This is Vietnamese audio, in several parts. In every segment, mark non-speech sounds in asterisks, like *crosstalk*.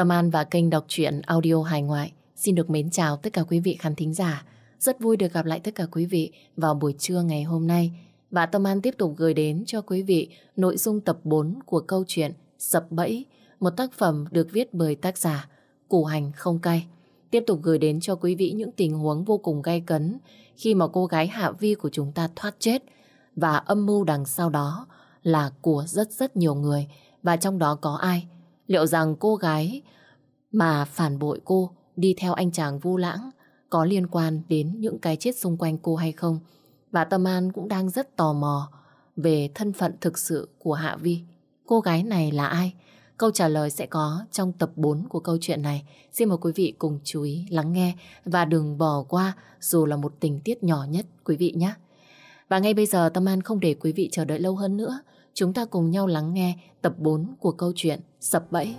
Tâm An và kênh đọc truyện audio hải ngoại xin được mến chào tất cả quý vị khán thính giả. Rất vui được gặp lại tất cả quý vị vào buổi trưa ngày hôm nay. Và Tâm An tiếp tục gửi đến cho quý vị nội dung tập 4 của câu chuyện Sập Bẫy, một tác phẩm được viết bởi tác giả Củ Hành Không Cay. Tiếp tục gửi đến cho quý vị những tình huống vô cùng gay cấn khi mà cô gái Hạ Vi của chúng ta thoát chết và âm mưu đằng sau đó là của rất rất nhiều người và trong đó có ai? Liệu rằng cô gái mà phản bội cô đi theo anh chàng vu lãng có liên quan đến những cái chết xung quanh cô hay không? Và Tâm An cũng đang rất tò mò về thân phận thực sự của Hạ Vi. Cô gái này là ai? Câu trả lời sẽ có trong tập 4 của câu chuyện này. Xin mời quý vị cùng chú ý lắng nghe và đừng bỏ qua dù là một tình tiết nhỏ nhất quý vị nhé. Và ngay bây giờ Tâm An không để quý vị chờ đợi lâu hơn nữa chúng ta cùng nhau lắng nghe tập 4 của câu chuyện Sập Bẫy.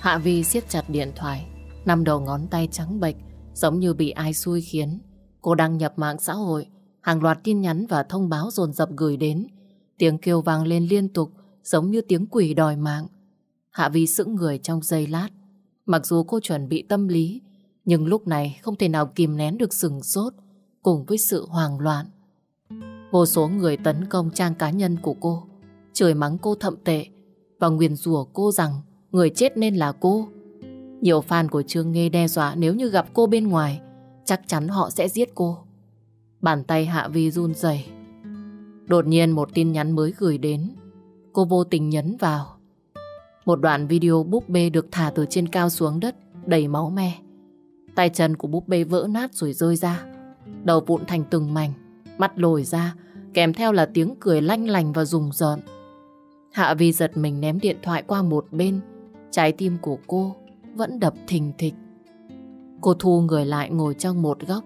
Hạ Vi siết chặt điện thoại, năm đầu ngón tay trắng bệch, giống như bị ai xui khiến. Cô đăng nhập mạng xã hội, hàng loạt tin nhắn và thông báo dồn dập gửi đến. Tiếng kêu vang lên liên tục, giống như tiếng quỷ đòi mạng. Hạ Vi sững người trong giây lát, Mặc dù cô chuẩn bị tâm lý, nhưng lúc này không thể nào kìm nén được sừng sốt cùng với sự hoang loạn. Vô số người tấn công trang cá nhân của cô, chửi mắng cô thậm tệ và nguyền rủa cô rằng người chết nên là cô. Nhiều fan của Trương Nghê đe dọa nếu như gặp cô bên ngoài, chắc chắn họ sẽ giết cô. Bàn tay Hạ Vi run rẩy. Đột nhiên một tin nhắn mới gửi đến, cô vô tình nhấn vào. Một đoạn video búp bê được thả từ trên cao xuống đất, đầy máu me. Tay chân của búp bê vỡ nát rồi rơi ra. Đầu vụn thành từng mảnh, mắt lồi ra, kèm theo là tiếng cười lanh lành và rùng rợn. Hạ Vi giật mình ném điện thoại qua một bên, trái tim của cô vẫn đập thình thịch. Cô thu người lại ngồi trong một góc.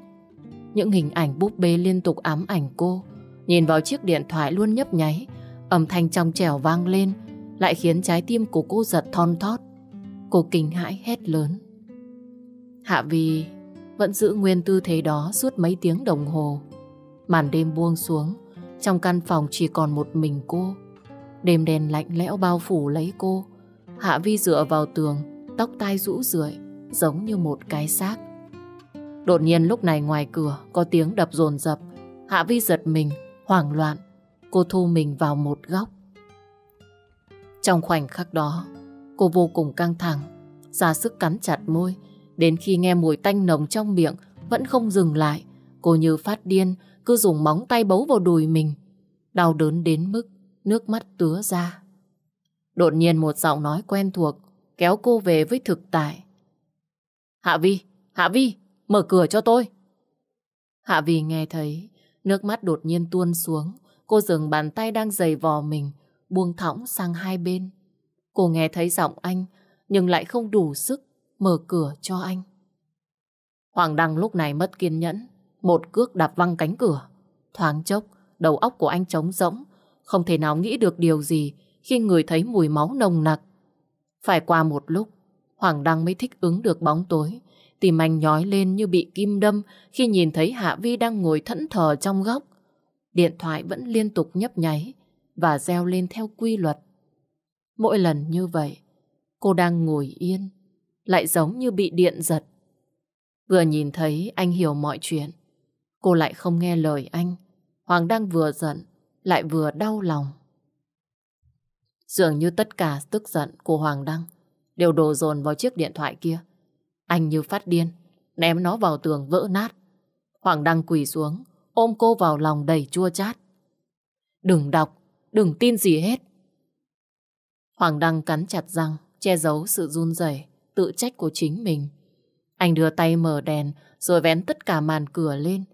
Những hình ảnh búp bê liên tục ám ảnh cô. Nhìn vào chiếc điện thoại luôn nhấp nháy, âm thanh trong trẻo vang lên, lại khiến trái tim của cô giật thon thót. Cô kinh hãi hét lớn. Hạ Vi vẫn giữ nguyên tư thế đó suốt mấy tiếng đồng hồ. Màn đêm buông xuống, trong căn phòng chỉ còn một mình cô. Đêm đèn lạnh lẽo bao phủ lấy cô. Hạ Vi dựa vào tường, tóc tai rũ rượi, giống như một cái xác. Đột nhiên lúc này ngoài cửa có tiếng đập dồn dập Hạ Vi giật mình, hoảng loạn. Cô thu mình vào một góc. Trong khoảnh khắc đó, cô vô cùng căng thẳng, ra sức cắn chặt môi. Đến khi nghe mùi tanh nồng trong miệng vẫn không dừng lại, cô như phát điên, cứ dùng móng tay bấu vào đùi mình. Đau đớn đến mức nước mắt tứa ra. Đột nhiên một giọng nói quen thuộc kéo cô về với thực tại. Hạ Vi, Hạ Vi, mở cửa cho tôi. Hạ Vi nghe thấy, nước mắt đột nhiên tuôn xuống. Cô dừng bàn tay đang giày vò mình, buông thõng sang hai bên. Cô nghe thấy giọng anh, nhưng lại không đủ sức mở cửa cho anh. Hoàng Đăng lúc này mất kiên nhẫn, một cước đạp văng cánh cửa. Thoáng chốc, đầu óc của anh trống rỗng, không thể nào nghĩ được điều gì khi người thấy mùi máu nồng nặc. Phải qua một lúc, Hoàng Đăng mới thích ứng được bóng tối, tìm anh nhói lên như bị kim đâm khi nhìn thấy Hạ Vi đang ngồi thẫn thờ trong góc. Điện thoại vẫn liên tục nhấp nháy, và reo lên theo quy luật. Mỗi lần như vậy, cô đang ngồi yên, lại giống như bị điện giật. Vừa nhìn thấy anh hiểu mọi chuyện, cô lại không nghe lời anh. Hoàng đang vừa giận, lại vừa đau lòng. Dường như tất cả tức giận của Hoàng Đăng đều đổ dồn vào chiếc điện thoại kia. Anh như phát điên, ném nó vào tường vỡ nát. Hoàng Đăng quỳ xuống, ôm cô vào lòng đầy chua chát. Đừng đọc, Đừng tin gì hết. Hoàng Đăng cắn chặt răng, che giấu sự run rẩy, tự trách của chính mình. Anh đưa tay mở đèn, rồi vén tất cả màn cửa lên.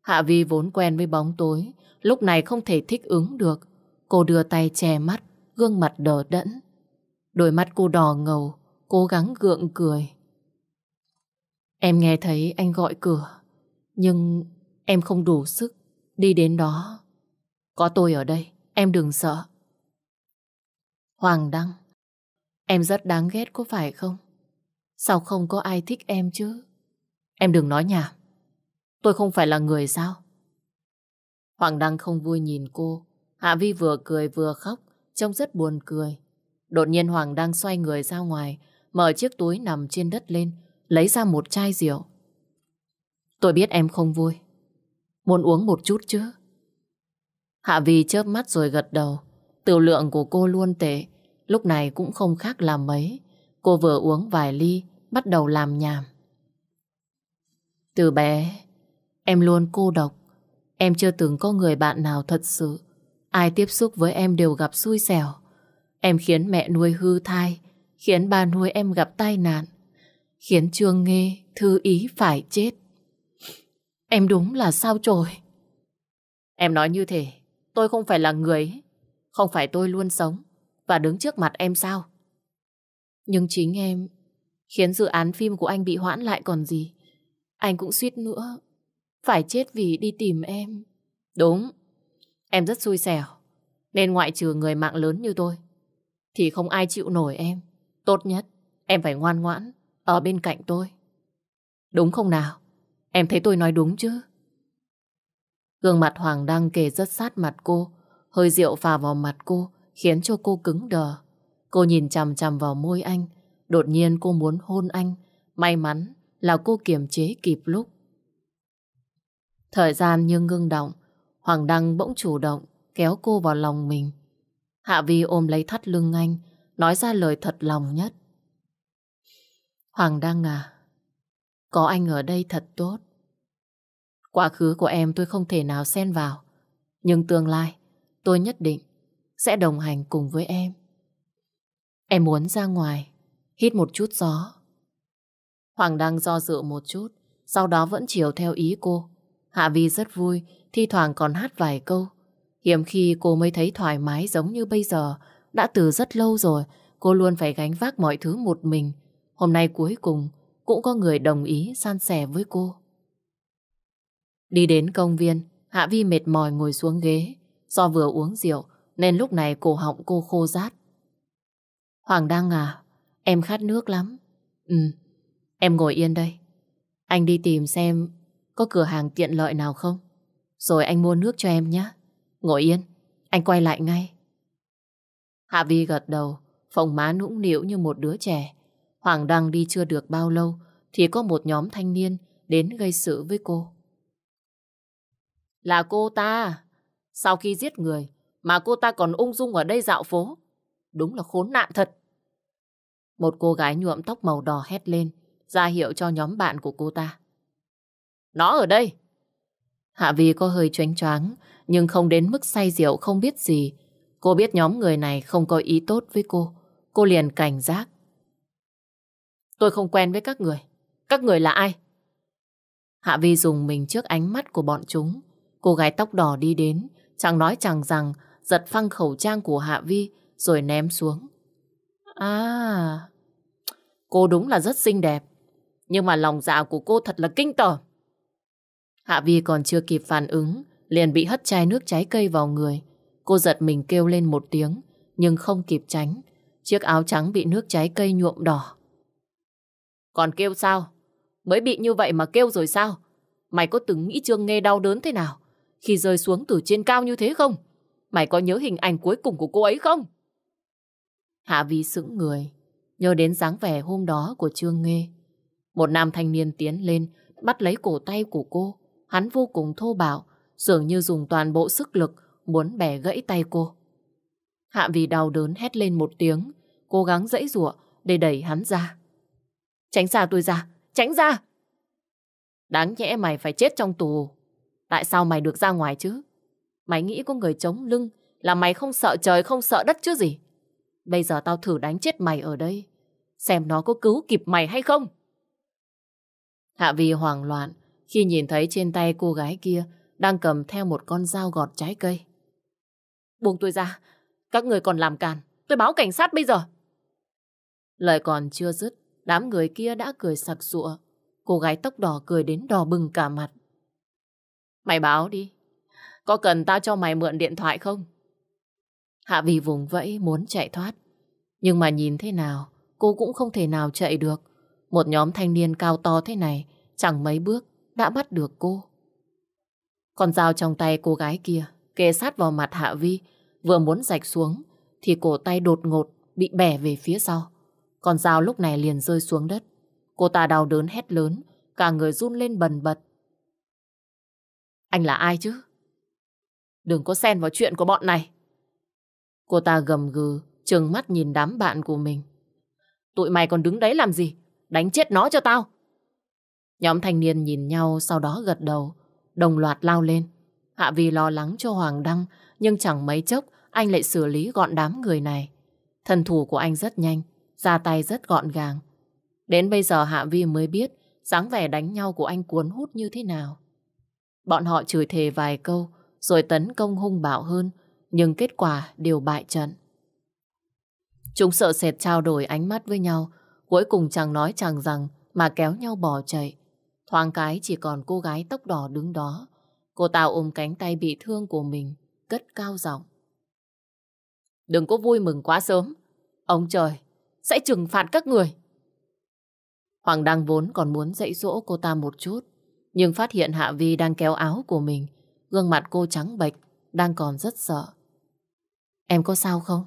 Hạ Vi vốn quen với bóng tối, lúc này không thể thích ứng được. Cô đưa tay che mắt, gương mặt đờ đẫn. Đôi mắt cô đỏ ngầu, cố gắng gượng cười. Em nghe thấy anh gọi cửa, nhưng em không đủ sức đi đến đó. Có tôi ở đây, Em đừng sợ. Hoàng Đăng, em rất đáng ghét có phải không? Sao không có ai thích em chứ? Em đừng nói nhảm. Tôi không phải là người sao? Hoàng Đăng không vui nhìn cô. Hạ Vi vừa cười vừa khóc, trông rất buồn cười. Đột nhiên Hoàng Đăng xoay người ra ngoài, mở chiếc túi nằm trên đất lên, lấy ra một chai rượu. Tôi biết em không vui. Muốn uống một chút chứ? Hạ Vi chớp mắt rồi gật đầu. Tiểu lượng của cô luôn tệ, lúc này cũng không khác làm mấy. Cô vừa uống vài ly, bắt đầu làm nhảm. Từ bé, em luôn cô độc. Em chưa từng có người bạn nào thật sự. Ai tiếp xúc với em đều gặp xui xẻo. Em khiến mẹ nuôi hư thai, khiến ba nuôi em gặp tai nạn, khiến Trương Nghê thư ý phải chết. Em đúng là sao trời. Em nói như thế, Tôi không phải là người Không phải tôi luôn sống và đứng trước mặt em sao? Nhưng chính em khiến dự án phim của anh bị hoãn lại còn gì. Anh cũng suýt nữa. Phải chết vì đi tìm em. Đúng. Em rất xui xẻo. Nên ngoại trừ người mạng lớn như tôi. Thì không ai chịu nổi em. Tốt nhất, em phải ngoan ngoãn. Ở bên cạnh tôi. Đúng không nào? Em thấy tôi nói đúng chứ? Gương mặt Hoàng đăng kề rất sát mặt cô, hơi rượu phà vào mặt cô, khiến cho cô cứng đờ. Cô nhìn chằm chằm vào môi anh, đột nhiên cô muốn hôn anh. May mắn là cô kiềm chế kịp lúc. Thời gian như ngưng động, Hoàng Đăng bỗng chủ động kéo cô vào lòng mình. Hạ Vi ôm lấy thắt lưng anh, nói ra lời thật lòng nhất. Hoàng Đăng à, có anh ở đây thật tốt. Quá khứ của em tôi không thể nào xen vào. Nhưng tương lai, tôi nhất định sẽ đồng hành cùng với em. Em muốn ra ngoài, hít một chút gió. Hoàng Đăng do dự một chút, sau đó vẫn chiều theo ý cô. Hạ Vi rất vui, thi thoảng còn hát vài câu. Hiếm khi cô mới thấy thoải mái giống như bây giờ. Đã từ rất lâu rồi, cô luôn phải gánh vác mọi thứ một mình. Hôm nay cuối cùng, cũng có người đồng ý san sẻ với cô. Đi đến công viên, Hạ Vi mệt mỏi ngồi xuống ghế. Do vừa uống rượu, nên lúc này cổ họng cô khô rát. Hoàng Đăng à, em khát nước lắm. Ừ, em ngồi yên đây. Anh đi tìm xem có cửa hàng tiện lợi nào không. Rồi anh mua nước cho em nhé. Ngồi yên, anh quay lại ngay. Hạ Vi gật đầu, phòng má nũng nịu như một đứa trẻ. Hoàng Đăng đi chưa được bao lâu thì có một nhóm thanh niên đến gây sự với cô là cô ta. Sau khi giết người, mà cô ta còn ung dung ở đây dạo phố. Đúng là khốn nạn thật. Một cô gái nhuộm tóc màu đỏ hét lên, ra hiệu cho nhóm bạn của cô ta. Nó ở đây! Hạ Vi có hơi choáng choáng, nhưng không đến mức say rượu không biết gì. Cô biết nhóm người này không có ý tốt với cô. Cô liền cảnh giác. Tôi không quen với các người. Các người là ai? Hạ Vi dùng mình trước ánh mắt của bọn chúng. Cô gái tóc đỏ đi đến, chẳng nói chẳng rằng, giật phăng khẩu trang của Hạ Vi rồi ném xuống. À, cô đúng là rất xinh đẹp, nhưng mà lòng dạ của cô thật là kinh tởm. Hạ Vi còn chưa kịp phản ứng, liền bị hất chai nước trái cây vào người. Cô giật mình kêu lên một tiếng, nhưng không kịp tránh. Chiếc áo trắng bị nước trái cây nhuộm đỏ. Còn kêu sao? Mới bị như vậy mà kêu rồi sao? Mày có từng nghĩ Trương nghe đau đớn thế nào? khi rơi xuống từ trên cao như thế không? Mày có nhớ hình ảnh cuối cùng của cô ấy không? Hạ Vi sững người, nhớ đến dáng vẻ hôm đó của Trương Nghê. Một nam thanh niên tiến lên, bắt lấy cổ tay của cô. Hắn vô cùng thô bạo, dường như dùng toàn bộ sức lực muốn bẻ gãy tay cô. Hạ vì đau đớn hét lên một tiếng, cố gắng dãy rủa để đẩy hắn ra. Tránh xa tôi ra, tránh ra! Đáng nhẽ mày phải chết trong tù Tại sao mày được ra ngoài chứ? Mày nghĩ có người chống lưng là mày không sợ trời không sợ đất chứ gì? Bây giờ tao thử đánh chết mày ở đây. Xem nó có cứu kịp mày hay không? Hạ Vi hoảng loạn khi nhìn thấy trên tay cô gái kia đang cầm theo một con dao gọt trái cây. Buông tôi ra, các người còn làm càn, tôi báo cảnh sát bây giờ. Lời còn chưa dứt, đám người kia đã cười sặc sụa. Cô gái tóc đỏ cười đến đỏ bừng cả mặt. Mày báo đi. Có cần tao cho mày mượn điện thoại không? Hạ Vi vùng vẫy muốn chạy thoát. Nhưng mà nhìn thế nào, cô cũng không thể nào chạy được. Một nhóm thanh niên cao to thế này, chẳng mấy bước đã bắt được cô. Con dao trong tay cô gái kia kề sát vào mặt Hạ Vi, vừa muốn rạch xuống thì cổ tay đột ngột bị bẻ về phía sau. Con dao lúc này liền rơi xuống đất. Cô ta đau đớn hét lớn, cả người run lên bần bật anh là ai chứ? Đừng có xen vào chuyện của bọn này. Cô ta gầm gừ, trừng mắt nhìn đám bạn của mình. Tụi mày còn đứng đấy làm gì? Đánh chết nó cho tao. Nhóm thanh niên nhìn nhau sau đó gật đầu, đồng loạt lao lên. Hạ Vi lo lắng cho Hoàng Đăng, nhưng chẳng mấy chốc anh lại xử lý gọn đám người này. Thần thủ của anh rất nhanh, ra tay rất gọn gàng. Đến bây giờ Hạ Vi mới biết dáng vẻ đánh nhau của anh cuốn hút như thế nào. Bọn họ chửi thề vài câu rồi tấn công hung bạo hơn, nhưng kết quả đều bại trận. Chúng sợ sệt trao đổi ánh mắt với nhau, cuối cùng chẳng nói chẳng rằng mà kéo nhau bỏ chạy. Thoáng cái chỉ còn cô gái tóc đỏ đứng đó. Cô ta ôm cánh tay bị thương của mình, cất cao giọng. Đừng có vui mừng quá sớm. Ông trời, sẽ trừng phạt các người. Hoàng Đăng vốn còn muốn dạy dỗ cô ta một chút, nhưng phát hiện Hạ Vi đang kéo áo của mình, gương mặt cô trắng bệch, đang còn rất sợ. Em có sao không?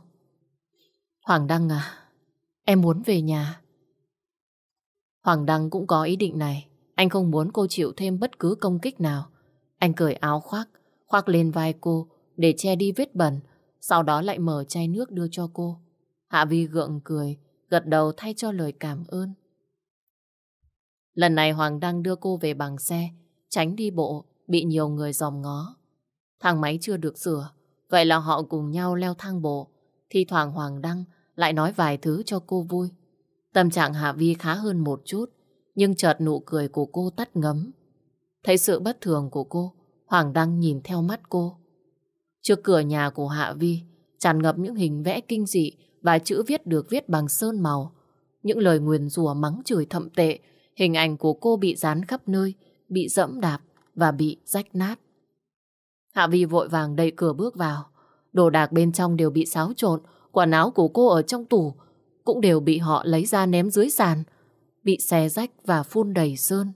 Hoàng Đăng à, em muốn về nhà. Hoàng Đăng cũng có ý định này, anh không muốn cô chịu thêm bất cứ công kích nào. Anh cởi áo khoác, khoác lên vai cô để che đi vết bẩn, sau đó lại mở chai nước đưa cho cô. Hạ Vi gượng cười, gật đầu thay cho lời cảm ơn. Lần này Hoàng Đăng đưa cô về bằng xe, tránh đi bộ, bị nhiều người dòm ngó. Thang máy chưa được sửa, vậy là họ cùng nhau leo thang bộ. thì thoảng Hoàng Đăng lại nói vài thứ cho cô vui. Tâm trạng Hạ Vi khá hơn một chút, nhưng chợt nụ cười của cô tắt ngấm. Thấy sự bất thường của cô, Hoàng Đăng nhìn theo mắt cô. Trước cửa nhà của Hạ Vi, tràn ngập những hình vẽ kinh dị và chữ viết được viết bằng sơn màu. Những lời nguyền rủa mắng chửi thậm tệ Hình ảnh của cô bị dán khắp nơi, bị dẫm đạp và bị rách nát. Hạ Vi vội vàng đẩy cửa bước vào. Đồ đạc bên trong đều bị xáo trộn, quần áo của cô ở trong tủ cũng đều bị họ lấy ra ném dưới sàn, bị xé rách và phun đầy sơn.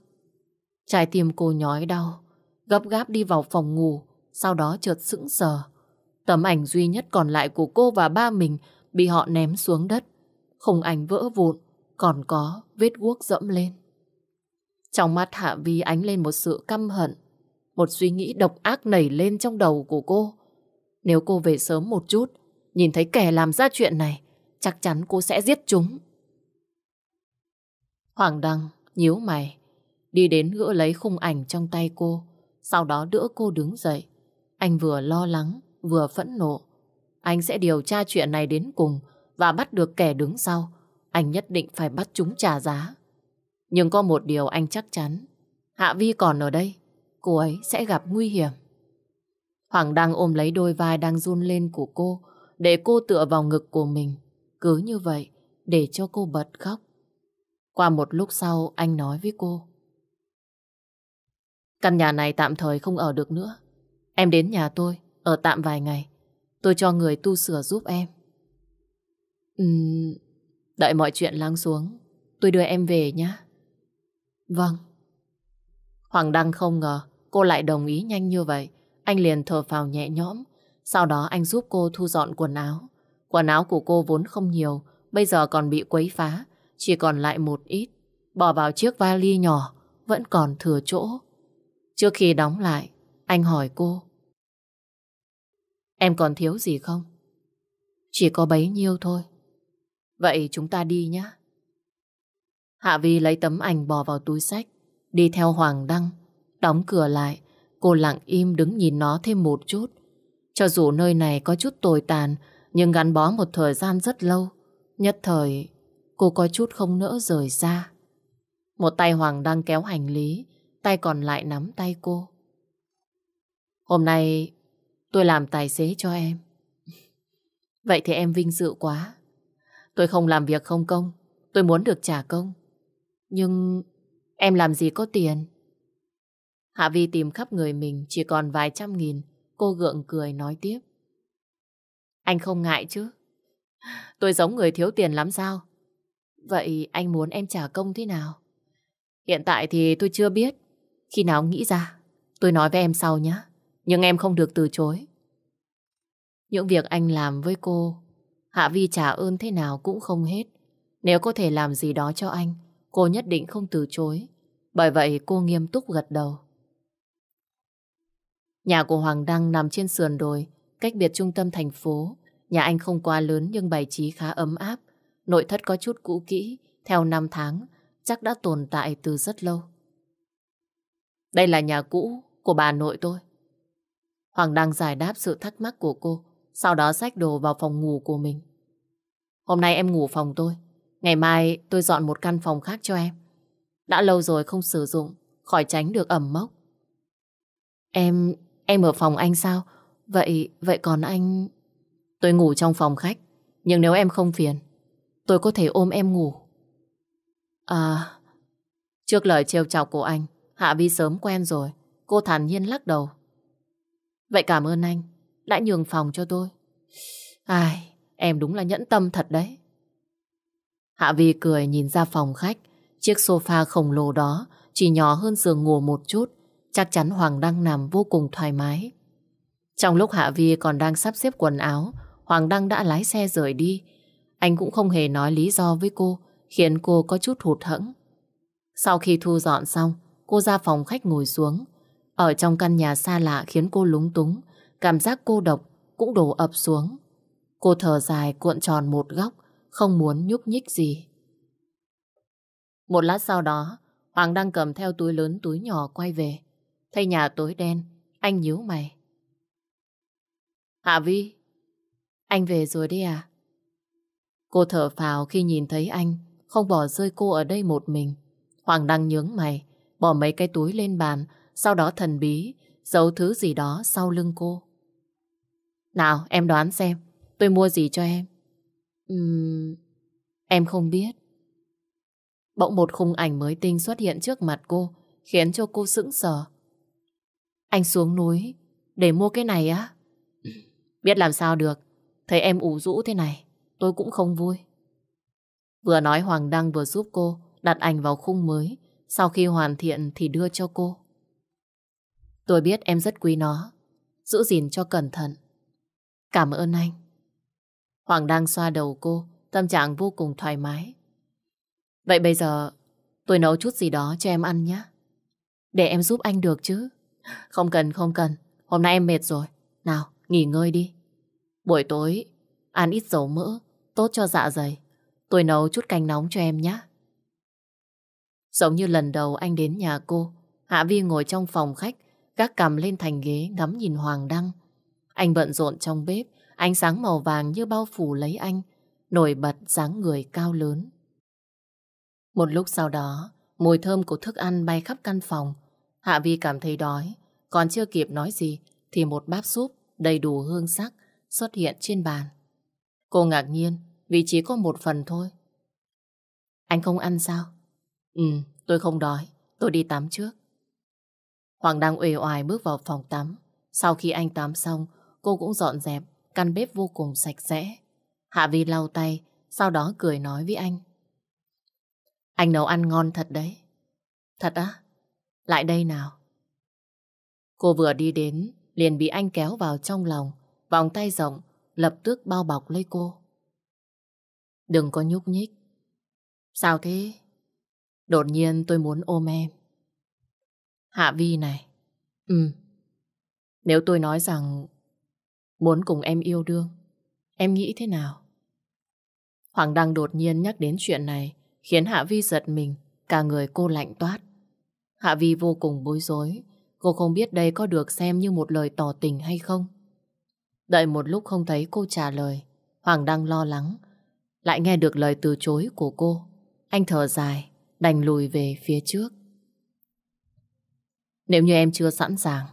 Trái tim cô nhói đau, gấp gáp đi vào phòng ngủ, sau đó chợt sững sờ. Tấm ảnh duy nhất còn lại của cô và ba mình bị họ ném xuống đất. Khung ảnh vỡ vụn, còn có vết guốc dẫm lên. Trong mắt Hạ Vi ánh lên một sự căm hận, một suy nghĩ độc ác nảy lên trong đầu của cô. Nếu cô về sớm một chút, nhìn thấy kẻ làm ra chuyện này, chắc chắn cô sẽ giết chúng. Hoàng Đăng nhíu mày, đi đến gỡ lấy khung ảnh trong tay cô, sau đó đỡ cô đứng dậy. Anh vừa lo lắng, vừa phẫn nộ. Anh sẽ điều tra chuyện này đến cùng và bắt được kẻ đứng sau. Anh nhất định phải bắt chúng trả giá. Nhưng có một điều anh chắc chắn. Hạ Vi còn ở đây, cô ấy sẽ gặp nguy hiểm. Hoàng đang ôm lấy đôi vai đang run lên của cô, để cô tựa vào ngực của mình. Cứ như vậy, để cho cô bật khóc. Qua một lúc sau, anh nói với cô. Căn nhà này tạm thời không ở được nữa. Em đến nhà tôi, ở tạm vài ngày. Tôi cho người tu sửa giúp em. Ừm, đợi mọi chuyện lắng xuống, tôi đưa em về nhé. Vâng. Hoàng Đăng không ngờ cô lại đồng ý nhanh như vậy. Anh liền thở phào nhẹ nhõm. Sau đó anh giúp cô thu dọn quần áo. Quần áo của cô vốn không nhiều, bây giờ còn bị quấy phá, chỉ còn lại một ít. Bỏ vào chiếc vali nhỏ, vẫn còn thừa chỗ. Trước khi đóng lại, anh hỏi cô. Em còn thiếu gì không? Chỉ có bấy nhiêu thôi. Vậy chúng ta đi nhé. Hạ Vi lấy tấm ảnh bỏ vào túi sách, đi theo Hoàng Đăng, đóng cửa lại, cô lặng im đứng nhìn nó thêm một chút. Cho dù nơi này có chút tồi tàn, nhưng gắn bó một thời gian rất lâu, nhất thời cô có chút không nỡ rời xa. Một tay Hoàng Đăng kéo hành lý, tay còn lại nắm tay cô. Hôm nay tôi làm tài xế cho em. Vậy thì em vinh dự quá. Tôi không làm việc không công, tôi muốn được trả công. Nhưng em làm gì có tiền? Hạ Vi tìm khắp người mình chỉ còn vài trăm nghìn. Cô gượng cười nói tiếp. Anh không ngại chứ? Tôi giống người thiếu tiền lắm sao? Vậy anh muốn em trả công thế nào? Hiện tại thì tôi chưa biết. Khi nào nghĩ ra, tôi nói với em sau nhé. Nhưng em không được từ chối. Những việc anh làm với cô, Hạ Vi trả ơn thế nào cũng không hết. Nếu có thể làm gì đó cho anh, cô nhất định không từ chối. Bởi vậy cô nghiêm túc gật đầu. Nhà của Hoàng Đăng nằm trên sườn đồi, cách biệt trung tâm thành phố. Nhà anh không quá lớn nhưng bày trí khá ấm áp. Nội thất có chút cũ kỹ, theo năm tháng, chắc đã tồn tại từ rất lâu. Đây là nhà cũ của bà nội tôi. Hoàng Đăng giải đáp sự thắc mắc của cô, sau đó xách đồ vào phòng ngủ của mình. Hôm nay em ngủ phòng tôi, Ngày mai tôi dọn một căn phòng khác cho em. Đã lâu rồi không sử dụng, khỏi tránh được ẩm mốc. Em, em ở phòng anh sao? Vậy, vậy còn anh... Tôi ngủ trong phòng khách, nhưng nếu em không phiền, tôi có thể ôm em ngủ. À, trước lời trêu chọc của anh, Hạ Vi sớm quen rồi, cô thản nhiên lắc đầu. Vậy cảm ơn anh, đã nhường phòng cho tôi. Ai, em đúng là nhẫn tâm thật đấy. Hạ Vi cười nhìn ra phòng khách, chiếc sofa khổng lồ đó chỉ nhỏ hơn giường ngủ một chút, chắc chắn Hoàng đang nằm vô cùng thoải mái. Trong lúc Hạ Vi còn đang sắp xếp quần áo, Hoàng Đăng đã lái xe rời đi. Anh cũng không hề nói lý do với cô, khiến cô có chút hụt hẫng. Sau khi thu dọn xong, cô ra phòng khách ngồi xuống. Ở trong căn nhà xa lạ khiến cô lúng túng, cảm giác cô độc cũng đổ ập xuống. Cô thở dài cuộn tròn một góc, không muốn nhúc nhích gì. Một lát sau đó, Hoàng đang cầm theo túi lớn túi nhỏ quay về. Thấy nhà tối đen, anh nhíu mày. Hạ Vi, anh về rồi đi à? Cô thở phào khi nhìn thấy anh, không bỏ rơi cô ở đây một mình. Hoàng đang nhướng mày, bỏ mấy cái túi lên bàn, sau đó thần bí, giấu thứ gì đó sau lưng cô. Nào, em đoán xem, tôi mua gì cho em? Uhm, em không biết. Bỗng một khung ảnh mới tinh xuất hiện trước mặt cô, khiến cho cô sững sờ. Anh xuống núi để mua cái này á? Biết làm sao được, thấy em ủ rũ thế này, tôi cũng không vui. Vừa nói Hoàng Đăng vừa giúp cô đặt ảnh vào khung mới, sau khi hoàn thiện thì đưa cho cô. Tôi biết em rất quý nó, giữ gìn cho cẩn thận. Cảm ơn anh. Hoàng đang xoa đầu cô, tâm trạng vô cùng thoải mái. Vậy bây giờ tôi nấu chút gì đó cho em ăn nhé. Để em giúp anh được chứ. Không cần, không cần. Hôm nay em mệt rồi. Nào, nghỉ ngơi đi. Buổi tối, ăn ít dầu mỡ, tốt cho dạ dày. Tôi nấu chút canh nóng cho em nhé. Giống như lần đầu anh đến nhà cô, Hạ Vi ngồi trong phòng khách, gác cằm lên thành ghế ngắm nhìn Hoàng Đăng. Anh bận rộn trong bếp, Ánh sáng màu vàng như bao phủ lấy anh, nổi bật dáng người cao lớn. Một lúc sau đó, mùi thơm của thức ăn bay khắp căn phòng. Hạ Vi cảm thấy đói, còn chưa kịp nói gì thì một bát súp đầy đủ hương sắc xuất hiện trên bàn. Cô ngạc nhiên vì chỉ có một phần thôi. Anh không ăn sao? Ừ, tôi không đói, tôi đi tắm trước. Hoàng đang uể oải bước vào phòng tắm. Sau khi anh tắm xong, cô cũng dọn dẹp Căn bếp vô cùng sạch sẽ. Hạ Vi lau tay, sau đó cười nói với anh. Anh nấu ăn ngon thật đấy. Thật á? Lại đây nào. Cô vừa đi đến, liền bị anh kéo vào trong lòng, vòng tay rộng, lập tức bao bọc lấy cô. Đừng có nhúc nhích. Sao thế? Đột nhiên tôi muốn ôm em. Hạ Vi này. Ừ. Nếu tôi nói rằng Muốn cùng em yêu đương Em nghĩ thế nào Hoàng Đăng đột nhiên nhắc đến chuyện này Khiến Hạ Vi giật mình Cả người cô lạnh toát Hạ Vi vô cùng bối rối Cô không biết đây có được xem như một lời tỏ tình hay không Đợi một lúc không thấy cô trả lời Hoàng Đăng lo lắng Lại nghe được lời từ chối của cô Anh thở dài Đành lùi về phía trước Nếu như em chưa sẵn sàng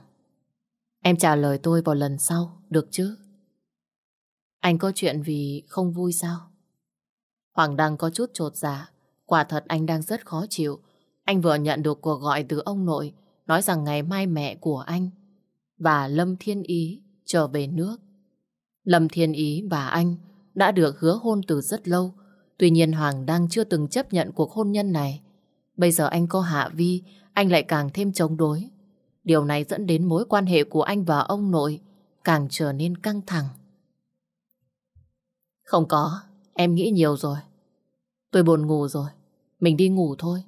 Em trả lời tôi vào lần sau, được chứ? Anh có chuyện vì không vui sao? Hoàng đang có chút trột dạ. Quả thật anh đang rất khó chịu. Anh vừa nhận được cuộc gọi từ ông nội nói rằng ngày mai mẹ của anh và Lâm Thiên Ý trở về nước. Lâm Thiên Ý và anh đã được hứa hôn từ rất lâu. Tuy nhiên Hoàng đang chưa từng chấp nhận cuộc hôn nhân này. Bây giờ anh có Hạ Vi, anh lại càng thêm chống đối. Điều này dẫn đến mối quan hệ của anh và ông nội càng trở nên căng thẳng. Không có, em nghĩ nhiều rồi. Tôi buồn ngủ rồi, mình đi ngủ thôi.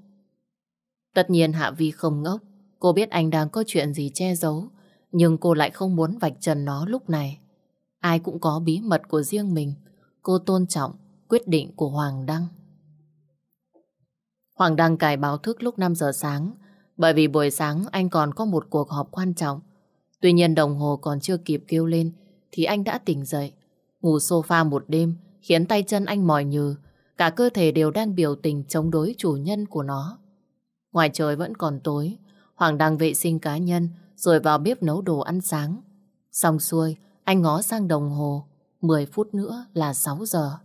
Tất nhiên Hạ Vi không ngốc, cô biết anh đang có chuyện gì che giấu, nhưng cô lại không muốn vạch trần nó lúc này. Ai cũng có bí mật của riêng mình, cô tôn trọng quyết định của Hoàng Đăng. Hoàng Đăng cài báo thức lúc 5 giờ sáng, bởi vì buổi sáng anh còn có một cuộc họp quan trọng. Tuy nhiên đồng hồ còn chưa kịp kêu lên thì anh đã tỉnh dậy. Ngủ sofa một đêm khiến tay chân anh mỏi nhừ. Cả cơ thể đều đang biểu tình chống đối chủ nhân của nó. Ngoài trời vẫn còn tối. Hoàng đang vệ sinh cá nhân rồi vào bếp nấu đồ ăn sáng. Xong xuôi, anh ngó sang đồng hồ. 10 phút nữa là 6 giờ.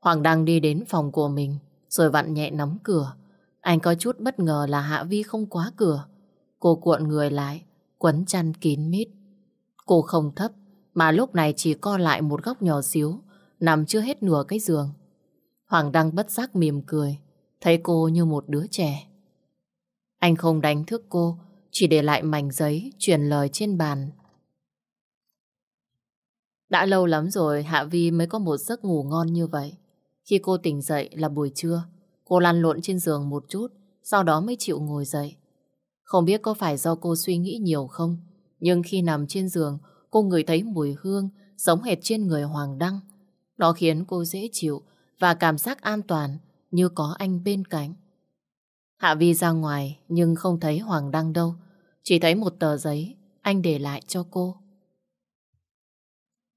Hoàng đang đi đến phòng của mình rồi vặn nhẹ nắm cửa. Anh có chút bất ngờ là Hạ Vi không quá cửa. Cô cuộn người lại, quấn chăn kín mít. Cô không thấp, mà lúc này chỉ co lại một góc nhỏ xíu, nằm chưa hết nửa cái giường. Hoàng Đăng bất giác mỉm cười, thấy cô như một đứa trẻ. Anh không đánh thức cô, chỉ để lại mảnh giấy truyền lời trên bàn. Đã lâu lắm rồi Hạ Vi mới có một giấc ngủ ngon như vậy. Khi cô tỉnh dậy là buổi trưa, Cô lăn lộn trên giường một chút, sau đó mới chịu ngồi dậy. Không biết có phải do cô suy nghĩ nhiều không, nhưng khi nằm trên giường, cô ngửi thấy mùi hương giống hệt trên người Hoàng Đăng. Nó khiến cô dễ chịu và cảm giác an toàn như có anh bên cạnh. Hạ Vi ra ngoài nhưng không thấy Hoàng Đăng đâu, chỉ thấy một tờ giấy anh để lại cho cô.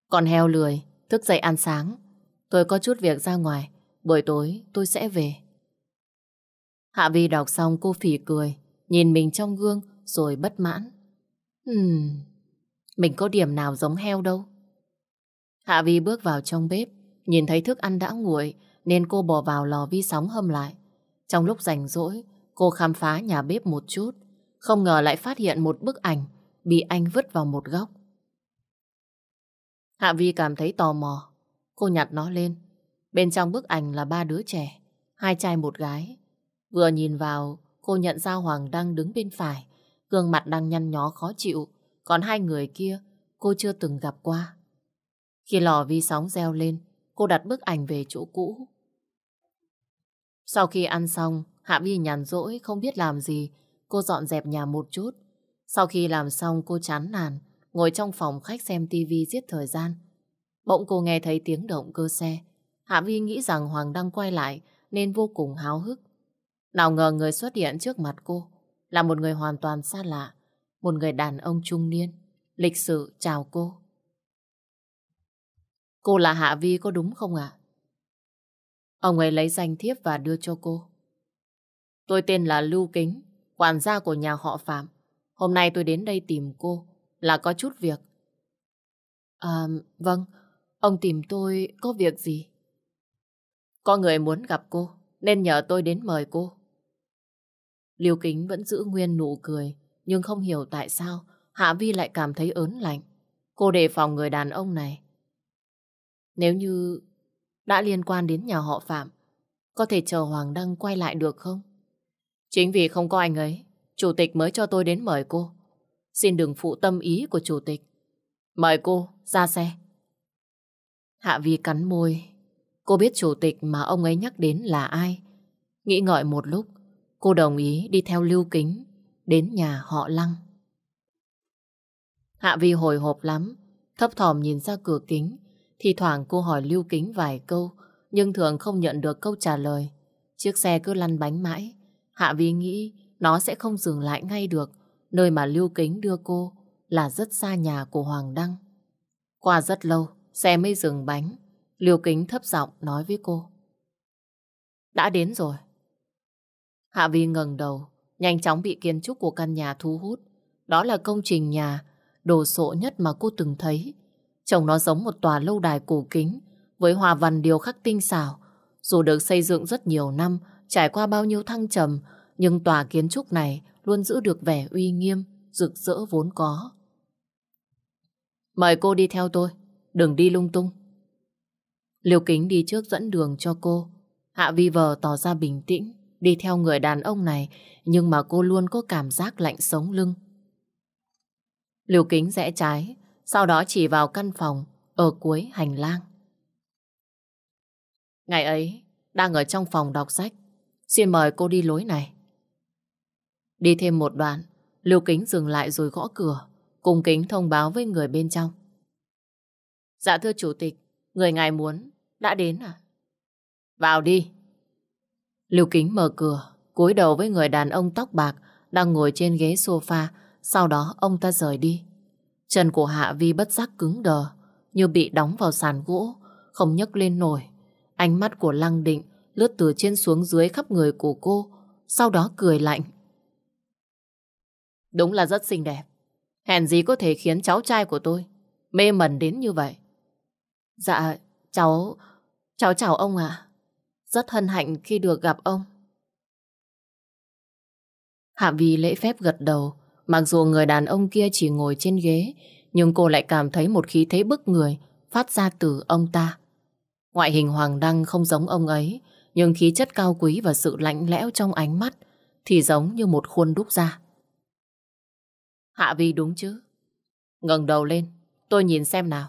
Còn heo lười, thức dậy ăn sáng. Tôi có chút việc ra ngoài, buổi tối tôi sẽ về. Hạ Vi đọc xong cô phỉ cười, nhìn mình trong gương rồi bất mãn. Ừm, mình có điểm nào giống heo đâu. Hạ Vi bước vào trong bếp, nhìn thấy thức ăn đã nguội nên cô bỏ vào lò vi sóng hâm lại. Trong lúc rảnh rỗi, cô khám phá nhà bếp một chút, không ngờ lại phát hiện một bức ảnh bị anh vứt vào một góc. Hạ Vi cảm thấy tò mò, cô nhặt nó lên. Bên trong bức ảnh là ba đứa trẻ, hai trai một gái. Vừa nhìn vào, cô nhận ra Hoàng đang đứng bên phải, gương mặt đang nhăn nhó khó chịu, còn hai người kia cô chưa từng gặp qua. Khi lò vi sóng reo lên, cô đặt bức ảnh về chỗ cũ. Sau khi ăn xong, Hạ Vi nhàn rỗi không biết làm gì, cô dọn dẹp nhà một chút. Sau khi làm xong cô chán nản, ngồi trong phòng khách xem tivi giết thời gian. Bỗng cô nghe thấy tiếng động cơ xe. Hạ Vi nghĩ rằng Hoàng đang quay lại nên vô cùng háo hức. Nào ngờ người xuất hiện trước mặt cô là một người hoàn toàn xa lạ, một người đàn ông trung niên, lịch sự chào cô. Cô là Hạ Vi có đúng không ạ? Ông ấy lấy danh thiếp và đưa cho cô. Tôi tên là Lưu Kính, quản gia của nhà họ Phạm. Hôm nay tôi đến đây tìm cô, là có chút việc. À, vâng, ông tìm tôi có việc gì? Có người muốn gặp cô, nên nhờ tôi đến mời cô. Liêu Kính vẫn giữ nguyên nụ cười, nhưng không hiểu tại sao Hạ Vi lại cảm thấy ớn lạnh. Cô đề phòng người đàn ông này. Nếu như đã liên quan đến nhà họ Phạm, có thể chờ Hoàng Đăng quay lại được không? Chính vì không có anh ấy, Chủ tịch mới cho tôi đến mời cô. Xin đừng phụ tâm ý của Chủ tịch. Mời cô ra xe. Hạ Vi cắn môi. Cô biết Chủ tịch mà ông ấy nhắc đến là ai. Nghĩ ngợi một lúc, Cô đồng ý đi theo Lưu Kính đến nhà họ Lăng. Hạ Vi hồi hộp lắm, thấp thỏm nhìn ra cửa kính. Thì thoảng cô hỏi Lưu Kính vài câu, nhưng thường không nhận được câu trả lời. Chiếc xe cứ lăn bánh mãi. Hạ Vi nghĩ nó sẽ không dừng lại ngay được. Nơi mà Lưu Kính đưa cô là rất xa nhà của Hoàng Đăng. Qua rất lâu, xe mới dừng bánh. Lưu Kính thấp giọng nói với cô. Đã đến rồi. Hạ Vi ngẩng đầu, nhanh chóng bị kiến trúc của căn nhà thu hút. Đó là công trình nhà đồ sộ nhất mà cô từng thấy. Trông nó giống một tòa lâu đài cổ kính với hòa văn điều khắc tinh xảo. Dù được xây dựng rất nhiều năm, trải qua bao nhiêu thăng trầm, nhưng tòa kiến trúc này luôn giữ được vẻ uy nghiêm, rực rỡ vốn có. Mời cô đi theo tôi, đừng đi lung tung. Liêu Kính đi trước dẫn đường cho cô. Hạ Vi vờ tỏ ra bình tĩnh, đi theo người đàn ông này, nhưng mà cô luôn có cảm giác lạnh sống lưng. Liều kính rẽ trái, sau đó chỉ vào căn phòng ở cuối hành lang. Ngày ấy, đang ở trong phòng đọc sách, xin mời cô đi lối này. Đi thêm một đoạn, Liêu Kính dừng lại rồi gõ cửa, cùng Kính thông báo với người bên trong. Dạ thưa chủ tịch, người ngài muốn, đã đến à? Vào đi. Lưu Kính mở cửa, cúi đầu với người đàn ông tóc bạc đang ngồi trên ghế sofa, sau đó ông ta rời đi. Chân của Hạ Vi bất giác cứng đờ, như bị đóng vào sàn gỗ, không nhấc lên nổi. Ánh mắt của Lăng Định lướt từ trên xuống dưới khắp người của cô, sau đó cười lạnh. Đúng là rất xinh đẹp. Hèn gì có thể khiến cháu trai của tôi mê mẩn đến như vậy. Dạ, cháu... cháu chào ông ạ. Rất hân hạnh khi được gặp ông. Hạ Vi lễ phép gật đầu. Mặc dù người đàn ông kia chỉ ngồi trên ghế, nhưng cô lại cảm thấy một khí thế bức người phát ra từ ông ta. Ngoại hình Hoàng Đăng không giống ông ấy, nhưng khí chất cao quý và sự lạnh lẽo trong ánh mắt thì giống như một khuôn đúc ra. Hạ Vi đúng chứ? ngẩng đầu lên, tôi nhìn xem nào.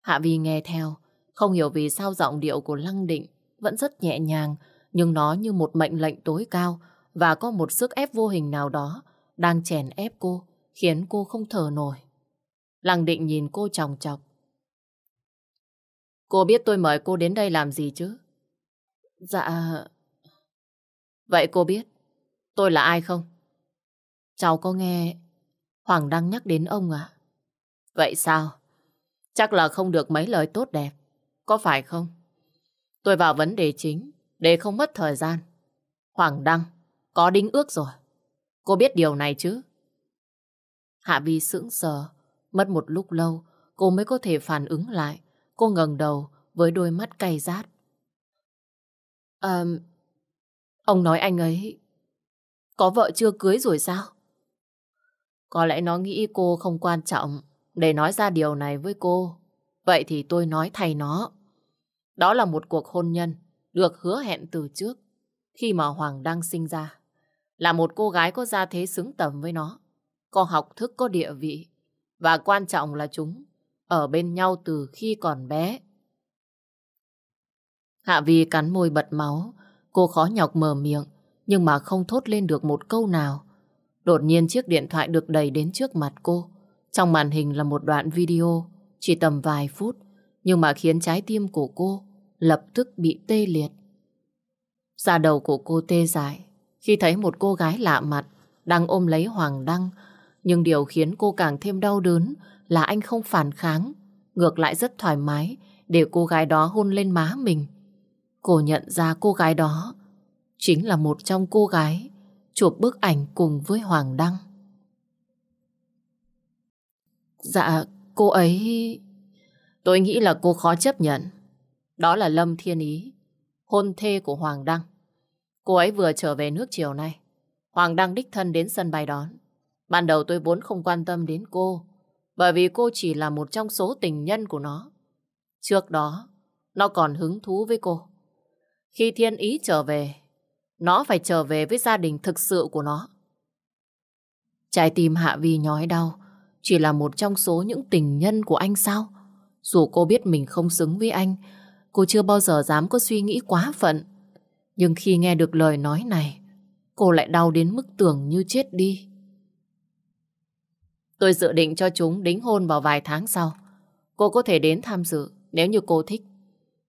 Hạ Vi nghe theo, không hiểu vì sao giọng điệu của Lăng Định vẫn rất nhẹ nhàng, nhưng nó như một mệnh lệnh tối cao và có một sức ép vô hình nào đó đang chèn ép cô, khiến cô không thở nổi. Lăng định nhìn cô chòng chọc. Cô biết tôi mời cô đến đây làm gì chứ? Dạ... Vậy cô biết tôi là ai không? Cháu có nghe Hoàng đang nhắc đến ông à? Vậy sao? Chắc là không được mấy lời tốt đẹp, có phải không? Tôi vào vấn đề chính để không mất thời gian. Hoàng Đăng, có đính ước rồi. Cô biết điều này chứ? Hạ Vi sững sờ, mất một lúc lâu cô mới có thể phản ứng lại. Cô ngẩng đầu với đôi mắt cay rát. À, ông nói anh ấy có vợ chưa cưới rồi sao? Có lẽ nó nghĩ cô không quan trọng để nói ra điều này với cô. Vậy thì tôi nói thay nó. Đó là một cuộc hôn nhân được hứa hẹn từ trước khi mà Hoàng đang sinh ra. Là một cô gái có gia thế xứng tầm với nó, có học thức, có địa vị và quan trọng là chúng ở bên nhau từ khi còn bé. Hạ Vi cắn môi bật máu, cô khó nhọc mở miệng nhưng mà không thốt lên được một câu nào. Đột nhiên chiếc điện thoại được đẩy đến trước mặt cô. Trong màn hình là một đoạn video, chỉ tầm vài phút, nhưng mà khiến trái tim của cô lập tức bị tê liệt. Da đầu của cô tê dại khi thấy một cô gái lạ mặt đang ôm lấy Hoàng Đăng. Nhưng điều khiến cô càng thêm đau đớn là anh không phản kháng, ngược lại rất thoải mái để cô gái đó hôn lên má mình. Cô nhận ra cô gái đó chính là một trong cô gái chụp bức ảnh cùng với Hoàng Đăng. Dạ, cô ấy... Tôi nghĩ là cô khó chấp nhận. Đó là Lâm Thiên Ý, hôn thê của Hoàng Đăng. Cô ấy vừa trở về nước chiều nay. Hoàng Đăng đích thân đến sân bay đón. Ban đầu tôi vốn không quan tâm đến cô, bởi vì cô chỉ là một trong số tình nhân của nó. Trước đó, nó còn hứng thú với cô. Khi Thiên Ý trở về, nó phải trở về với gia đình thực sự của nó. Trái tim Hạ Vi nhói đau, chỉ là một trong số những tình nhân của anh sao? Dù cô biết mình không xứng với anh, cô chưa bao giờ dám có suy nghĩ quá phận. Nhưng khi nghe được lời nói này, cô lại đau đến mức tưởng như chết đi. Tôi dự định cho chúng đính hôn vào vài tháng sau. Cô có thể đến tham dự nếu như cô thích.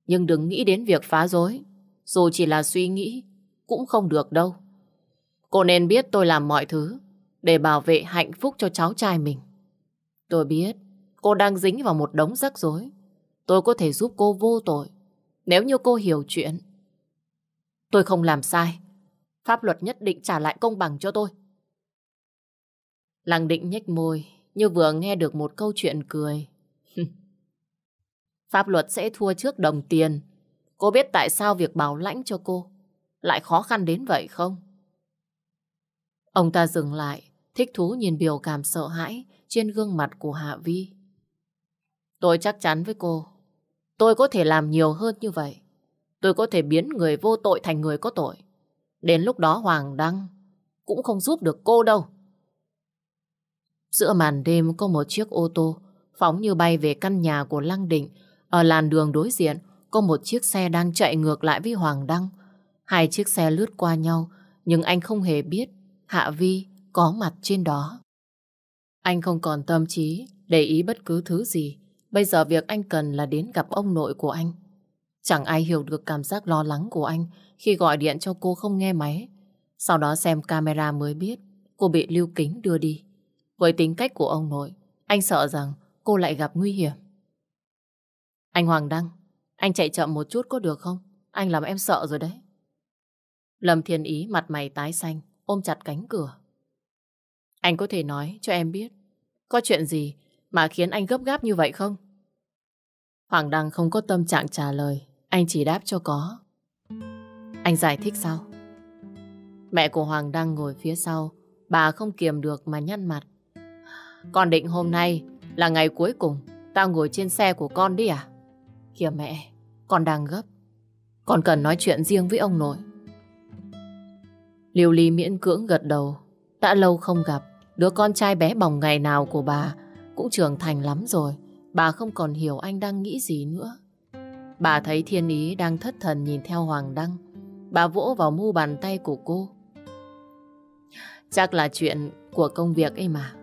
Nhưng đừng nghĩ đến việc phá rối. Dù chỉ là suy nghĩ, cũng không được đâu. Cô nên biết tôi làm mọi thứ để bảo vệ hạnh phúc cho cháu trai mình. Tôi biết cô đang dính vào một đống rắc rối tôi có thể giúp cô vô tội nếu như cô hiểu chuyện. Tôi không làm sai. Pháp luật nhất định trả lại công bằng cho tôi. Lăng định nhếch môi như vừa nghe được một câu chuyện cười. Pháp luật sẽ thua trước đồng tiền. Cô biết tại sao việc bảo lãnh cho cô lại khó khăn đến vậy không? Ông ta dừng lại, thích thú nhìn biểu cảm sợ hãi trên gương mặt của Hạ Vi. Tôi chắc chắn với cô, Tôi có thể làm nhiều hơn như vậy. Tôi có thể biến người vô tội thành người có tội. Đến lúc đó Hoàng Đăng cũng không giúp được cô đâu. Giữa màn đêm có một chiếc ô tô phóng như bay về căn nhà của Lăng Định. Ở làn đường đối diện có một chiếc xe đang chạy ngược lại với Hoàng Đăng. Hai chiếc xe lướt qua nhau nhưng anh không hề biết Hạ Vi có mặt trên đó. Anh không còn tâm trí để ý bất cứ thứ gì Bây giờ việc anh cần là đến gặp ông nội của anh. Chẳng ai hiểu được cảm giác lo lắng của anh khi gọi điện cho cô không nghe máy. Sau đó xem camera mới biết cô bị Lưu Kính đưa đi. Với tính cách của ông nội, anh sợ rằng cô lại gặp nguy hiểm. Anh Hoàng Đăng, anh chạy chậm một chút có được không? Anh làm em sợ rồi đấy. Lâm Thiên Ý mặt mày tái xanh, ôm chặt cánh cửa. Anh có thể nói cho em biết, có chuyện gì mà khiến anh gấp gáp như vậy không? Hoàng Đăng không có tâm trạng trả lời, anh chỉ đáp cho có. Anh giải thích sao? Mẹ của Hoàng Đăng ngồi phía sau, bà không kiềm được mà nhăn mặt. Con định hôm nay là ngày cuối cùng, tao ngồi trên xe của con đi à? Kìa mẹ, con đang gấp. Con cần nói chuyện riêng với ông nội. Liêu Ly miễn cưỡng gật đầu. Đã lâu không gặp, đứa con trai bé bỏng ngày nào của bà cũng trưởng thành lắm rồi, bà không còn hiểu anh đang nghĩ gì nữa. Bà thấy Thiên Ý đang thất thần nhìn theo Hoàng Đăng. Bà vỗ vào mu bàn tay của cô. Chắc là chuyện của công việc ấy mà.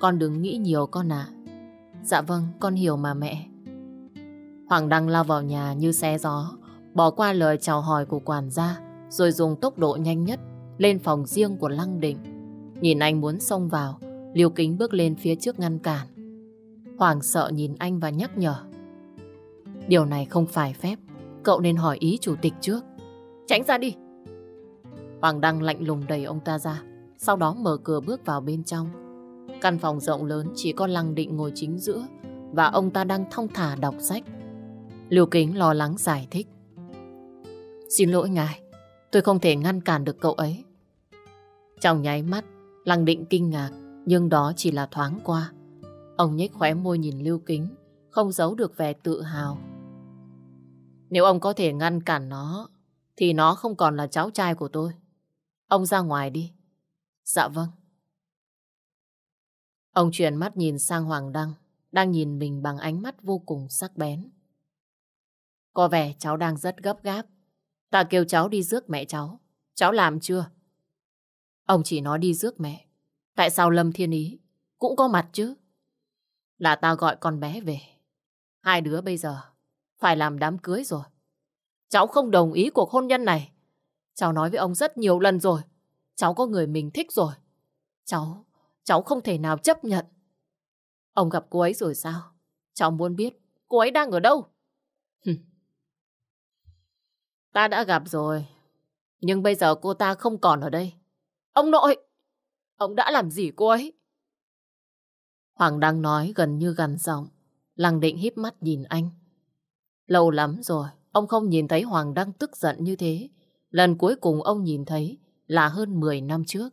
Con đừng nghĩ nhiều con ạ. À. Dạ vâng, con hiểu mà mẹ. Hoàng Đăng lao vào nhà như xe gió, bỏ qua lời chào hỏi của quản gia, rồi dùng tốc độ nhanh nhất lên phòng riêng của Lăng Định. Nhìn anh muốn xông vào, Liêu Kính bước lên phía trước ngăn cản. Hoàng sợ nhìn anh và nhắc nhở. Điều này không phải phép, cậu nên hỏi ý chủ tịch trước. Tránh ra đi! Hoàng Đăng lạnh lùng đẩy ông ta ra, sau đó mở cửa bước vào bên trong. Căn phòng rộng lớn chỉ có Lăng Định ngồi chính giữa và ông ta đang thong thả đọc sách. Lưu Kính lo lắng giải thích. Xin lỗi ngài, tôi không thể ngăn cản được cậu ấy. Trong nháy mắt, Lăng Định kinh ngạc, nhưng đó chỉ là thoáng qua. Ông nhếch khóe môi nhìn Lưu Kính, không giấu được vẻ tự hào. Nếu ông có thể ngăn cản nó, thì nó không còn là cháu trai của tôi. Ông ra ngoài đi. Dạ vâng. Ông chuyển mắt nhìn sang Hoàng Đăng, đang nhìn mình bằng ánh mắt vô cùng sắc bén. Có vẻ cháu đang rất gấp gáp. Ta kêu cháu đi rước mẹ cháu. Cháu làm chưa? Ông chỉ nói đi rước mẹ. Tại sao Lâm Thiên Ý cũng có mặt chứ? là tao gọi con bé về. Hai đứa bây giờ phải làm đám cưới rồi. Cháu không đồng ý cuộc hôn nhân này. Cháu nói với ông rất nhiều lần rồi. Cháu có người mình thích rồi. Cháu, cháu không thể nào chấp nhận. Ông gặp cô ấy rồi sao? Cháu muốn biết cô ấy đang ở đâu? ta đã gặp rồi. Nhưng bây giờ cô ta không còn ở đây. Ông nội! Ông đã làm gì cô ấy? Hoàng đang nói gần như gần giọng. Lăng định híp mắt nhìn anh. Lâu lắm rồi, ông không nhìn thấy Hoàng đang tức giận như thế. Lần cuối cùng ông nhìn thấy là hơn 10 năm trước.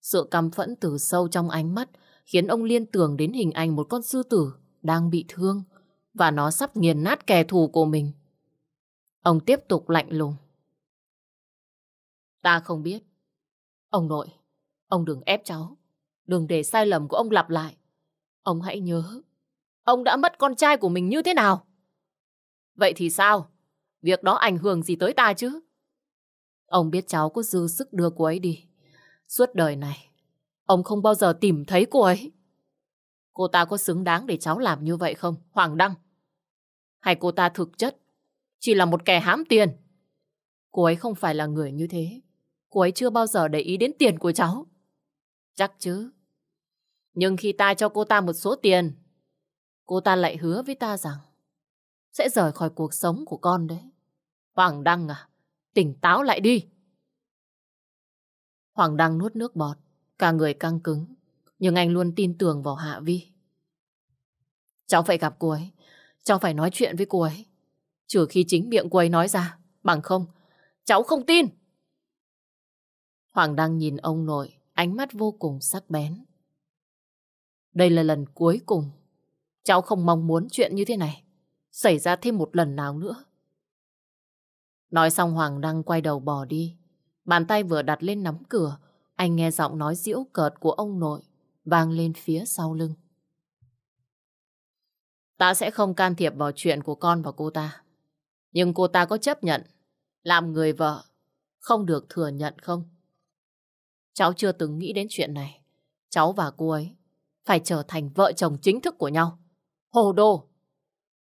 Sự căm phẫn từ sâu trong ánh mắt khiến ông liên tưởng đến hình ảnh một con sư tử đang bị thương và nó sắp nghiền nát kẻ thù của mình. Ông tiếp tục lạnh lùng. Ta không biết. Ông nội, ông đừng ép cháu. Đừng để sai lầm của ông lặp lại. Ông hãy nhớ, ông đã mất con trai của mình như thế nào? Vậy thì sao? Việc đó ảnh hưởng gì tới ta chứ? Ông biết cháu có dư sức đưa cô ấy đi. Suốt đời này, ông không bao giờ tìm thấy cô ấy. Cô ta có xứng đáng để cháu làm như vậy không, Hoàng Đăng? Hay cô ta thực chất chỉ là một kẻ hám tiền? Cô ấy không phải là người như thế. Cô ấy chưa bao giờ để ý đến tiền của cháu. Chắc chứ, nhưng khi ta cho cô ta một số tiền, cô ta lại hứa với ta rằng sẽ rời khỏi cuộc sống của con đấy. Hoàng Đăng à, tỉnh táo lại đi. Hoàng Đăng nuốt nước bọt, cả người căng cứng, nhưng anh luôn tin tưởng vào Hạ Vi. Cháu phải gặp cô ấy, cháu phải nói chuyện với cô ấy. Trừ khi chính miệng cô ấy nói ra, bằng không, cháu không tin. Hoàng Đăng nhìn ông nội, ánh mắt vô cùng sắc bén. Đây là lần cuối cùng. Cháu không mong muốn chuyện như thế này. Xảy ra thêm một lần nào nữa. Nói xong Hoàng Đăng quay đầu bỏ đi. Bàn tay vừa đặt lên nắm cửa, anh nghe giọng nói diễu cợt của ông nội vang lên phía sau lưng. Ta sẽ không can thiệp vào chuyện của con và cô ta. Nhưng cô ta có chấp nhận làm người vợ không được thừa nhận không? Cháu chưa từng nghĩ đến chuyện này. Cháu và cô ấy phải trở thành vợ chồng chính thức của nhau. Hồ đồ!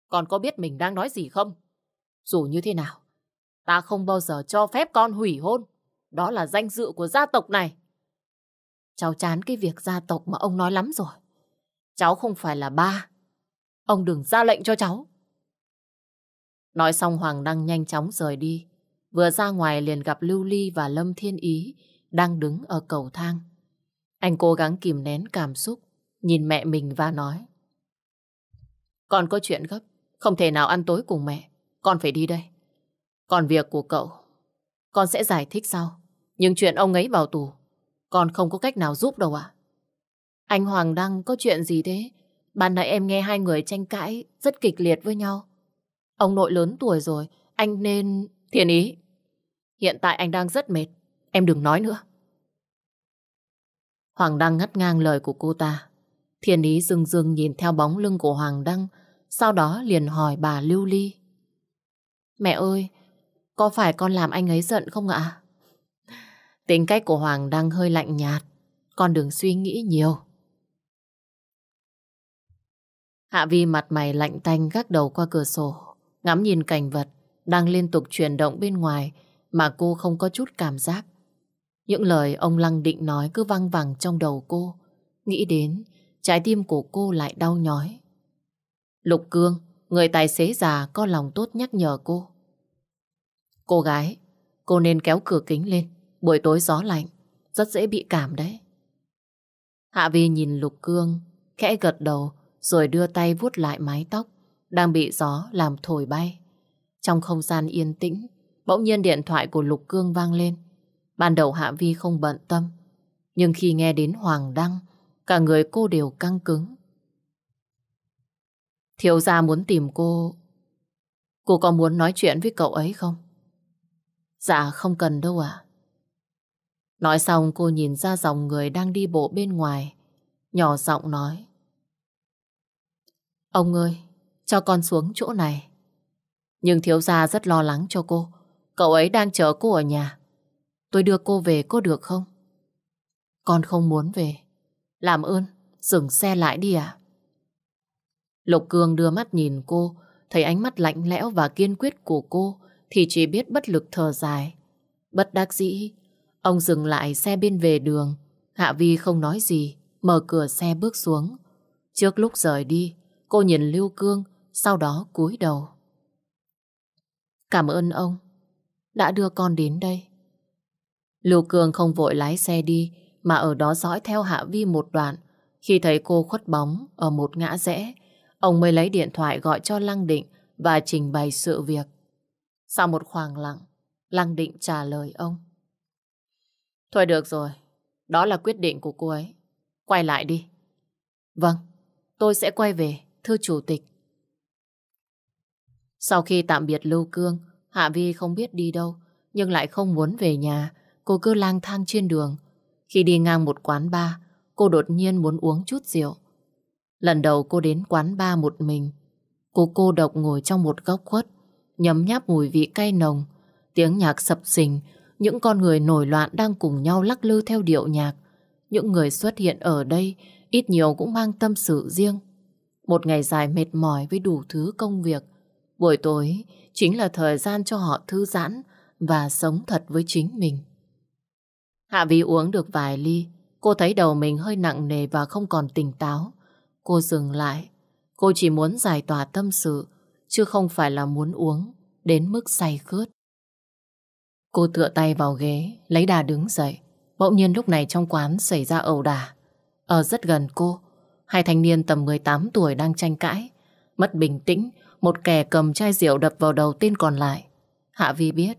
Con có biết mình đang nói gì không? Dù như thế nào, ta không bao giờ cho phép con hủy hôn. Đó là danh dự của gia tộc này. Cháu chán cái việc gia tộc mà ông nói lắm rồi. Cháu không phải là ba. Ông đừng ra lệnh cho cháu. Nói xong Hoàng Đăng nhanh chóng rời đi. Vừa ra ngoài liền gặp Lưu Ly và Lâm Thiên Ý đang đứng ở cầu thang. Anh cố gắng kìm nén cảm xúc nhìn mẹ mình và nói. Con có chuyện gấp, không thể nào ăn tối cùng mẹ, con phải đi đây. Còn việc của cậu, con sẽ giải thích sau. Nhưng chuyện ông ấy vào tù, con không có cách nào giúp đâu ạ. Anh Hoàng Đăng có chuyện gì thế? Ban nãy em nghe hai người tranh cãi rất kịch liệt với nhau. Ông nội lớn tuổi rồi, anh nên... Thiện ý, hiện tại anh đang rất mệt, em đừng nói nữa. Hoàng Đăng ngắt ngang lời của cô ta. Thiên ý dừng dừng nhìn theo bóng lưng của Hoàng Đăng, sau đó liền hỏi bà Lưu Ly. Mẹ ơi, có phải con làm anh ấy giận không ạ? Tính cách của Hoàng Đăng hơi lạnh nhạt, con đừng suy nghĩ nhiều. Hạ Vi mặt mày lạnh tanh gác đầu qua cửa sổ, ngắm nhìn cảnh vật đang liên tục chuyển động bên ngoài mà cô không có chút cảm giác. Những lời ông Lăng định nói cứ văng vẳng trong đầu cô. Nghĩ đến trái tim của cô lại đau nhói. Lục Cương, người tài xế già có lòng tốt nhắc nhở cô. Cô gái, cô nên kéo cửa kính lên, buổi tối gió lạnh, rất dễ bị cảm đấy. Hạ Vi nhìn Lục Cương, khẽ gật đầu rồi đưa tay vuốt lại mái tóc, đang bị gió làm thổi bay. Trong không gian yên tĩnh, bỗng nhiên điện thoại của Lục Cương vang lên. Ban đầu Hạ Vi không bận tâm, nhưng khi nghe đến Hoàng Đăng Cả người cô đều căng cứng. Thiếu gia muốn tìm cô. Cô có muốn nói chuyện với cậu ấy không? Dạ không cần đâu ạ. Nói xong cô nhìn ra dòng người đang đi bộ bên ngoài. Nhỏ giọng nói. Ông ơi, cho con xuống chỗ này. Nhưng thiếu gia rất lo lắng cho cô. Cậu ấy đang chờ cô ở nhà. Tôi đưa cô về cô được không? Con không muốn về. Làm ơn, dừng xe lại đi à. Lục Cường đưa mắt nhìn cô, thấy ánh mắt lạnh lẽo và kiên quyết của cô thì chỉ biết bất lực thở dài. Bất đắc dĩ, ông dừng lại xe bên về đường. Hạ Vi không nói gì, mở cửa xe bước xuống. Trước lúc rời đi, cô nhìn Lưu Cương, sau đó cúi đầu. Cảm ơn ông, đã đưa con đến đây. Lưu Cương không vội lái xe đi, mà ở đó dõi theo Hạ Vi một đoạn. Khi thấy cô khuất bóng ở một ngã rẽ, ông mới lấy điện thoại gọi cho Lăng Định và trình bày sự việc. Sau một khoảng lặng, Lăng Định trả lời ông. Thôi được rồi, đó là quyết định của cô ấy. Quay lại đi. Vâng, tôi sẽ quay về, thưa chủ tịch. Sau khi tạm biệt Lưu Cương, Hạ Vi không biết đi đâu, nhưng lại không muốn về nhà. Cô cứ lang thang trên đường, khi đi ngang một quán bar, cô đột nhiên muốn uống chút rượu. Lần đầu cô đến quán bar một mình, cô cô độc ngồi trong một góc khuất, nhấm nháp mùi vị cay nồng, tiếng nhạc sập sình, những con người nổi loạn đang cùng nhau lắc lư theo điệu nhạc. Những người xuất hiện ở đây ít nhiều cũng mang tâm sự riêng. Một ngày dài mệt mỏi với đủ thứ công việc, buổi tối chính là thời gian cho họ thư giãn và sống thật với chính mình. Hạ Vi uống được vài ly, cô thấy đầu mình hơi nặng nề và không còn tỉnh táo. Cô dừng lại, cô chỉ muốn giải tỏa tâm sự, chứ không phải là muốn uống đến mức say khướt. Cô tựa tay vào ghế, lấy đà đứng dậy. Bỗng nhiên lúc này trong quán xảy ra ẩu đả. Ở rất gần cô, hai thanh niên tầm 18 tuổi đang tranh cãi. Mất bình tĩnh, một kẻ cầm chai rượu đập vào đầu tên còn lại. Hạ Vi biết,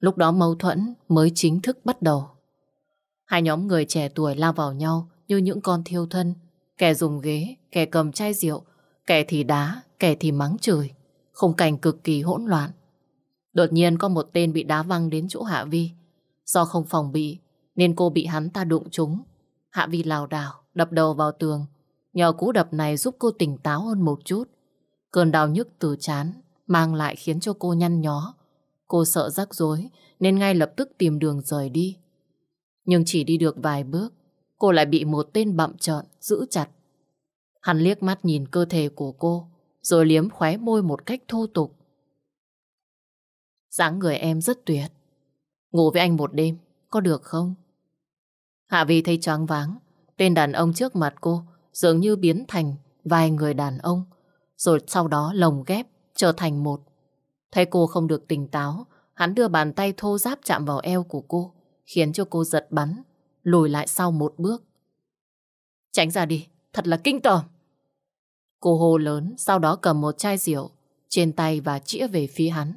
lúc đó mâu thuẫn mới chính thức bắt đầu. Hai nhóm người trẻ tuổi lao vào nhau như những con thiêu thân. Kẻ dùng ghế, kẻ cầm chai rượu, kẻ thì đá, kẻ thì mắng trời, Khung cảnh cực kỳ hỗn loạn. Đột nhiên có một tên bị đá văng đến chỗ Hạ Vi. Do không phòng bị nên cô bị hắn ta đụng trúng. Hạ Vi lào đảo, đập đầu vào tường. Nhờ cú đập này giúp cô tỉnh táo hơn một chút. Cơn đau nhức từ chán mang lại khiến cho cô nhăn nhó. Cô sợ rắc rối nên ngay lập tức tìm đường rời đi. Nhưng chỉ đi được vài bước, cô lại bị một tên bậm trợn giữ chặt. Hắn liếc mắt nhìn cơ thể của cô, rồi liếm khóe môi một cách thô tục. dáng người em rất tuyệt. Ngủ với anh một đêm, có được không? Hạ Vi thấy choáng váng, tên đàn ông trước mặt cô dường như biến thành vài người đàn ông, rồi sau đó lồng ghép trở thành một. Thấy cô không được tỉnh táo, hắn đưa bàn tay thô giáp chạm vào eo của cô, khiến cho cô giật bắn, lùi lại sau một bước. Tránh ra đi, thật là kinh tởm. Cô hô lớn, sau đó cầm một chai rượu trên tay và chĩa về phía hắn.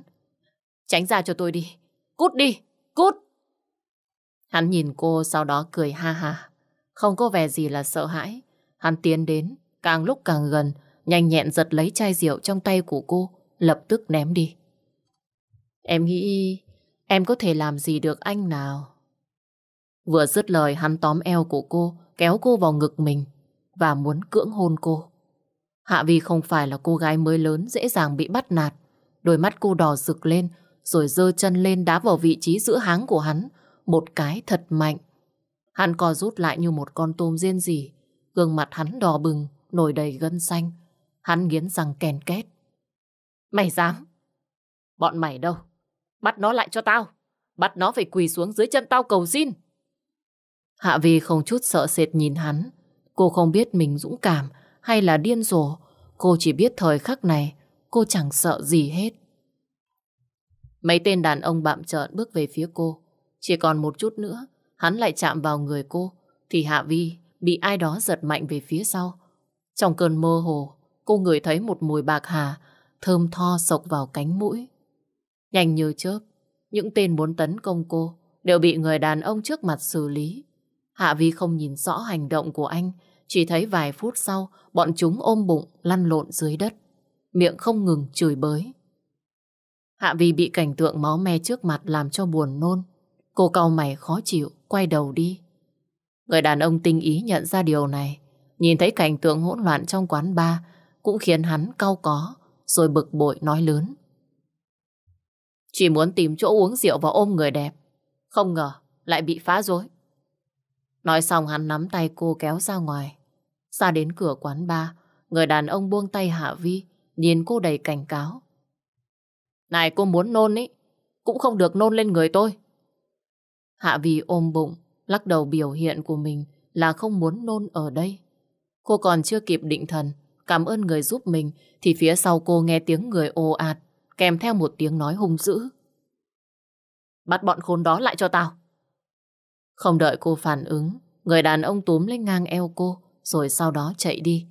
Tránh ra cho tôi đi, cút đi, cút. Hắn nhìn cô sau đó cười ha ha, không có vẻ gì là sợ hãi. Hắn tiến đến, càng lúc càng gần, nhanh nhẹn giật lấy chai rượu trong tay của cô, lập tức ném đi. Em nghĩ em có thể làm gì được anh nào? Vừa dứt lời hắn tóm eo của cô, kéo cô vào ngực mình và muốn cưỡng hôn cô. Hạ Vi không phải là cô gái mới lớn dễ dàng bị bắt nạt. Đôi mắt cô đỏ rực lên, rồi dơ chân lên đá vào vị trí giữa háng của hắn, một cái thật mạnh. Hắn co rút lại như một con tôm riêng gì, gương mặt hắn đỏ bừng, nổi đầy gân xanh. Hắn nghiến răng kèn két. Mày dám? Bọn mày đâu? Bắt nó lại cho tao. Bắt nó phải quỳ xuống dưới chân tao cầu xin. Hạ Vi không chút sợ sệt nhìn hắn. Cô không biết mình dũng cảm hay là điên rồ. Cô chỉ biết thời khắc này cô chẳng sợ gì hết. Mấy tên đàn ông bạm trợn bước về phía cô. Chỉ còn một chút nữa, hắn lại chạm vào người cô, thì Hạ Vi bị ai đó giật mạnh về phía sau. Trong cơn mơ hồ, cô ngửi thấy một mùi bạc hà, thơm tho sộc vào cánh mũi. Nhanh như chớp, những tên muốn tấn công cô đều bị người đàn ông trước mặt xử lý. Hạ Vi không nhìn rõ hành động của anh, chỉ thấy vài phút sau bọn chúng ôm bụng lăn lộn dưới đất, miệng không ngừng chửi bới. Hạ Vi bị cảnh tượng máu me trước mặt làm cho buồn nôn. Cô cau mày khó chịu, quay đầu đi. Người đàn ông tinh ý nhận ra điều này, nhìn thấy cảnh tượng hỗn loạn trong quán bar cũng khiến hắn cau có, rồi bực bội nói lớn. Chỉ muốn tìm chỗ uống rượu và ôm người đẹp, không ngờ lại bị phá rối. Nói xong hắn nắm tay cô kéo ra ngoài. Ra đến cửa quán bar, người đàn ông buông tay Hạ Vi, nhìn cô đầy cảnh cáo. Này cô muốn nôn ý, cũng không được nôn lên người tôi. Hạ Vi ôm bụng, lắc đầu biểu hiện của mình là không muốn nôn ở đây. Cô còn chưa kịp định thần, cảm ơn người giúp mình, thì phía sau cô nghe tiếng người ồ ạt, kèm theo một tiếng nói hung dữ. Bắt bọn khốn đó lại cho tao. Không đợi cô phản ứng, người đàn ông túm lên ngang eo cô, rồi sau đó chạy đi.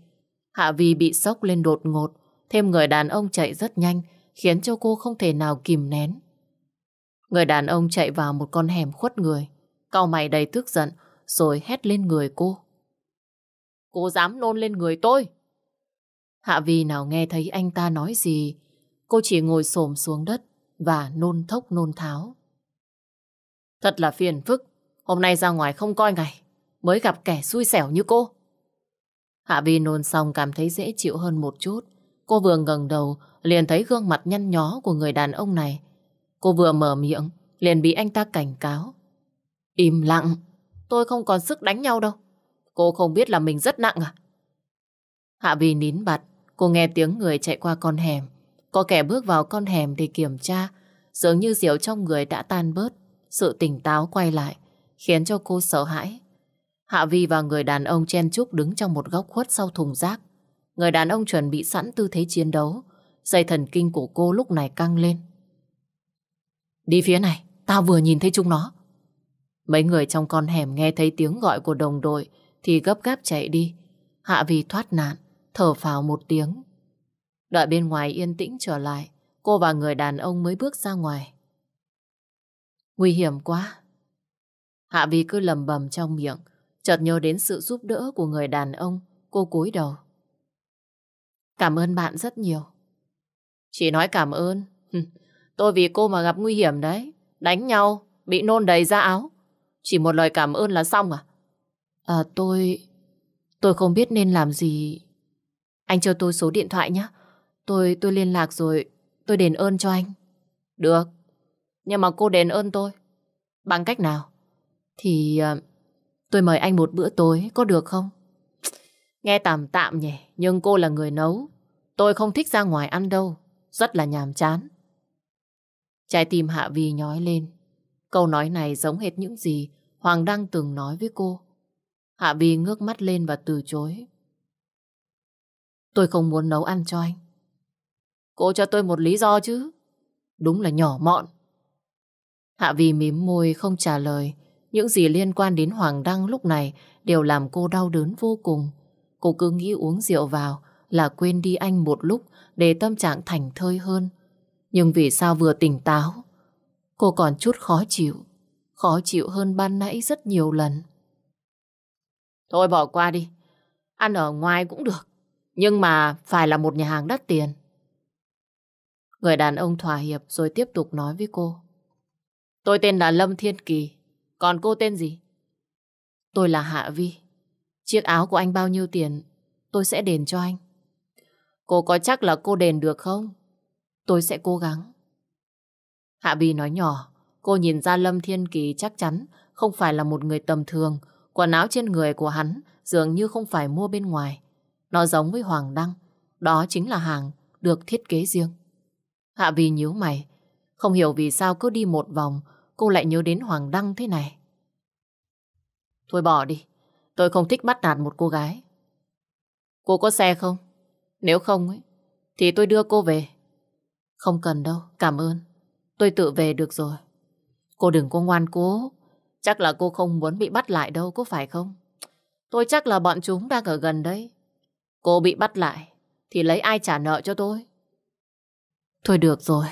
Hạ Vi bị sốc lên đột ngột, thêm người đàn ông chạy rất nhanh, khiến cho cô không thể nào kìm nén. Người đàn ông chạy vào một con hẻm khuất người, cau mày đầy tức giận, rồi hét lên người cô. Cô dám nôn lên người tôi! Hạ Vi nào nghe thấy anh ta nói gì, cô chỉ ngồi xổm xuống đất và nôn thốc nôn tháo. Thật là phiền phức, Hôm nay ra ngoài không coi ngày, mới gặp kẻ xui xẻo như cô. Hạ Vi nôn xong cảm thấy dễ chịu hơn một chút. Cô vừa ngẩng đầu, liền thấy gương mặt nhăn nhó của người đàn ông này. Cô vừa mở miệng, liền bị anh ta cảnh cáo. Im lặng, tôi không còn sức đánh nhau đâu. Cô không biết là mình rất nặng à? Hạ Vi nín bặt, cô nghe tiếng người chạy qua con hẻm. Có kẻ bước vào con hẻm để kiểm tra. Dường như rượu trong người đã tan bớt, sự tỉnh táo quay lại khiến cho cô sợ hãi. Hạ Vi và người đàn ông chen chúc đứng trong một góc khuất sau thùng rác. Người đàn ông chuẩn bị sẵn tư thế chiến đấu. Dây thần kinh của cô lúc này căng lên. Đi phía này, tao vừa nhìn thấy chúng nó. Mấy người trong con hẻm nghe thấy tiếng gọi của đồng đội thì gấp gáp chạy đi. Hạ Vi thoát nạn, thở phào một tiếng. Đợi bên ngoài yên tĩnh trở lại, cô và người đàn ông mới bước ra ngoài. Nguy hiểm quá, Hạ Vi cứ lầm bầm trong miệng, chợt nhớ đến sự giúp đỡ của người đàn ông, cô cúi đầu. Cảm ơn bạn rất nhiều. Chỉ nói cảm ơn. Tôi vì cô mà gặp nguy hiểm đấy. Đánh nhau, bị nôn đầy ra áo. Chỉ một lời cảm ơn là xong à? À tôi... Tôi không biết nên làm gì. Anh cho tôi số điện thoại nhé. Tôi tôi liên lạc rồi. Tôi đền ơn cho anh. Được. Nhưng mà cô đền ơn tôi. Bằng cách nào? Thì ờ, tôi mời anh một bữa tối có được không? Nghe tạm tạm nhỉ, nhưng cô là người nấu. Tôi không thích ra ngoài ăn đâu, rất là nhàm chán. Trái tim Hạ Vi nhói lên. Câu nói này giống hệt những gì Hoàng Đăng từng nói với cô. Hạ Vi ngước mắt lên và từ chối. Tôi không muốn nấu ăn cho anh. Cô cho tôi một lý do chứ. Đúng là nhỏ mọn. Hạ Vi mím môi không trả lời những gì liên quan đến Hoàng Đăng lúc này đều làm cô đau đớn vô cùng. Cô cứ nghĩ uống rượu vào là quên đi anh một lúc để tâm trạng thành thơi hơn. Nhưng vì sao vừa tỉnh táo, cô còn chút khó chịu. Khó chịu hơn ban nãy rất nhiều lần. Thôi bỏ qua đi. Ăn ở ngoài cũng được. Nhưng mà phải là một nhà hàng đắt tiền. Người đàn ông thỏa hiệp rồi tiếp tục nói với cô. Tôi tên là Lâm Thiên Kỳ. Còn cô tên gì? Tôi là Hạ Vi. Chiếc áo của anh bao nhiêu tiền, tôi sẽ đền cho anh. Cô có chắc là cô đền được không? Tôi sẽ cố gắng. Hạ Vi nói nhỏ, cô nhìn ra Lâm Thiên Kỳ chắc chắn không phải là một người tầm thường. Quần áo trên người của hắn dường như không phải mua bên ngoài. Nó giống với Hoàng Đăng. Đó chính là hàng được thiết kế riêng. Hạ Vi nhíu mày. Không hiểu vì sao cứ đi một vòng cô lại nhớ đến Hoàng Đăng thế này. Thôi bỏ đi, tôi không thích bắt nạt một cô gái. Cô có xe không? Nếu không ấy, thì tôi đưa cô về. Không cần đâu, cảm ơn. Tôi tự về được rồi. Cô đừng có ngoan cố. Chắc là cô không muốn bị bắt lại đâu, có phải không? Tôi chắc là bọn chúng đang ở gần đấy. Cô bị bắt lại, thì lấy ai trả nợ cho tôi? Thôi được rồi.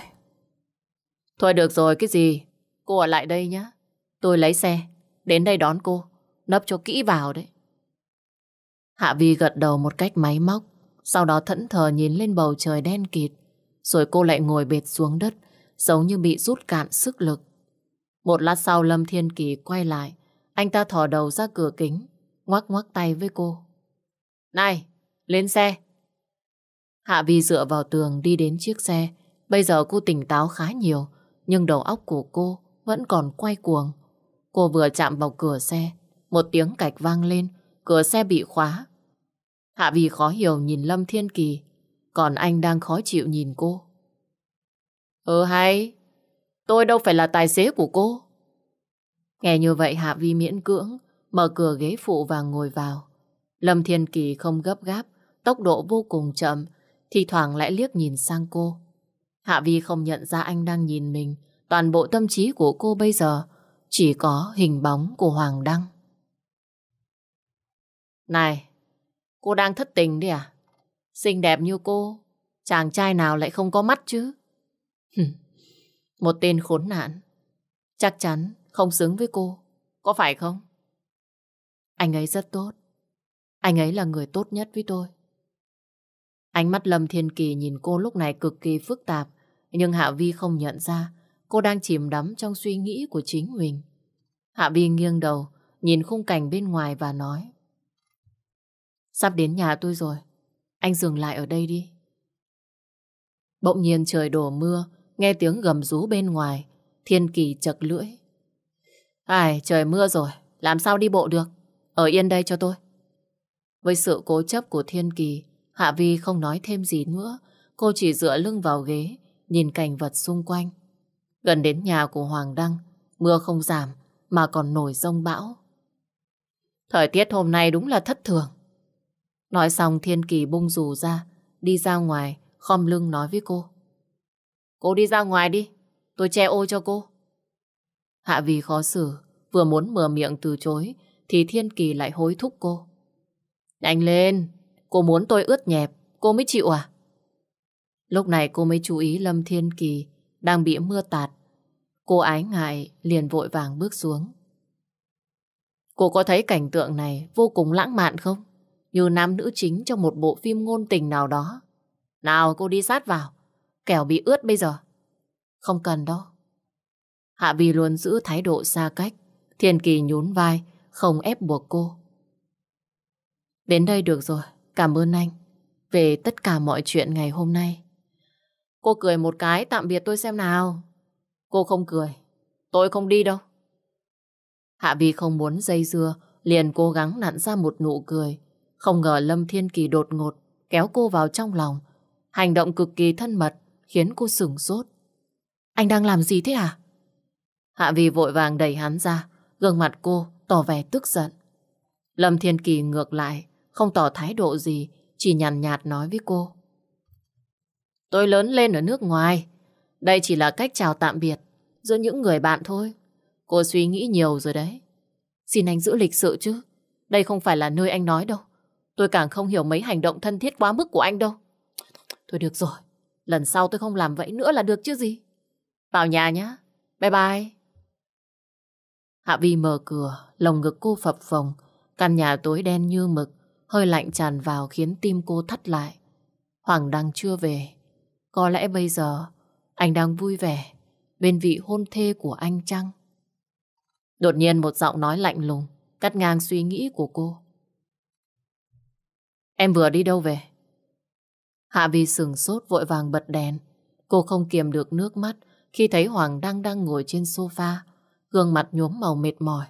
Thôi được rồi cái gì? Cô ở lại đây nhé. Tôi lấy xe, đến đây đón cô. Nấp cho kỹ vào đấy. Hạ Vi gật đầu một cách máy móc. Sau đó thẫn thờ nhìn lên bầu trời đen kịt. Rồi cô lại ngồi bệt xuống đất, giống như bị rút cạn sức lực. Một lát sau Lâm Thiên Kỳ quay lại. Anh ta thò đầu ra cửa kính, ngoắc ngoắc tay với cô. Này, lên xe. Hạ Vi dựa vào tường đi đến chiếc xe. Bây giờ cô tỉnh táo khá nhiều, nhưng đầu óc của cô vẫn còn quay cuồng. Cô vừa chạm vào cửa xe, một tiếng cạch vang lên, cửa xe bị khóa. Hạ Vi khó hiểu nhìn Lâm Thiên Kỳ, còn anh đang khó chịu nhìn cô. Ừ hay, tôi đâu phải là tài xế của cô. Nghe như vậy Hạ Vi miễn cưỡng, mở cửa ghế phụ và ngồi vào. Lâm Thiên Kỳ không gấp gáp, tốc độ vô cùng chậm, thì thoảng lại liếc nhìn sang cô. Hạ Vi không nhận ra anh đang nhìn mình, toàn bộ tâm trí của cô bây giờ chỉ có hình bóng của Hoàng Đăng. Này, cô đang thất tình đi à? Xinh đẹp như cô, chàng trai nào lại không có mắt chứ? Một tên khốn nạn, chắc chắn không xứng với cô, có phải không? Anh ấy rất tốt, anh ấy là người tốt nhất với tôi. Ánh mắt Lâm Thiên Kỳ nhìn cô lúc này cực kỳ phức tạp, nhưng Hạ Vi không nhận ra Cô đang chìm đắm trong suy nghĩ của chính mình. Hạ Vi nghiêng đầu, nhìn khung cảnh bên ngoài và nói. Sắp đến nhà tôi rồi, anh dừng lại ở đây đi. Bỗng nhiên trời đổ mưa, nghe tiếng gầm rú bên ngoài, thiên kỳ chật lưỡi. Ai, trời mưa rồi, làm sao đi bộ được? Ở yên đây cho tôi. Với sự cố chấp của thiên kỳ, Hạ Vi không nói thêm gì nữa, cô chỉ dựa lưng vào ghế, nhìn cảnh vật xung quanh. Gần đến nhà của Hoàng Đăng, mưa không giảm mà còn nổi rông bão. Thời tiết hôm nay đúng là thất thường. Nói xong Thiên Kỳ bung dù ra, đi ra ngoài, khom lưng nói với cô. Cô đi ra ngoài đi, tôi che ô cho cô. Hạ vì khó xử, vừa muốn mở miệng từ chối, thì Thiên Kỳ lại hối thúc cô. Nhanh lên, cô muốn tôi ướt nhẹp, cô mới chịu à? Lúc này cô mới chú ý Lâm Thiên Kỳ đang bị mưa tạt. Cô ái ngại liền vội vàng bước xuống. Cô có thấy cảnh tượng này vô cùng lãng mạn không? Như nam nữ chính trong một bộ phim ngôn tình nào đó. Nào cô đi sát vào, kẻo bị ướt bây giờ. Không cần đâu. Hạ Vi luôn giữ thái độ xa cách, Thiên Kỳ nhún vai, không ép buộc cô. Đến đây được rồi, cảm ơn anh về tất cả mọi chuyện ngày hôm nay. Cô cười một cái tạm biệt tôi xem nào. Cô không cười. Tôi không đi đâu. Hạ Vi không muốn dây dưa, liền cố gắng nặn ra một nụ cười. Không ngờ Lâm Thiên Kỳ đột ngột kéo cô vào trong lòng. Hành động cực kỳ thân mật khiến cô sửng sốt. Anh đang làm gì thế à? Hạ Vi vội vàng đẩy hắn ra, gương mặt cô tỏ vẻ tức giận. Lâm Thiên Kỳ ngược lại, không tỏ thái độ gì, chỉ nhàn nhạt, nhạt nói với cô. Tôi lớn lên ở nước ngoài. Đây chỉ là cách chào tạm biệt giữa những người bạn thôi. Cô suy nghĩ nhiều rồi đấy. Xin anh giữ lịch sự chứ. Đây không phải là nơi anh nói đâu. Tôi càng không hiểu mấy hành động thân thiết quá mức của anh đâu. Thôi được rồi. Lần sau tôi không làm vậy nữa là được chứ gì. Vào nhà nhá. Bye bye. Hạ Vi mở cửa, lồng ngực cô phập phồng. Căn nhà tối đen như mực, hơi lạnh tràn vào khiến tim cô thắt lại. Hoàng đang chưa về. Có lẽ bây giờ anh đang vui vẻ bên vị hôn thê của anh chăng? Đột nhiên một giọng nói lạnh lùng cắt ngang suy nghĩ của cô. Em vừa đi đâu về? Hạ Vi sừng sốt vội vàng bật đèn. Cô không kiềm được nước mắt khi thấy Hoàng đang đang ngồi trên sofa, gương mặt nhuốm màu mệt mỏi.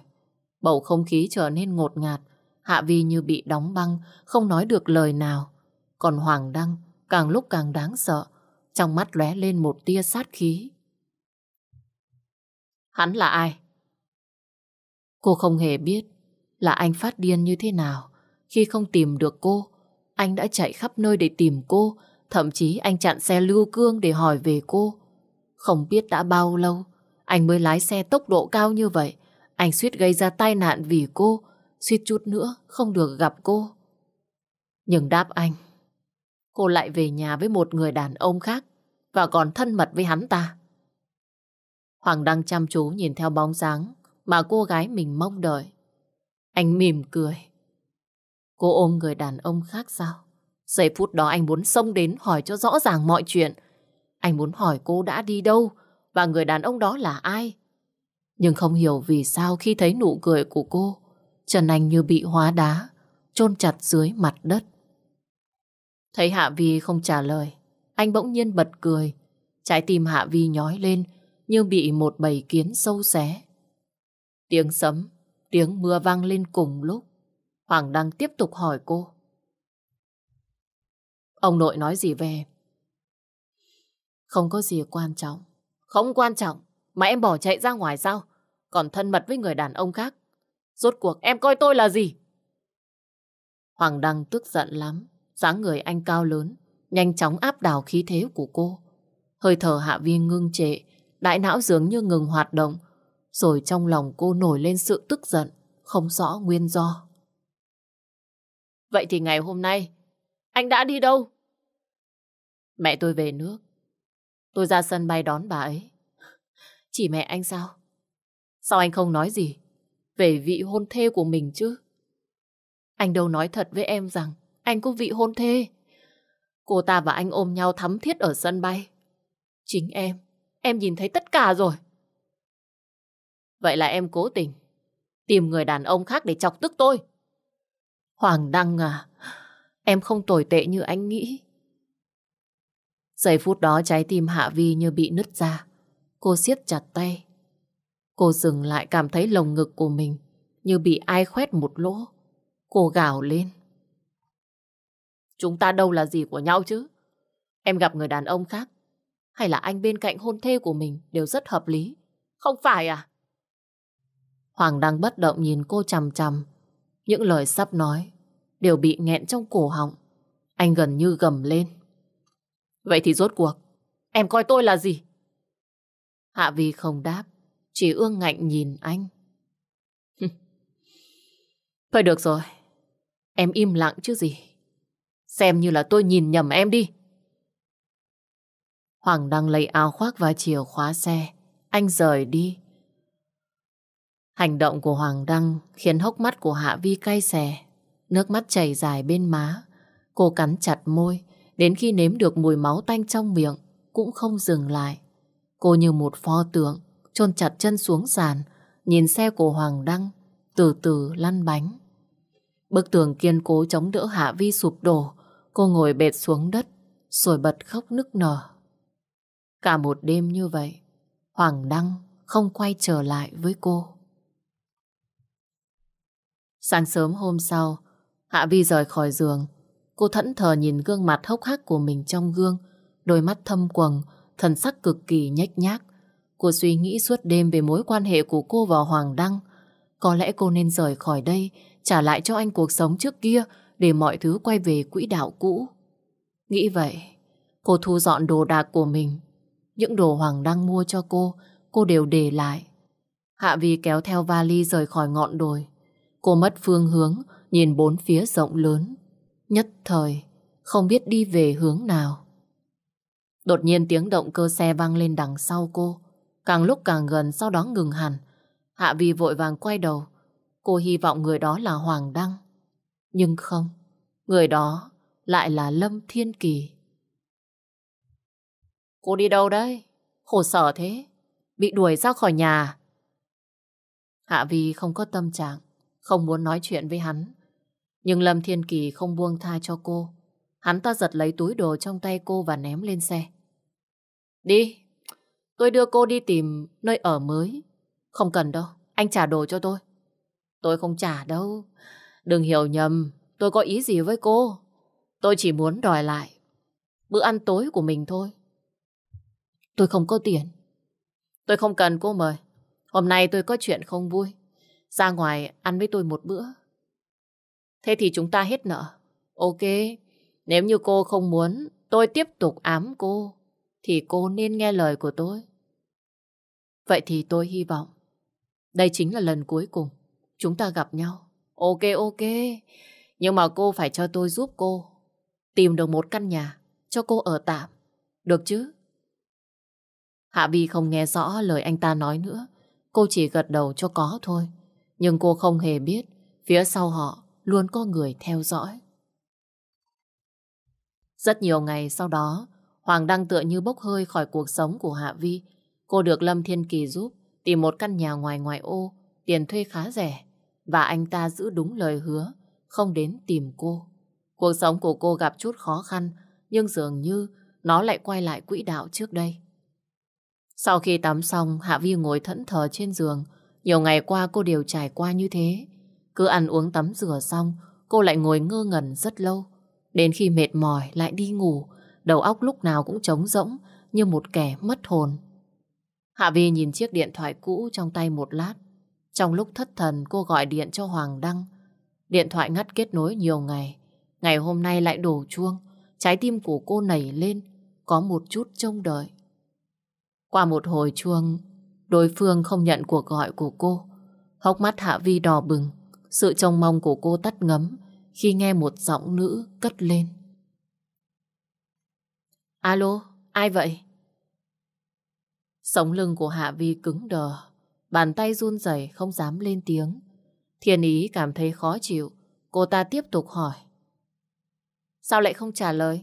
Bầu không khí trở nên ngột ngạt, Hạ Vi như bị đóng băng, không nói được lời nào. Còn Hoàng Đăng càng lúc càng đáng sợ, trong mắt lóe lên một tia sát khí. Hắn là ai? Cô không hề biết là anh phát điên như thế nào. Khi không tìm được cô, anh đã chạy khắp nơi để tìm cô. Thậm chí anh chặn xe lưu cương để hỏi về cô. Không biết đã bao lâu, anh mới lái xe tốc độ cao như vậy. Anh suýt gây ra tai nạn vì cô, suýt chút nữa không được gặp cô. Nhưng đáp anh, cô lại về nhà với một người đàn ông khác và còn thân mật với hắn ta. Hoàng đang chăm chú nhìn theo bóng dáng mà cô gái mình mong đợi. Anh mỉm cười. Cô ôm người đàn ông khác sao? Giây phút đó anh muốn xông đến hỏi cho rõ ràng mọi chuyện. Anh muốn hỏi cô đã đi đâu và người đàn ông đó là ai. Nhưng không hiểu vì sao khi thấy nụ cười của cô, Trần Anh như bị hóa đá, chôn chặt dưới mặt đất. Thấy Hạ Vi không trả lời, anh bỗng nhiên bật cười. Trái tim Hạ Vi nhói lên như bị một bầy kiến sâu xé. Tiếng sấm, tiếng mưa vang lên cùng lúc. Hoàng Đăng tiếp tục hỏi cô. Ông nội nói gì về? Không có gì quan trọng. Không quan trọng, mà em bỏ chạy ra ngoài sao? Còn thân mật với người đàn ông khác. Rốt cuộc em coi tôi là gì? Hoàng Đăng tức giận lắm, dáng người anh cao lớn, nhanh chóng áp đảo khí thế của cô. Hơi thở Hạ Viên ngưng trệ, đại não dường như ngừng hoạt động, rồi trong lòng cô nổi lên sự tức giận, không rõ nguyên do. Vậy thì ngày hôm nay, anh đã đi đâu? Mẹ tôi về nước. Tôi ra sân bay đón bà ấy. Chỉ mẹ anh sao? Sao anh không nói gì? Về vị hôn thê của mình chứ? Anh đâu nói thật với em rằng anh có vị hôn thê. Cô ta và anh ôm nhau thắm thiết ở sân bay. Chính em, em nhìn thấy tất cả rồi. Vậy là em cố tình tìm người đàn ông khác để chọc tức tôi. Hoàng Đăng à, em không tồi tệ như anh nghĩ. Giây phút đó trái tim Hạ Vi như bị nứt ra. Cô siết chặt tay. Cô dừng lại cảm thấy lồng ngực của mình như bị ai khoét một lỗ. Cô gào lên. Chúng ta đâu là gì của nhau chứ? Em gặp người đàn ông khác, hay là anh bên cạnh hôn thê của mình đều rất hợp lý. Không phải à? Hoàng đang bất động nhìn cô chằm chằm. Những lời sắp nói đều bị nghẹn trong cổ họng. Anh gần như gầm lên. Vậy thì rốt cuộc, em coi tôi là gì? Hạ Vi không đáp, chỉ ương ngạnh nhìn anh. Thôi được rồi, em im lặng chứ gì. Xem như là tôi nhìn nhầm em đi. Hoàng đăng lấy áo khoác và chìa khóa xe. Anh rời đi. Hành động của Hoàng Đăng khiến hốc mắt của Hạ Vi cay xè. Nước mắt chảy dài bên má. Cô cắn chặt môi. Đến khi nếm được mùi máu tanh trong miệng cũng không dừng lại. Cô như một pho tượng chôn chặt chân xuống sàn nhìn xe của Hoàng Đăng từ từ lăn bánh. Bức tường kiên cố chống đỡ Hạ Vi sụp đổ Cô ngồi bệt xuống đất Rồi bật khóc nức nở Cả một đêm như vậy Hoàng Đăng không quay trở lại với cô Sáng sớm hôm sau Hạ Vi rời khỏi giường Cô thẫn thờ nhìn gương mặt hốc hác của mình trong gương Đôi mắt thâm quầng Thần sắc cực kỳ nhách nhác Cô suy nghĩ suốt đêm về mối quan hệ của cô và Hoàng Đăng. Có lẽ cô nên rời khỏi đây, trả lại cho anh cuộc sống trước kia để mọi thứ quay về quỹ đạo cũ. Nghĩ vậy, cô thu dọn đồ đạc của mình. Những đồ Hoàng đang mua cho cô, cô đều để lại. Hạ Vi kéo theo vali rời khỏi ngọn đồi. Cô mất phương hướng, nhìn bốn phía rộng lớn. Nhất thời, không biết đi về hướng nào. Đột nhiên tiếng động cơ xe vang lên đằng sau cô. Càng lúc càng gần sau đó ngừng hẳn. Hạ Vi vội vàng quay đầu. Cô hy vọng người đó là Hoàng Đăng. Nhưng không, người đó lại là Lâm Thiên Kỳ. Cô đi đâu đấy? Khổ sở thế, bị đuổi ra khỏi nhà. Hạ Vi không có tâm trạng, không muốn nói chuyện với hắn. Nhưng Lâm Thiên Kỳ không buông tha cho cô. Hắn ta giật lấy túi đồ trong tay cô và ném lên xe. Đi, tôi đưa cô đi tìm nơi ở mới. Không cần đâu, anh trả đồ cho tôi. Tôi không trả đâu, Đừng hiểu nhầm, tôi có ý gì với cô. Tôi chỉ muốn đòi lại bữa ăn tối của mình thôi. Tôi không có tiền. Tôi không cần cô mời. Hôm nay tôi có chuyện không vui. Ra ngoài ăn với tôi một bữa. Thế thì chúng ta hết nợ. Ok, nếu như cô không muốn tôi tiếp tục ám cô, thì cô nên nghe lời của tôi. Vậy thì tôi hy vọng đây chính là lần cuối cùng chúng ta gặp nhau. Ok ok, nhưng mà cô phải cho tôi giúp cô tìm được một căn nhà cho cô ở tạm, được chứ? Hạ Vi không nghe rõ lời anh ta nói nữa, cô chỉ gật đầu cho có thôi. Nhưng cô không hề biết phía sau họ luôn có người theo dõi. Rất nhiều ngày sau đó, Hoàng Đăng tựa như bốc hơi khỏi cuộc sống của Hạ Vi. Cô được Lâm Thiên Kỳ giúp tìm một căn nhà ngoài ngoại ô, tiền thuê khá rẻ và anh ta giữ đúng lời hứa, không đến tìm cô. Cuộc sống của cô gặp chút khó khăn, nhưng dường như nó lại quay lại quỹ đạo trước đây. Sau khi tắm xong, Hạ Vi ngồi thẫn thờ trên giường. Nhiều ngày qua cô đều trải qua như thế. Cứ ăn uống tắm rửa xong, cô lại ngồi ngơ ngẩn rất lâu. Đến khi mệt mỏi lại đi ngủ, đầu óc lúc nào cũng trống rỗng như một kẻ mất hồn. Hạ Vi nhìn chiếc điện thoại cũ trong tay một lát, trong lúc thất thần cô gọi điện cho Hoàng Đăng. Điện thoại ngắt kết nối nhiều ngày. Ngày hôm nay lại đổ chuông. Trái tim của cô nảy lên. Có một chút trông đợi. Qua một hồi chuông, đối phương không nhận cuộc gọi của cô. Hốc mắt Hạ Vi đỏ bừng. Sự trông mong của cô tắt ngấm khi nghe một giọng nữ cất lên. Alo, ai vậy? Sống lưng của Hạ Vi cứng đờ bàn tay run rẩy không dám lên tiếng. Thiên ý cảm thấy khó chịu, cô ta tiếp tục hỏi. Sao lại không trả lời?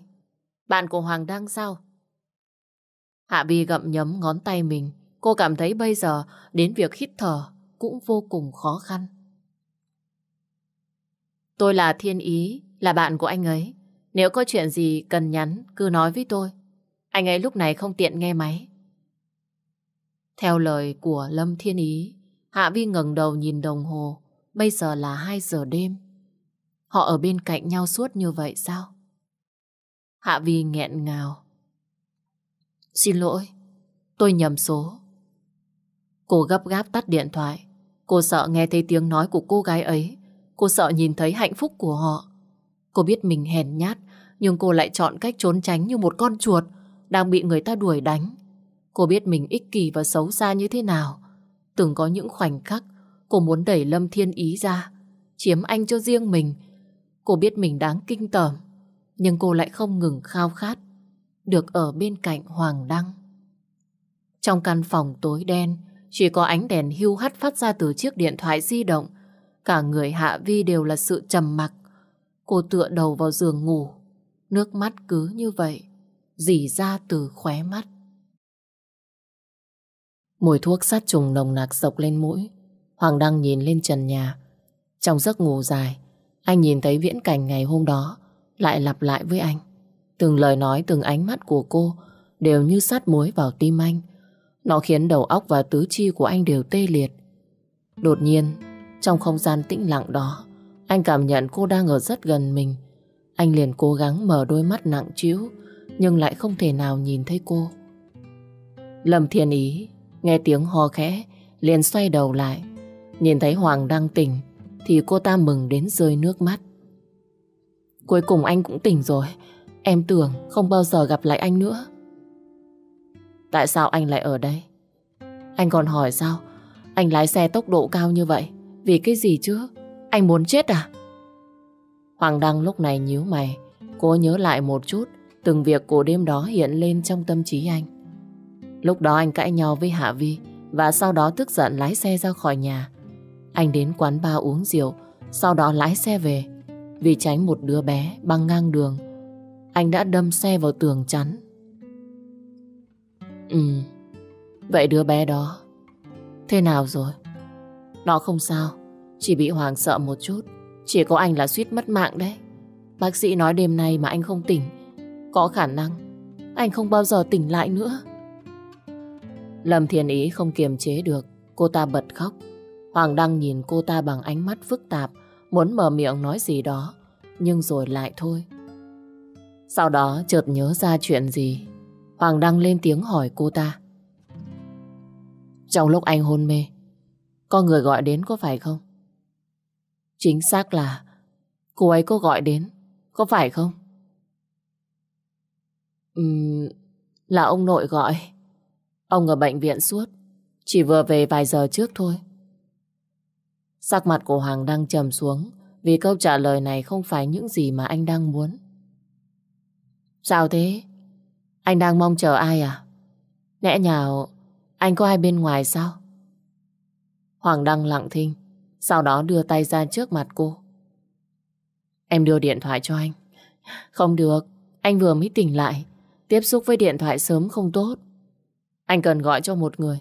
Bạn của Hoàng đang sao? Hạ Bi gậm nhấm ngón tay mình, cô cảm thấy bây giờ đến việc hít thở cũng vô cùng khó khăn. Tôi là Thiên Ý, là bạn của anh ấy. Nếu có chuyện gì cần nhắn, cứ nói với tôi. Anh ấy lúc này không tiện nghe máy. Theo lời của Lâm Thiên Ý, Hạ Vi ngẩng đầu nhìn đồng hồ, bây giờ là 2 giờ đêm. Họ ở bên cạnh nhau suốt như vậy sao? Hạ Vi nghẹn ngào. Xin lỗi, tôi nhầm số. Cô gấp gáp tắt điện thoại. Cô sợ nghe thấy tiếng nói của cô gái ấy. Cô sợ nhìn thấy hạnh phúc của họ. Cô biết mình hèn nhát, nhưng cô lại chọn cách trốn tránh như một con chuột đang bị người ta đuổi đánh. Cô biết mình ích kỷ và xấu xa như thế nào. Từng có những khoảnh khắc cô muốn đẩy Lâm Thiên Ý ra, chiếm anh cho riêng mình. Cô biết mình đáng kinh tởm, nhưng cô lại không ngừng khao khát được ở bên cạnh Hoàng Đăng. Trong căn phòng tối đen, chỉ có ánh đèn hưu hắt phát ra từ chiếc điện thoại di động. Cả người Hạ Vi đều là sự trầm mặc. Cô tựa đầu vào giường ngủ, nước mắt cứ như vậy, rỉ ra từ khóe mắt. Mùi thuốc sát trùng nồng nặc dọc lên mũi. Hoàng Đăng nhìn lên trần nhà. Trong giấc ngủ dài, anh nhìn thấy viễn cảnh ngày hôm đó lại lặp lại với anh. Từng lời nói, từng ánh mắt của cô đều như sát muối vào tim anh. Nó khiến đầu óc và tứ chi của anh đều tê liệt. Đột nhiên, trong không gian tĩnh lặng đó, anh cảm nhận cô đang ở rất gần mình. Anh liền cố gắng mở đôi mắt nặng trĩu nhưng lại không thể nào nhìn thấy cô. Lầm Thiên Ý nghe tiếng ho khẽ, liền xoay đầu lại. Nhìn thấy Hoàng đang tỉnh, thì cô ta mừng đến rơi nước mắt. Cuối cùng anh cũng tỉnh rồi, em tưởng không bao giờ gặp lại anh nữa. Tại sao anh lại ở đây? Anh còn hỏi sao? Anh lái xe tốc độ cao như vậy, vì cái gì chứ? Anh muốn chết à? Hoàng Đăng lúc này nhíu mày, cô nhớ lại một chút, từng việc của đêm đó hiện lên trong tâm trí anh. Lúc đó anh cãi nhau với Hạ Vi và sau đó tức giận lái xe ra khỏi nhà. Anh đến quán ba uống rượu, sau đó lái xe về. Vì tránh một đứa bé băng ngang đường, anh đã đâm xe vào tường chắn. Ừ, vậy đứa bé đó, thế nào rồi? Nó không sao, chỉ bị hoàng sợ một chút. Chỉ có anh là suýt mất mạng đấy. Bác sĩ nói đêm nay mà anh không tỉnh, có khả năng anh không bao giờ tỉnh lại nữa. Lâm Thiên Ý không kiềm chế được, cô ta bật khóc. Hoàng Đăng nhìn cô ta bằng ánh mắt phức tạp, muốn mở miệng nói gì đó, nhưng rồi lại thôi. Sau đó chợt nhớ ra chuyện gì, Hoàng Đăng lên tiếng hỏi cô ta. Trong lúc anh hôn mê, có người gọi đến có phải không? Chính xác là cô ấy có gọi đến, có phải không? Ừm, là ông nội gọi. Ông ở bệnh viện suốt, chỉ vừa về vài giờ trước thôi. Sắc mặt của Hoàng đang trầm xuống vì câu trả lời này không phải những gì mà anh đang muốn. Sao thế? Anh đang mong chờ ai à? Lẽ nhào anh có ai bên ngoài sao? Hoàng Đăng lặng thinh, sau đó đưa tay ra trước mặt cô. Em đưa điện thoại cho anh. Không được, anh vừa mới tỉnh lại, tiếp xúc với điện thoại sớm không tốt. Anh cần gọi cho một người.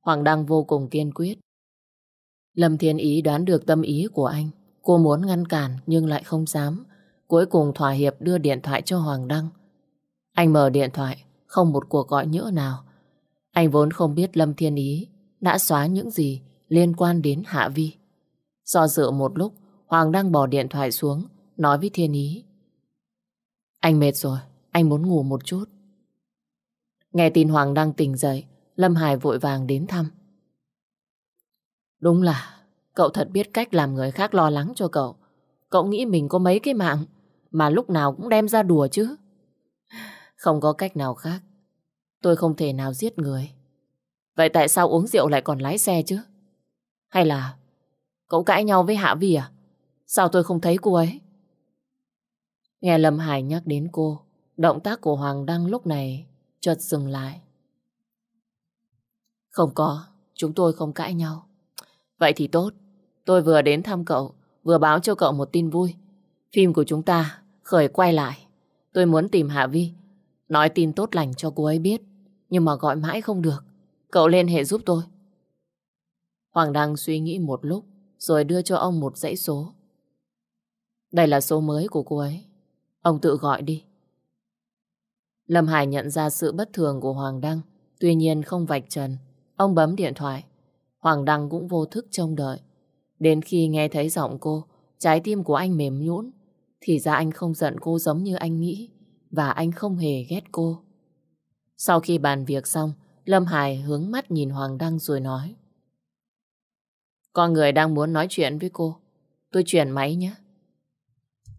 Hoàng Đăng vô cùng kiên quyết. Lâm Thiên Ý đoán được tâm ý của anh. Cô muốn ngăn cản nhưng lại không dám. Cuối cùng thỏa hiệp đưa điện thoại cho Hoàng Đăng. Anh mở điện thoại, không một cuộc gọi nhỡ nào. Anh vốn không biết Lâm Thiên Ý đã xóa những gì liên quan đến Hạ Vi. Do dự một lúc, Hoàng Đăng bỏ điện thoại xuống, nói với Thiên Ý. Anh mệt rồi, anh muốn ngủ một chút. Nghe tin Hoàng đang tỉnh dậy, Lâm Hải vội vàng đến thăm. Đúng là cậu thật biết cách làm người khác lo lắng cho cậu. Cậu nghĩ mình có mấy cái mạng mà lúc nào cũng đem ra đùa chứ. Không có cách nào khác. Tôi không thể nào giết người. Vậy tại sao uống rượu lại còn lái xe chứ? Hay là cậu cãi nhau với Hạ Vi à? Sao tôi không thấy cô ấy? Nghe Lâm Hải nhắc đến cô, động tác của Hoàng Đăng lúc này chợt dừng lại. Không có, chúng tôi không cãi nhau. Vậy thì tốt, tôi vừa đến thăm cậu, vừa báo cho cậu một tin vui. Phim của chúng ta khởi quay lại. Tôi muốn tìm Hạ Vi, nói tin tốt lành cho cô ấy biết, nhưng mà gọi mãi không được. Cậu liên hệ giúp tôi. Hoàng Đăng suy nghĩ một lúc, rồi đưa cho ông một dãy số. Đây là số mới của cô ấy. Ông tự gọi đi. Lâm Hải nhận ra sự bất thường của Hoàng Đăng, tuy nhiên không vạch trần. Ông bấm điện thoại. Hoàng Đăng cũng vô thức trông đợi. Đến khi nghe thấy giọng cô, trái tim của anh mềm nhũn. Thì ra anh không giận cô giống như anh nghĩ, và anh không hề ghét cô. Sau khi bàn việc xong, Lâm Hải hướng mắt nhìn Hoàng Đăng rồi nói. Con người đang muốn nói chuyện với cô. Tôi chuyển máy nhé.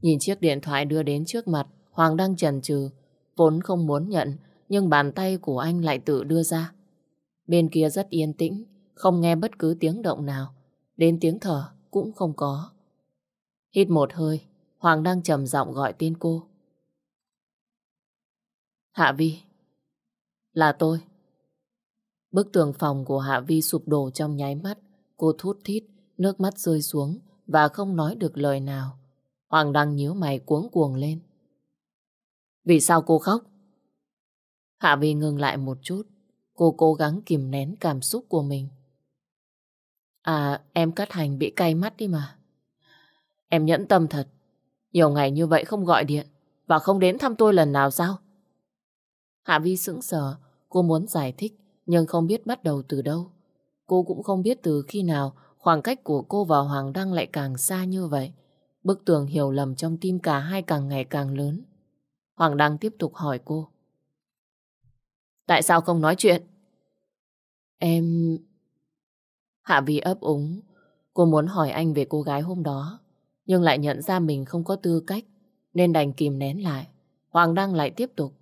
Nhìn chiếc điện thoại đưa đến trước mặt, Hoàng Đăng chần chừ Vốn không muốn nhận, nhưng bàn tay của anh lại tự đưa ra. Bên kia rất yên tĩnh, không nghe bất cứ tiếng động nào. Đến tiếng thở cũng không có. Hít một hơi, Hoàng đang trầm giọng gọi tên cô. Hạ Vi. Là tôi. Bức tường phòng của Hạ Vi sụp đổ trong nháy mắt. Cô thút thít, nước mắt rơi xuống và không nói được lời nào. Hoàng đăng nhíu mày cuống cuồng lên. Vì sao cô khóc? Hạ Vi ngừng lại một chút. Cô cố gắng kìm nén cảm xúc của mình. À, em cắt hành bị cay mắt đi mà. Em nhẫn tâm thật. Nhiều ngày như vậy không gọi điện và không đến thăm tôi lần nào sao? Hạ Vi sững sờ, cô muốn giải thích nhưng không biết bắt đầu từ đâu. Cô cũng không biết từ khi nào khoảng cách của cô và Hoàng Đăng lại càng xa như vậy. Bức tường hiểu lầm trong tim cả hai càng ngày càng lớn. Hoàng Đăng tiếp tục hỏi cô. Tại sao không nói chuyện? Em... Hạ Vi ấp úng. Cô muốn hỏi anh về cô gái hôm đó. Nhưng lại nhận ra mình không có tư cách. Nên đành kìm nén lại. Hoàng Đăng lại tiếp tục.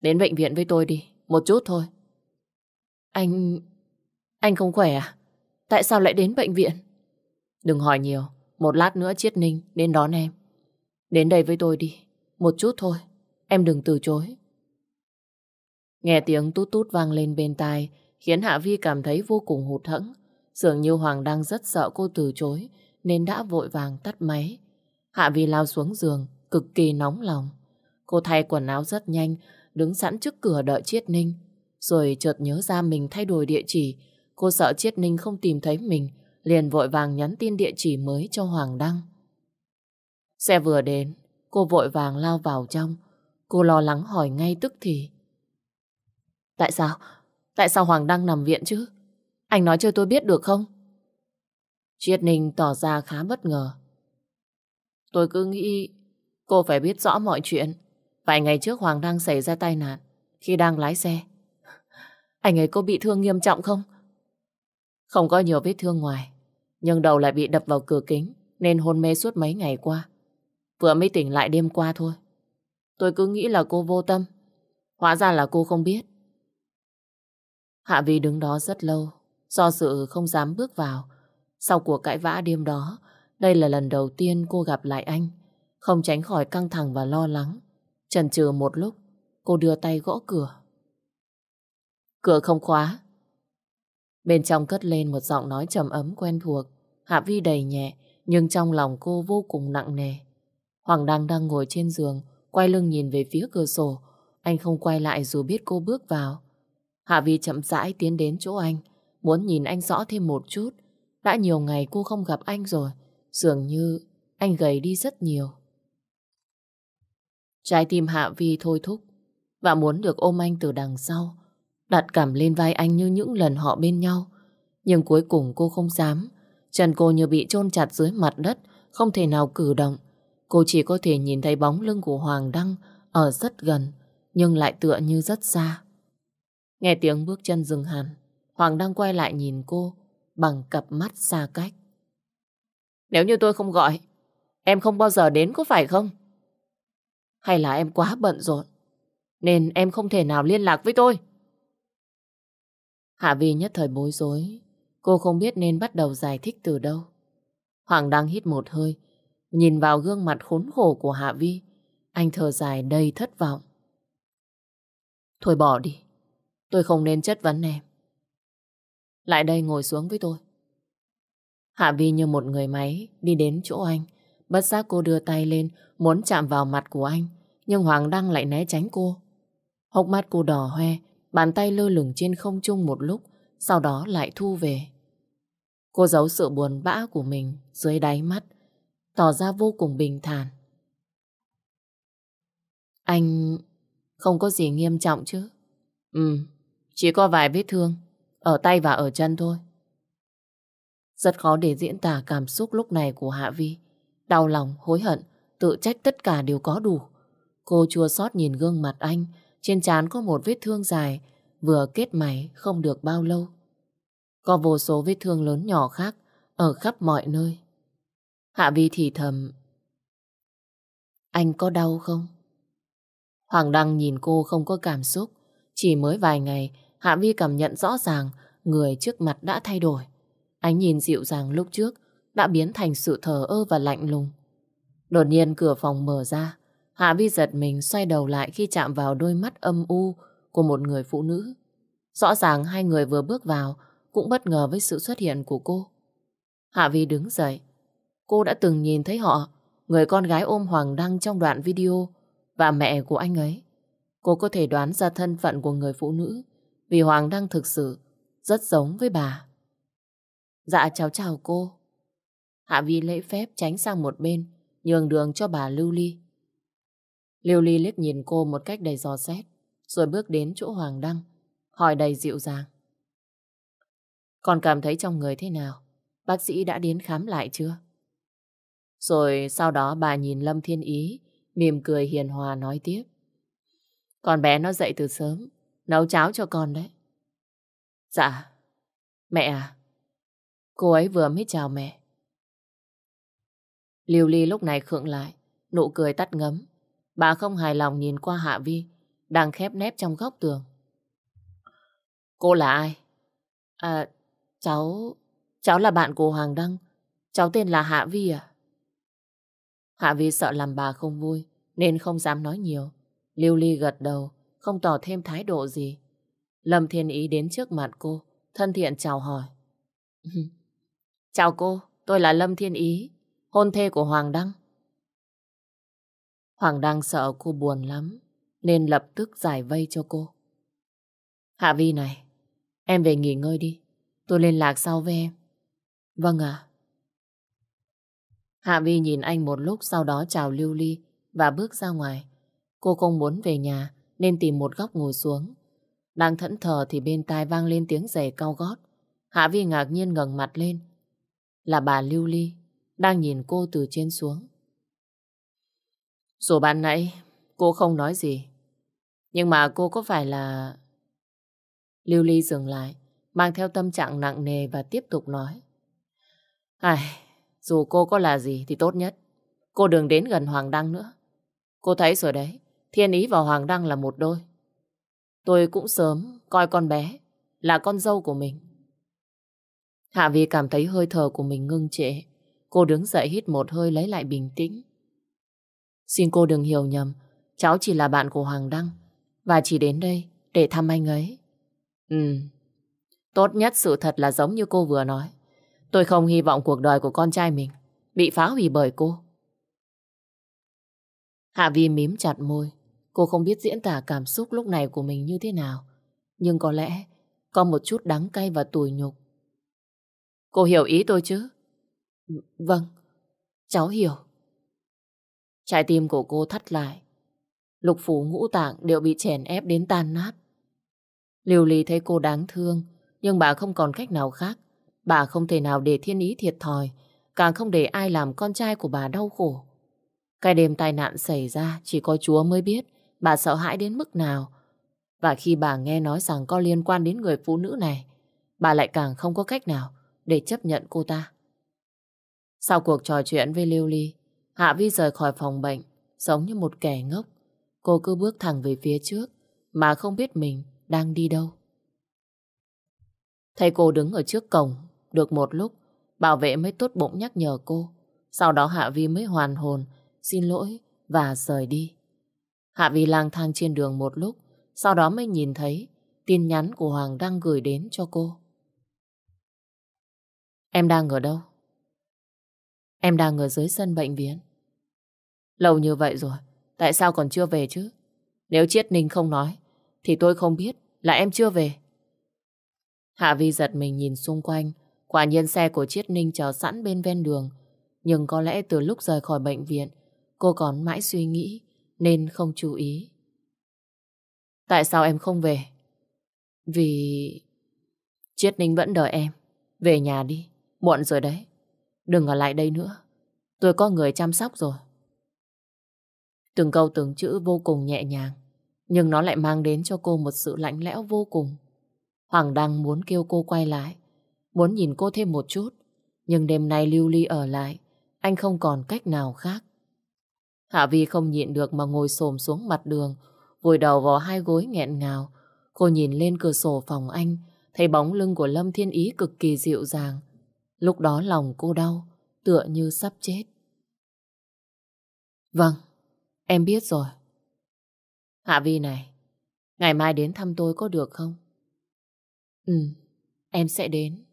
Đến bệnh viện với tôi đi. Một chút thôi. Anh... Anh không khỏe à? Tại sao lại đến bệnh viện? Đừng hỏi nhiều. Một lát nữa Chiết Ninh đến đón em. Đến đây với tôi đi. Một chút thôi, em đừng từ chối. Nghe tiếng tút tút vang lên bên tai, khiến Hạ Vi cảm thấy vô cùng hụt hẫng. Dường như Hoàng đang rất sợ cô từ chối, nên đã vội vàng tắt máy. Hạ Vi lao xuống giường, cực kỳ nóng lòng. Cô thay quần áo rất nhanh, đứng sẵn trước cửa đợi Chiết Ninh. Rồi chợt nhớ ra mình thay đổi địa chỉ. Cô sợ Chiết Ninh không tìm thấy mình, liền vội vàng nhắn tin địa chỉ mới cho Hoàng Đăng. Xe vừa đến, Cô vội vàng lao vào trong. Cô lo lắng hỏi ngay tức thì. Tại sao? Tại sao Hoàng đang nằm viện chứ? Anh nói cho tôi biết được không? Triết Ninh tỏ ra khá bất ngờ. Tôi cứ nghĩ cô phải biết rõ mọi chuyện. Vài ngày trước Hoàng đang xảy ra tai nạn khi đang lái xe. Anh ấy có bị thương nghiêm trọng không? Không có nhiều vết thương ngoài, nhưng đầu lại bị đập vào cửa kính nên hôn mê suốt mấy ngày qua. Vừa mới tỉnh lại đêm qua thôi. Tôi cứ nghĩ là cô vô tâm. Hóa ra là cô không biết. Hạ Vi đứng đó rất lâu, do sự không dám bước vào. Sau cuộc cãi vã đêm đó, đây là lần đầu tiên cô gặp lại anh. Không tránh khỏi căng thẳng và lo lắng. Chần chừ một lúc, cô đưa tay gõ cửa. Cửa không khóa. Bên trong cất lên một giọng nói trầm ấm quen thuộc. Hạ Vi đầy nhẹ, nhưng trong lòng cô vô cùng nặng nề. Hoàng Đăng đang ngồi trên giường, quay lưng nhìn về phía cửa sổ. Anh không quay lại dù biết cô bước vào. Hạ Vi chậm rãi tiến đến chỗ anh, muốn nhìn anh rõ thêm một chút. Đã nhiều ngày cô không gặp anh rồi, dường như anh gầy đi rất nhiều. Trái tim Hạ Vi thôi thúc và muốn được ôm anh từ đằng sau, đặt cảm lên vai anh như những lần họ bên nhau. Nhưng cuối cùng cô không dám, chân cô như bị chôn chặt dưới mặt đất, không thể nào cử động. Cô chỉ có thể nhìn thấy bóng lưng của Hoàng Đăng ở rất gần, nhưng lại tựa như rất xa. Nghe tiếng bước chân dừng hẳn, Hoàng Đăng quay lại nhìn cô bằng cặp mắt xa cách. Nếu như tôi không gọi, em không bao giờ đến có phải không? Hay là em quá bận rộn, nên em không thể nào liên lạc với tôi? Hạ Vi nhất thời bối rối, cô không biết nên bắt đầu giải thích từ đâu. Hoàng Đăng hít một hơi, Nhìn vào gương mặt khốn khổ của Hạ Vi, anh thở dài đầy thất vọng. Thôi bỏ đi, tôi không nên chất vấn em. Lại đây ngồi xuống với tôi. Hạ Vi như một người máy đi đến chỗ anh. Bất giác cô đưa tay lên muốn chạm vào mặt của anh. Nhưng Hoàng Đăng lại né tránh cô. Hốc mắt cô đỏ hoe, bàn tay lơ lửng trên không trung một lúc, sau đó lại thu về. Cô giấu sự buồn bã của mình dưới đáy mắt, tỏ ra vô cùng bình thản. Anh không có gì nghiêm trọng chứ? Ừ, chỉ có vài vết thương, ở tay và ở chân thôi. Rất khó để diễn tả cảm xúc lúc này của Hạ Vi. Đau lòng, hối hận, tự trách tất cả đều có đủ. Cô chua xót nhìn gương mặt anh, trên trán có một vết thương dài, vừa kết mày không được bao lâu. Có vô số vết thương lớn nhỏ khác ở khắp mọi nơi. Hạ Vi thì thầm. Anh có đau không? Hoàng Đăng nhìn cô không có cảm xúc. Chỉ mới vài ngày, Hạ Vi cảm nhận rõ ràng người trước mặt đã thay đổi. Ánh nhìn dịu dàng lúc trước đã biến thành sự thờ ơ và lạnh lùng. Đột nhiên cửa phòng mở ra, Hạ Vi giật mình xoay đầu lại khi chạm vào đôi mắt âm u của một người phụ nữ. Rõ ràng hai người vừa bước vào cũng bất ngờ với sự xuất hiện của cô. Hạ Vi đứng dậy, cô đã từng nhìn thấy họ, người con gái ôm Hoàng Đăng trong đoạn video và mẹ của anh ấy. Cô có thể đoán ra thân phận của người phụ nữ vì Hoàng Đăng thực sự rất giống với bà. Dạ cháu chào cô. Hạ Vi lễ phép tránh sang một bên, nhường đường cho bà Lưu Ly. Lưu Ly liếc nhìn cô một cách đầy dò xét, rồi bước đến chỗ Hoàng Đăng, hỏi đầy dịu dàng. Còn cảm thấy trong người thế nào? Bác sĩ đã đến khám lại chưa? Rồi sau đó bà nhìn Lâm Thiên Ý, mỉm cười hiền hòa nói tiếp. Con bé nó dậy từ sớm, nấu cháo cho con đấy. Dạ, mẹ à, cô ấy vừa mới chào mẹ. Liêu Ly lúc này khượng lại, nụ cười tắt ngấm. Bà không hài lòng nhìn qua Hạ Vi, đang khép nép trong góc tường. Cô là ai? À, cháu... cháu là bạn của Hoàng Đăng. Cháu tên là Hạ Vi à? Hạ Vi sợ làm bà không vui, nên không dám nói nhiều. Lưu Ly gật đầu, không tỏ thêm thái độ gì. Lâm Thiên Ý đến trước mặt cô, thân thiện chào hỏi. *laughs* chào cô, tôi là Lâm Thiên Ý, hôn thê của Hoàng Đăng. Hoàng Đăng sợ cô buồn lắm, nên lập tức giải vây cho cô. Hạ Vi này, em về nghỉ ngơi đi, tôi liên lạc sau với em. Vâng ạ. Hạ Vi nhìn anh một lúc sau đó chào Lưu Ly và bước ra ngoài. Cô không muốn về nhà nên tìm một góc ngồi xuống. Đang thẫn thờ thì bên tai vang lên tiếng giày cao gót. Hạ Vi ngạc nhiên ngẩng mặt lên. Là bà Lưu Ly đang nhìn cô từ trên xuống. Dù ban nãy cô không nói gì nhưng mà cô có phải là... Lưu Ly dừng lại mang theo tâm trạng nặng nề và tiếp tục nói. Ai, dù cô có là gì thì tốt nhất. Cô đừng đến gần Hoàng Đăng nữa. Cô thấy rồi đấy, Thiên Ý và Hoàng Đăng là một đôi. Tôi cũng sớm coi con bé là con dâu của mình. Hạ Vi cảm thấy hơi thở của mình ngưng trệ. Cô đứng dậy hít một hơi lấy lại bình tĩnh. Xin cô đừng hiểu nhầm, cháu chỉ là bạn của Hoàng Đăng và chỉ đến đây để thăm anh ấy. Ừ, tốt nhất sự thật là giống như cô vừa nói. Tôi không hy vọng cuộc đời của con trai mình bị phá hủy bởi cô. Hạ Vi mím chặt môi. Cô không biết diễn tả cảm xúc lúc này của mình như thế nào. Nhưng có lẽ có một chút đắng cay và tủi nhục. Cô hiểu ý tôi chứ? Vâng, cháu hiểu. Trái tim của cô thắt lại. Lục phủ ngũ tạng đều bị chèn ép đến tan nát. Liều Lý thấy cô đáng thương, nhưng bà không còn cách nào khác Bà không thể nào để thiên ý thiệt thòi, càng không để ai làm con trai của bà đau khổ. Cái đêm tai nạn xảy ra chỉ có Chúa mới biết bà sợ hãi đến mức nào. Và khi bà nghe nói rằng có liên quan đến người phụ nữ này, bà lại càng không có cách nào để chấp nhận cô ta. Sau cuộc trò chuyện với Lưu Ly, Hạ Vi rời khỏi phòng bệnh, giống như một kẻ ngốc. Cô cứ bước thẳng về phía trước, mà không biết mình đang đi đâu. Thầy cô đứng ở trước cổng, được một lúc, bảo vệ mới tốt bụng nhắc nhở cô. Sau đó Hạ Vi mới hoàn hồn, xin lỗi và rời đi. Hạ Vi lang thang trên đường một lúc, sau đó mới nhìn thấy tin nhắn của Hoàng đang gửi đến cho cô. Em đang ở đâu? Em đang ở dưới sân bệnh viện. Lâu như vậy rồi, tại sao còn chưa về chứ? Nếu Triết Ninh không nói, thì tôi không biết là em chưa về. Hạ Vi giật mình nhìn xung quanh, Quả nhiên xe của Triết Ninh chờ sẵn bên ven đường. Nhưng có lẽ từ lúc rời khỏi bệnh viện, cô còn mãi suy nghĩ nên không chú ý. Tại sao em không về? Vì... Triết Ninh vẫn đợi em. Về nhà đi. Muộn rồi đấy. Đừng ở lại đây nữa. Tôi có người chăm sóc rồi. Từng câu từng chữ vô cùng nhẹ nhàng. Nhưng nó lại mang đến cho cô một sự lạnh lẽo vô cùng. Hoàng đang muốn kêu cô quay lại muốn nhìn cô thêm một chút. Nhưng đêm nay Lưu Ly ở lại, anh không còn cách nào khác. Hạ Vi không nhịn được mà ngồi xồm xuống mặt đường, vùi đầu vào hai gối nghẹn ngào. Cô nhìn lên cửa sổ phòng anh, thấy bóng lưng của Lâm Thiên Ý cực kỳ dịu dàng. Lúc đó lòng cô đau, tựa như sắp chết. Vâng, em biết rồi. Hạ Vi này, ngày mai đến thăm tôi có được không? Ừ, em sẽ đến.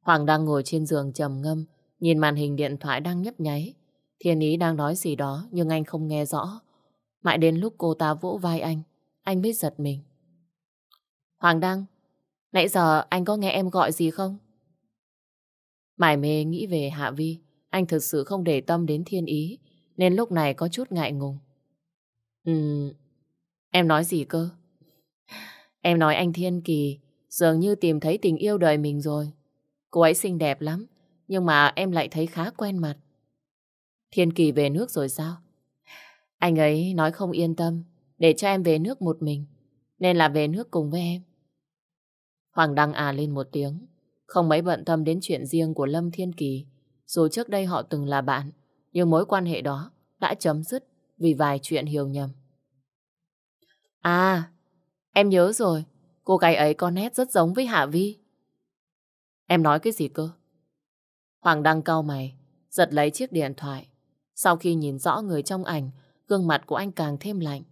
Hoàng đang ngồi trên giường trầm ngâm, nhìn màn hình điện thoại đang nhấp nháy. Thiên ý đang nói gì đó nhưng anh không nghe rõ. Mãi đến lúc cô ta vỗ vai anh, anh mới giật mình. Hoàng Đăng, nãy giờ anh có nghe em gọi gì không? Mải mê nghĩ về Hạ Vi, anh thực sự không để tâm đến thiên ý, nên lúc này có chút ngại ngùng. Ừm, em nói gì cơ? Em nói anh Thiên Kỳ dường như tìm thấy tình yêu đời mình rồi. Cô ấy xinh đẹp lắm, nhưng mà em lại thấy khá quen mặt. Thiên Kỳ về nước rồi sao? Anh ấy nói không yên tâm, để cho em về nước một mình, nên là về nước cùng với em. Hoàng Đăng à lên một tiếng, không mấy bận tâm đến chuyện riêng của Lâm Thiên Kỳ. Dù trước đây họ từng là bạn, nhưng mối quan hệ đó đã chấm dứt vì vài chuyện hiểu nhầm. À, em nhớ rồi, cô gái ấy có nét rất giống với Hạ Vi. Em nói cái gì cơ? Hoàng Đăng cao mày, giật lấy chiếc điện thoại. Sau khi nhìn rõ người trong ảnh, gương mặt của anh càng thêm lạnh.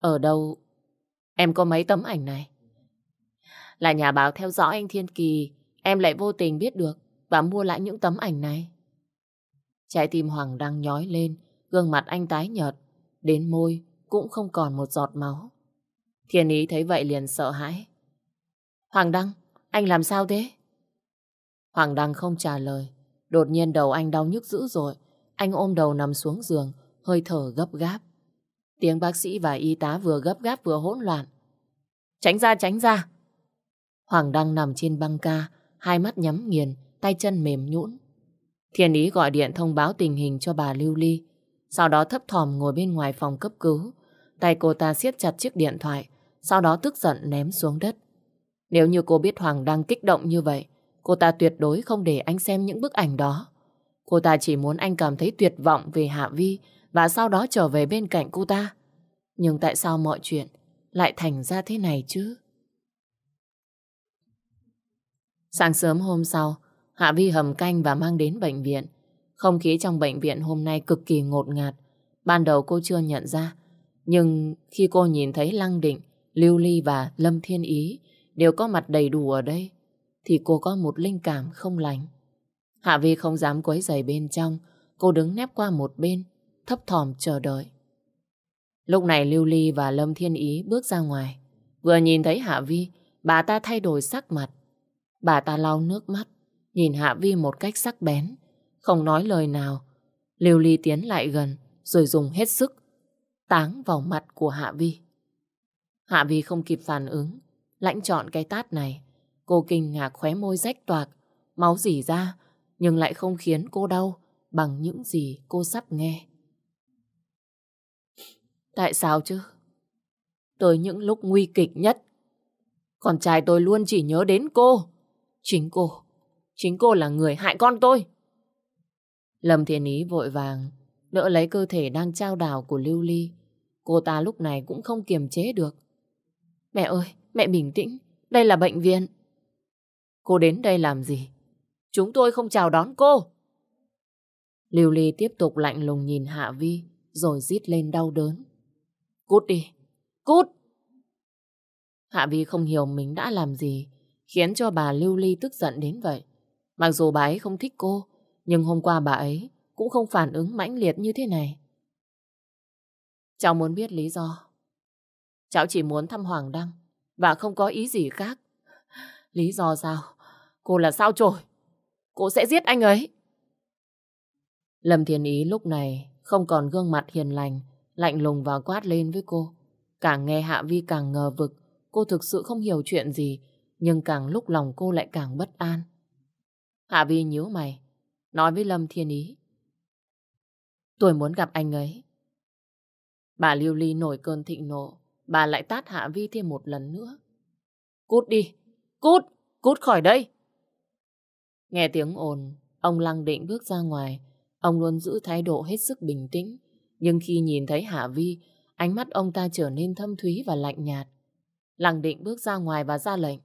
Ở đâu em có mấy tấm ảnh này? Là nhà báo theo dõi anh Thiên Kỳ, em lại vô tình biết được và mua lại những tấm ảnh này. Trái tim Hoàng Đăng nhói lên, gương mặt anh tái nhợt, đến môi cũng không còn một giọt máu. Thiên Ý thấy vậy liền sợ hãi. Hoàng Đăng, anh làm sao thế? Hoàng Đăng không trả lời. Đột nhiên đầu anh đau nhức dữ rồi. Anh ôm đầu nằm xuống giường, hơi thở gấp gáp. Tiếng bác sĩ và y tá vừa gấp gáp vừa hỗn loạn. Tránh ra, tránh ra! Hoàng Đăng nằm trên băng ca, hai mắt nhắm nghiền, tay chân mềm nhũn. Thiên Ý gọi điện thông báo tình hình cho bà Lưu Ly. Sau đó thấp thòm ngồi bên ngoài phòng cấp cứu. Tay cô ta siết chặt chiếc điện thoại, sau đó tức giận ném xuống đất. Nếu như cô biết Hoàng đang kích động như vậy, cô ta tuyệt đối không để anh xem những bức ảnh đó. Cô ta chỉ muốn anh cảm thấy tuyệt vọng về Hạ Vi và sau đó trở về bên cạnh cô ta. Nhưng tại sao mọi chuyện lại thành ra thế này chứ? Sáng sớm hôm sau, Hạ Vi hầm canh và mang đến bệnh viện. Không khí trong bệnh viện hôm nay cực kỳ ngột ngạt. Ban đầu cô chưa nhận ra. Nhưng khi cô nhìn thấy Lăng Định, Lưu Ly và Lâm Thiên Ý đều có mặt đầy đủ ở đây, thì cô có một linh cảm không lành. Hạ Vi không dám quấy giày bên trong, cô đứng nép qua một bên, thấp thòm chờ đợi. Lúc này Lưu Ly và Lâm Thiên Ý bước ra ngoài. Vừa nhìn thấy Hạ Vi, bà ta thay đổi sắc mặt. Bà ta lau nước mắt, nhìn Hạ Vi một cách sắc bén, không nói lời nào. Lưu Ly tiến lại gần, rồi dùng hết sức, táng vào mặt của Hạ Vi. Hạ Vi không kịp phản ứng, Lãnh chọn cái tát này, cô kinh ngạc khóe môi rách toạc, máu dỉ ra, nhưng lại không khiến cô đau bằng những gì cô sắp nghe. Tại sao chứ? Tới những lúc nguy kịch nhất, con trai tôi luôn chỉ nhớ đến cô. Chính cô, chính cô là người hại con tôi. Lâm Thiên Ý vội vàng, đỡ lấy cơ thể đang trao đảo của Lưu Ly. Cô ta lúc này cũng không kiềm chế được. Mẹ ơi, Mẹ bình tĩnh, đây là bệnh viện. Cô đến đây làm gì? Chúng tôi không chào đón cô. Liêu Ly tiếp tục lạnh lùng nhìn Hạ Vi, rồi rít lên đau đớn. Cút đi, cút! Hạ Vi không hiểu mình đã làm gì, khiến cho bà Liêu Ly tức giận đến vậy. Mặc dù bà ấy không thích cô, nhưng hôm qua bà ấy cũng không phản ứng mãnh liệt như thế này. Cháu muốn biết lý do. Cháu chỉ muốn thăm Hoàng Đăng và không có ý gì khác. Lý do sao? Cô là sao trời Cô sẽ giết anh ấy. Lâm Thiên Ý lúc này không còn gương mặt hiền lành, lạnh lùng và quát lên với cô. Càng nghe Hạ Vi càng ngờ vực, cô thực sự không hiểu chuyện gì, nhưng càng lúc lòng cô lại càng bất an. Hạ Vi nhíu mày, nói với Lâm Thiên Ý. Tôi muốn gặp anh ấy. Bà Liêu Ly nổi cơn thịnh nộ, bà lại tát Hạ Vi thêm một lần nữa. Cút đi! Cút! Cút khỏi đây! Nghe tiếng ồn, ông Lăng định bước ra ngoài. Ông luôn giữ thái độ hết sức bình tĩnh. Nhưng khi nhìn thấy Hạ Vi, ánh mắt ông ta trở nên thâm thúy và lạnh nhạt. Lăng định bước ra ngoài và ra lệnh.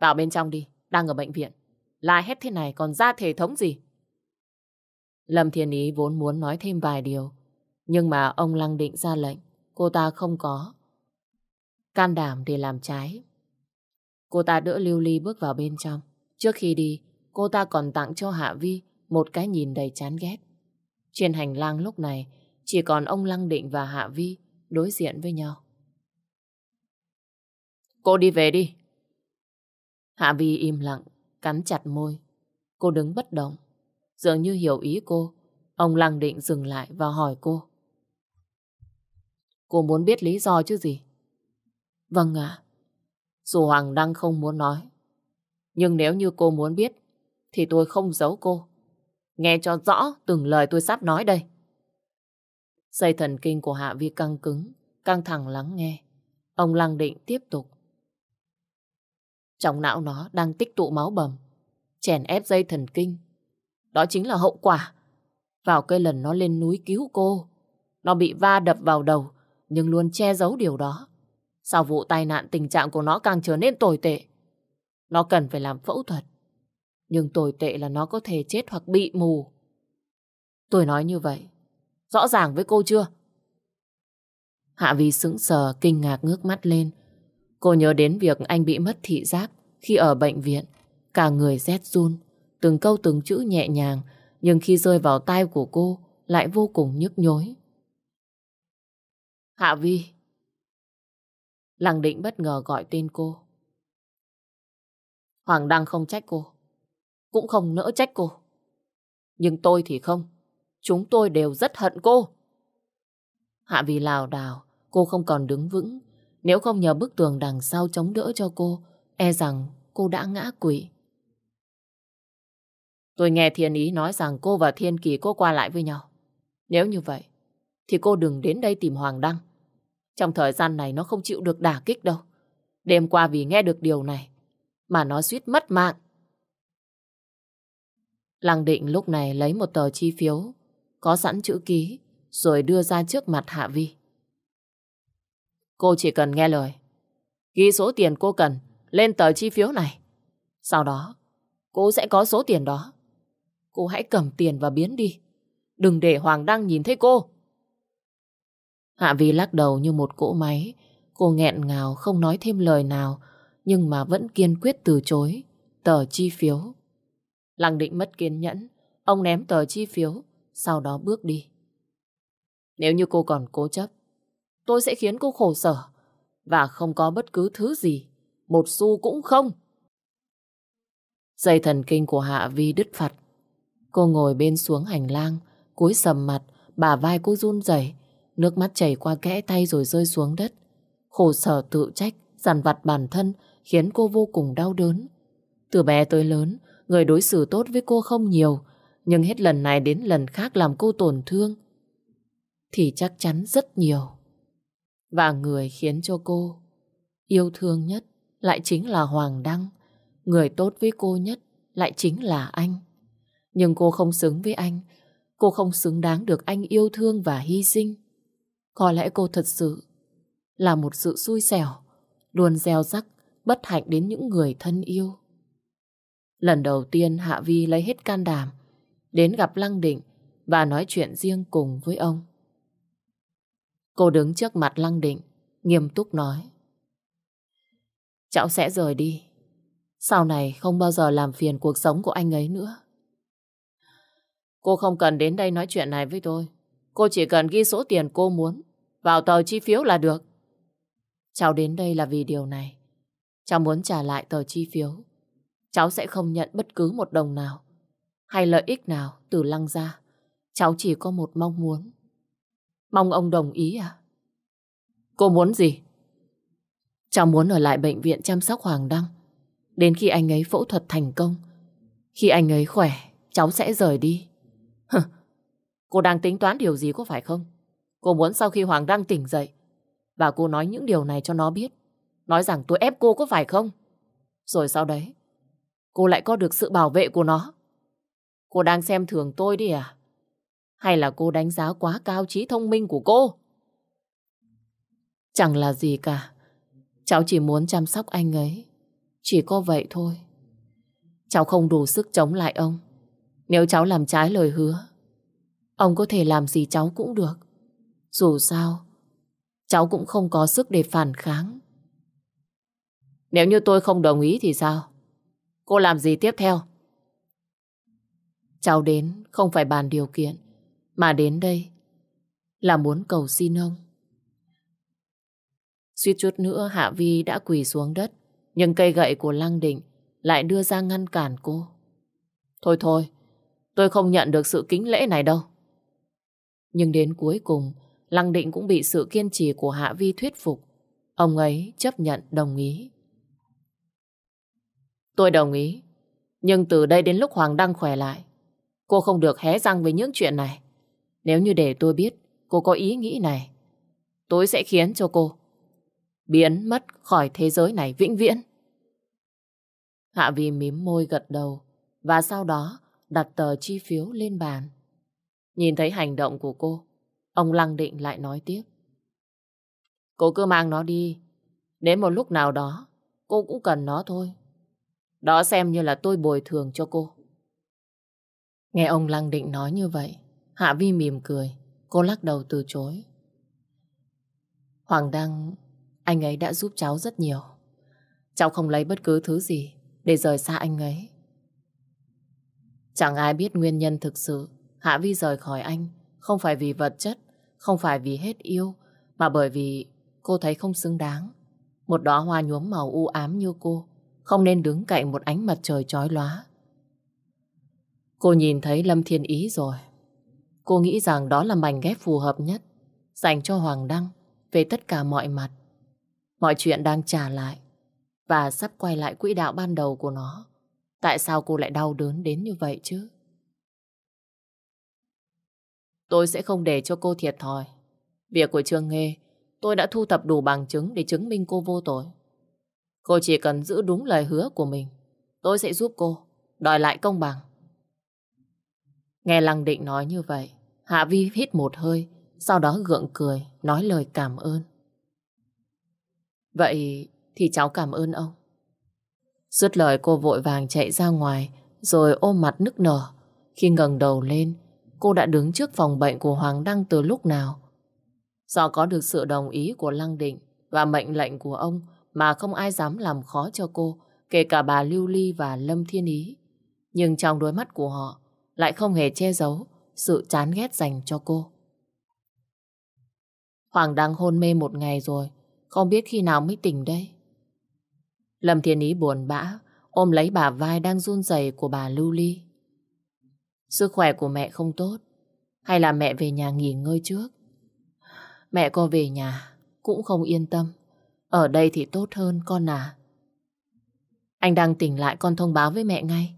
Vào bên trong đi, đang ở bệnh viện. Lại hết thế này còn ra thể thống gì? Lâm Thiên Ý vốn muốn nói thêm vài điều. Nhưng mà ông Lăng định ra lệnh cô ta không có. Can đảm để làm trái. Cô ta đỡ Lưu Ly bước vào bên trong. Trước khi đi, cô ta còn tặng cho Hạ Vi một cái nhìn đầy chán ghét. Trên hành lang lúc này, chỉ còn ông Lăng Định và Hạ Vi đối diện với nhau. Cô đi về đi. Hạ Vi im lặng, cắn chặt môi. Cô đứng bất động. Dường như hiểu ý cô, ông Lăng Định dừng lại và hỏi cô. Cô muốn biết lý do chứ gì? Vâng ạ. À, dù Hoàng Đăng không muốn nói. Nhưng nếu như cô muốn biết, thì tôi không giấu cô. Nghe cho rõ từng lời tôi sắp nói đây. Dây thần kinh của Hạ Vi căng cứng, căng thẳng lắng nghe. Ông Lăng Định tiếp tục. Trong não nó đang tích tụ máu bầm, chèn ép dây thần kinh. Đó chính là hậu quả. Vào cái lần nó lên núi cứu cô, nó bị va đập vào đầu, nhưng luôn che giấu điều đó. Sau vụ tai nạn tình trạng của nó càng trở nên tồi tệ. Nó cần phải làm phẫu thuật. Nhưng tồi tệ là nó có thể chết hoặc bị mù. Tôi nói như vậy. Rõ ràng với cô chưa? Hạ Vi sững sờ, kinh ngạc ngước mắt lên. Cô nhớ đến việc anh bị mất thị giác khi ở bệnh viện. Cả người rét run, từng câu từng chữ nhẹ nhàng, nhưng khi rơi vào tai của cô lại vô cùng nhức nhối. Hạ Vi. Lăng định bất ngờ gọi tên cô. Hoàng Đăng không trách cô. Cũng không nỡ trách cô. Nhưng tôi thì không. Chúng tôi đều rất hận cô. Hạ Vi lào đảo, cô không còn đứng vững. Nếu không nhờ bức tường đằng sau chống đỡ cho cô, e rằng cô đã ngã quỵ. Tôi nghe Thiên Ý nói rằng cô và Thiên Kỳ cô qua lại với nhau. Nếu như vậy, thì cô đừng đến đây tìm Hoàng Đăng. Trong thời gian này nó không chịu được đả kích đâu. Đêm qua vì nghe được điều này mà nó suýt mất mạng. Lăng định lúc này lấy một tờ chi phiếu có sẵn chữ ký rồi đưa ra trước mặt Hạ Vi. Cô chỉ cần nghe lời. Ghi số tiền cô cần lên tờ chi phiếu này. Sau đó, cô sẽ có số tiền đó. Cô hãy cầm tiền và biến đi. Đừng để Hoàng Đăng nhìn thấy cô. Hạ Vi lắc đầu như một cỗ máy. Cô nghẹn ngào không nói thêm lời nào nhưng mà vẫn kiên quyết từ chối tờ chi phiếu. Lăng định mất kiên nhẫn, ông ném tờ chi phiếu, sau đó bước đi. Nếu như cô còn cố chấp, tôi sẽ khiến cô khổ sở và không có bất cứ thứ gì, một xu cũng không. Dây thần kinh của Hạ Vi đứt phật. Cô ngồi bên xuống hành lang, cúi sầm mặt, bà vai cô run rẩy, Nước mắt chảy qua kẽ tay rồi rơi xuống đất. Khổ sở tự trách, dằn vặt bản thân khiến cô vô cùng đau đớn. Từ bé tới lớn, người đối xử tốt với cô không nhiều, nhưng hết lần này đến lần khác làm cô tổn thương. Thì chắc chắn rất nhiều. Và người khiến cho cô yêu thương nhất lại chính là Hoàng Đăng. Người tốt với cô nhất lại chính là anh. Nhưng cô không xứng với anh. Cô không xứng đáng được anh yêu thương và hy sinh. Có lẽ cô thật sự là một sự xui xẻo, luôn gieo rắc bất hạnh đến những người thân yêu. Lần đầu tiên Hạ Vi lấy hết can đảm, đến gặp Lăng Định và nói chuyện riêng cùng với ông. Cô đứng trước mặt Lăng Định, nghiêm túc nói. Cháu sẽ rời đi. Sau này không bao giờ làm phiền cuộc sống của anh ấy nữa. Cô không cần đến đây nói chuyện này với tôi. Cô chỉ cần ghi số tiền cô muốn vào tờ chi phiếu là được. Cháu đến đây là vì điều này. Cháu muốn trả lại tờ chi phiếu. Cháu sẽ không nhận bất cứ một đồng nào hay lợi ích nào từ lăng ra. Cháu chỉ có một mong muốn. Mong ông đồng ý à? Cô muốn gì? Cháu muốn ở lại bệnh viện chăm sóc Hoàng Đăng. Đến khi anh ấy phẫu thuật thành công. Khi anh ấy khỏe, cháu sẽ rời đi. Hừ, Cô đang tính toán điều gì có phải không? Cô muốn sau khi Hoàng Đăng tỉnh dậy và cô nói những điều này cho nó biết. Nói rằng tôi ép cô có phải không? Rồi sau đấy, cô lại có được sự bảo vệ của nó. Cô đang xem thường tôi đi à? Hay là cô đánh giá quá cao trí thông minh của cô? Chẳng là gì cả. Cháu chỉ muốn chăm sóc anh ấy. Chỉ có vậy thôi. Cháu không đủ sức chống lại ông. Nếu cháu làm trái lời hứa, Ông có thể làm gì cháu cũng được. Dù sao, cháu cũng không có sức để phản kháng. Nếu như tôi không đồng ý thì sao? Cô làm gì tiếp theo? Cháu đến không phải bàn điều kiện, mà đến đây là muốn cầu xin ông. Suýt chút nữa Hạ Vi đã quỳ xuống đất, nhưng cây gậy của Lăng Định lại đưa ra ngăn cản cô. Thôi thôi, tôi không nhận được sự kính lễ này đâu. Nhưng đến cuối cùng, Lăng Định cũng bị sự kiên trì của Hạ Vi thuyết phục. Ông ấy chấp nhận đồng ý. Tôi đồng ý. Nhưng từ đây đến lúc Hoàng Đăng khỏe lại, cô không được hé răng với những chuyện này. Nếu như để tôi biết cô có ý nghĩ này, tôi sẽ khiến cho cô biến mất khỏi thế giới này vĩnh viễn. Hạ Vi mím môi gật đầu và sau đó đặt tờ chi phiếu lên bàn. Nhìn thấy hành động của cô, ông Lăng Định lại nói tiếp. Cô cứ mang nó đi. Đến một lúc nào đó, cô cũng cần nó thôi. Đó xem như là tôi bồi thường cho cô. Nghe ông Lăng Định nói như vậy, Hạ Vi mỉm cười, cô lắc đầu từ chối. Hoàng Đăng, anh ấy đã giúp cháu rất nhiều. Cháu không lấy bất cứ thứ gì để rời xa anh ấy. Chẳng ai biết nguyên nhân thực sự Hạ Vi rời khỏi anh không phải vì vật chất, không phải vì hết yêu, mà bởi vì cô thấy không xứng đáng. Một đóa hoa nhuốm màu u ám như cô, không nên đứng cạnh một ánh mặt trời chói lóa. Cô nhìn thấy Lâm Thiên Ý rồi. Cô nghĩ rằng đó là mảnh ghép phù hợp nhất dành cho Hoàng Đăng về tất cả mọi mặt. Mọi chuyện đang trả lại và sắp quay lại quỹ đạo ban đầu của nó. Tại sao cô lại đau đớn đến như vậy chứ? Tôi sẽ không để cho cô thiệt thòi. Việc của Trương Nghê, tôi đã thu thập đủ bằng chứng để chứng minh cô vô tội. Cô chỉ cần giữ đúng lời hứa của mình. Tôi sẽ giúp cô, đòi lại công bằng. Nghe Lăng Định nói như vậy, Hạ Vi hít một hơi, sau đó gượng cười, nói lời cảm ơn. Vậy thì cháu cảm ơn ông. Dứt lời cô vội vàng chạy ra ngoài, rồi ôm mặt nức nở. Khi ngẩng đầu lên, cô đã đứng trước phòng bệnh của Hoàng Đăng từ lúc nào. Do có được sự đồng ý của Lăng Định và mệnh lệnh của ông mà không ai dám làm khó cho cô, kể cả bà Lưu Ly và Lâm Thiên Ý. Nhưng trong đôi mắt của họ lại không hề che giấu sự chán ghét dành cho cô. Hoàng đăng hôn mê một ngày rồi, không biết khi nào mới tỉnh đây. Lâm Thiên Ý buồn bã, ôm lấy bà vai đang run rẩy của bà Lưu Ly. Sức khỏe của mẹ không tốt. Hay là mẹ về nhà nghỉ ngơi trước? Mẹ có về nhà cũng không yên tâm. Ở đây thì tốt hơn con à. Anh đang tỉnh lại con thông báo với mẹ ngay.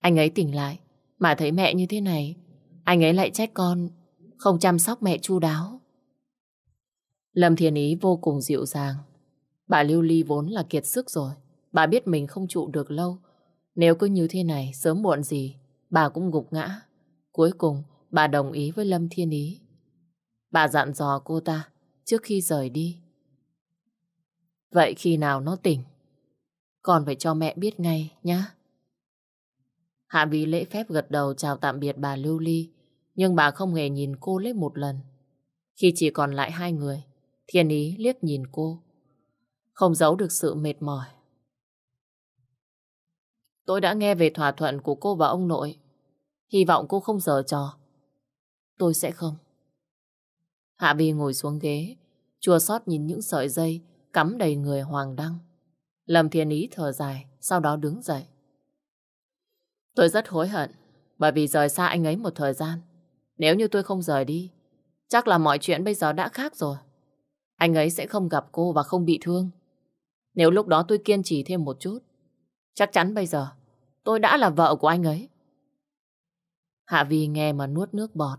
Anh ấy tỉnh lại mà thấy mẹ như thế này. Anh ấy lại trách con không chăm sóc mẹ chu đáo. Lâm Thiên Ý vô cùng dịu dàng. Bà Lưu Ly vốn là kiệt sức rồi. Bà biết mình không trụ được lâu. Nếu cứ như thế này, sớm muộn gì, bà cũng gục ngã. Cuối cùng, bà đồng ý với Lâm Thiên Ý. Bà dặn dò cô ta trước khi rời đi. Vậy khi nào nó tỉnh, còn phải cho mẹ biết ngay nhá. Hạ Vy lễ phép gật đầu chào tạm biệt bà Lưu Ly, nhưng bà không hề nhìn cô lấy một lần. Khi chỉ còn lại hai người, Thiên Ý liếc nhìn cô, không giấu được sự mệt mỏi. Tôi đã nghe về thỏa thuận của cô và ông nội Hy vọng cô không dở trò. Tôi sẽ không. Hạ Vi ngồi xuống ghế, chua xót nhìn những sợi dây cắm đầy người Hoàng Đăng. Lâm Thiên Ý thở dài, sau đó đứng dậy. Tôi rất hối hận, bởi vì rời xa anh ấy một thời gian. Nếu như tôi không rời đi, chắc là mọi chuyện bây giờ đã khác rồi. Anh ấy sẽ không gặp cô và không bị thương. Nếu lúc đó tôi kiên trì thêm một chút, chắc chắn bây giờ tôi đã là vợ của anh ấy. Hạ Vi nghe mà nuốt nước bọt.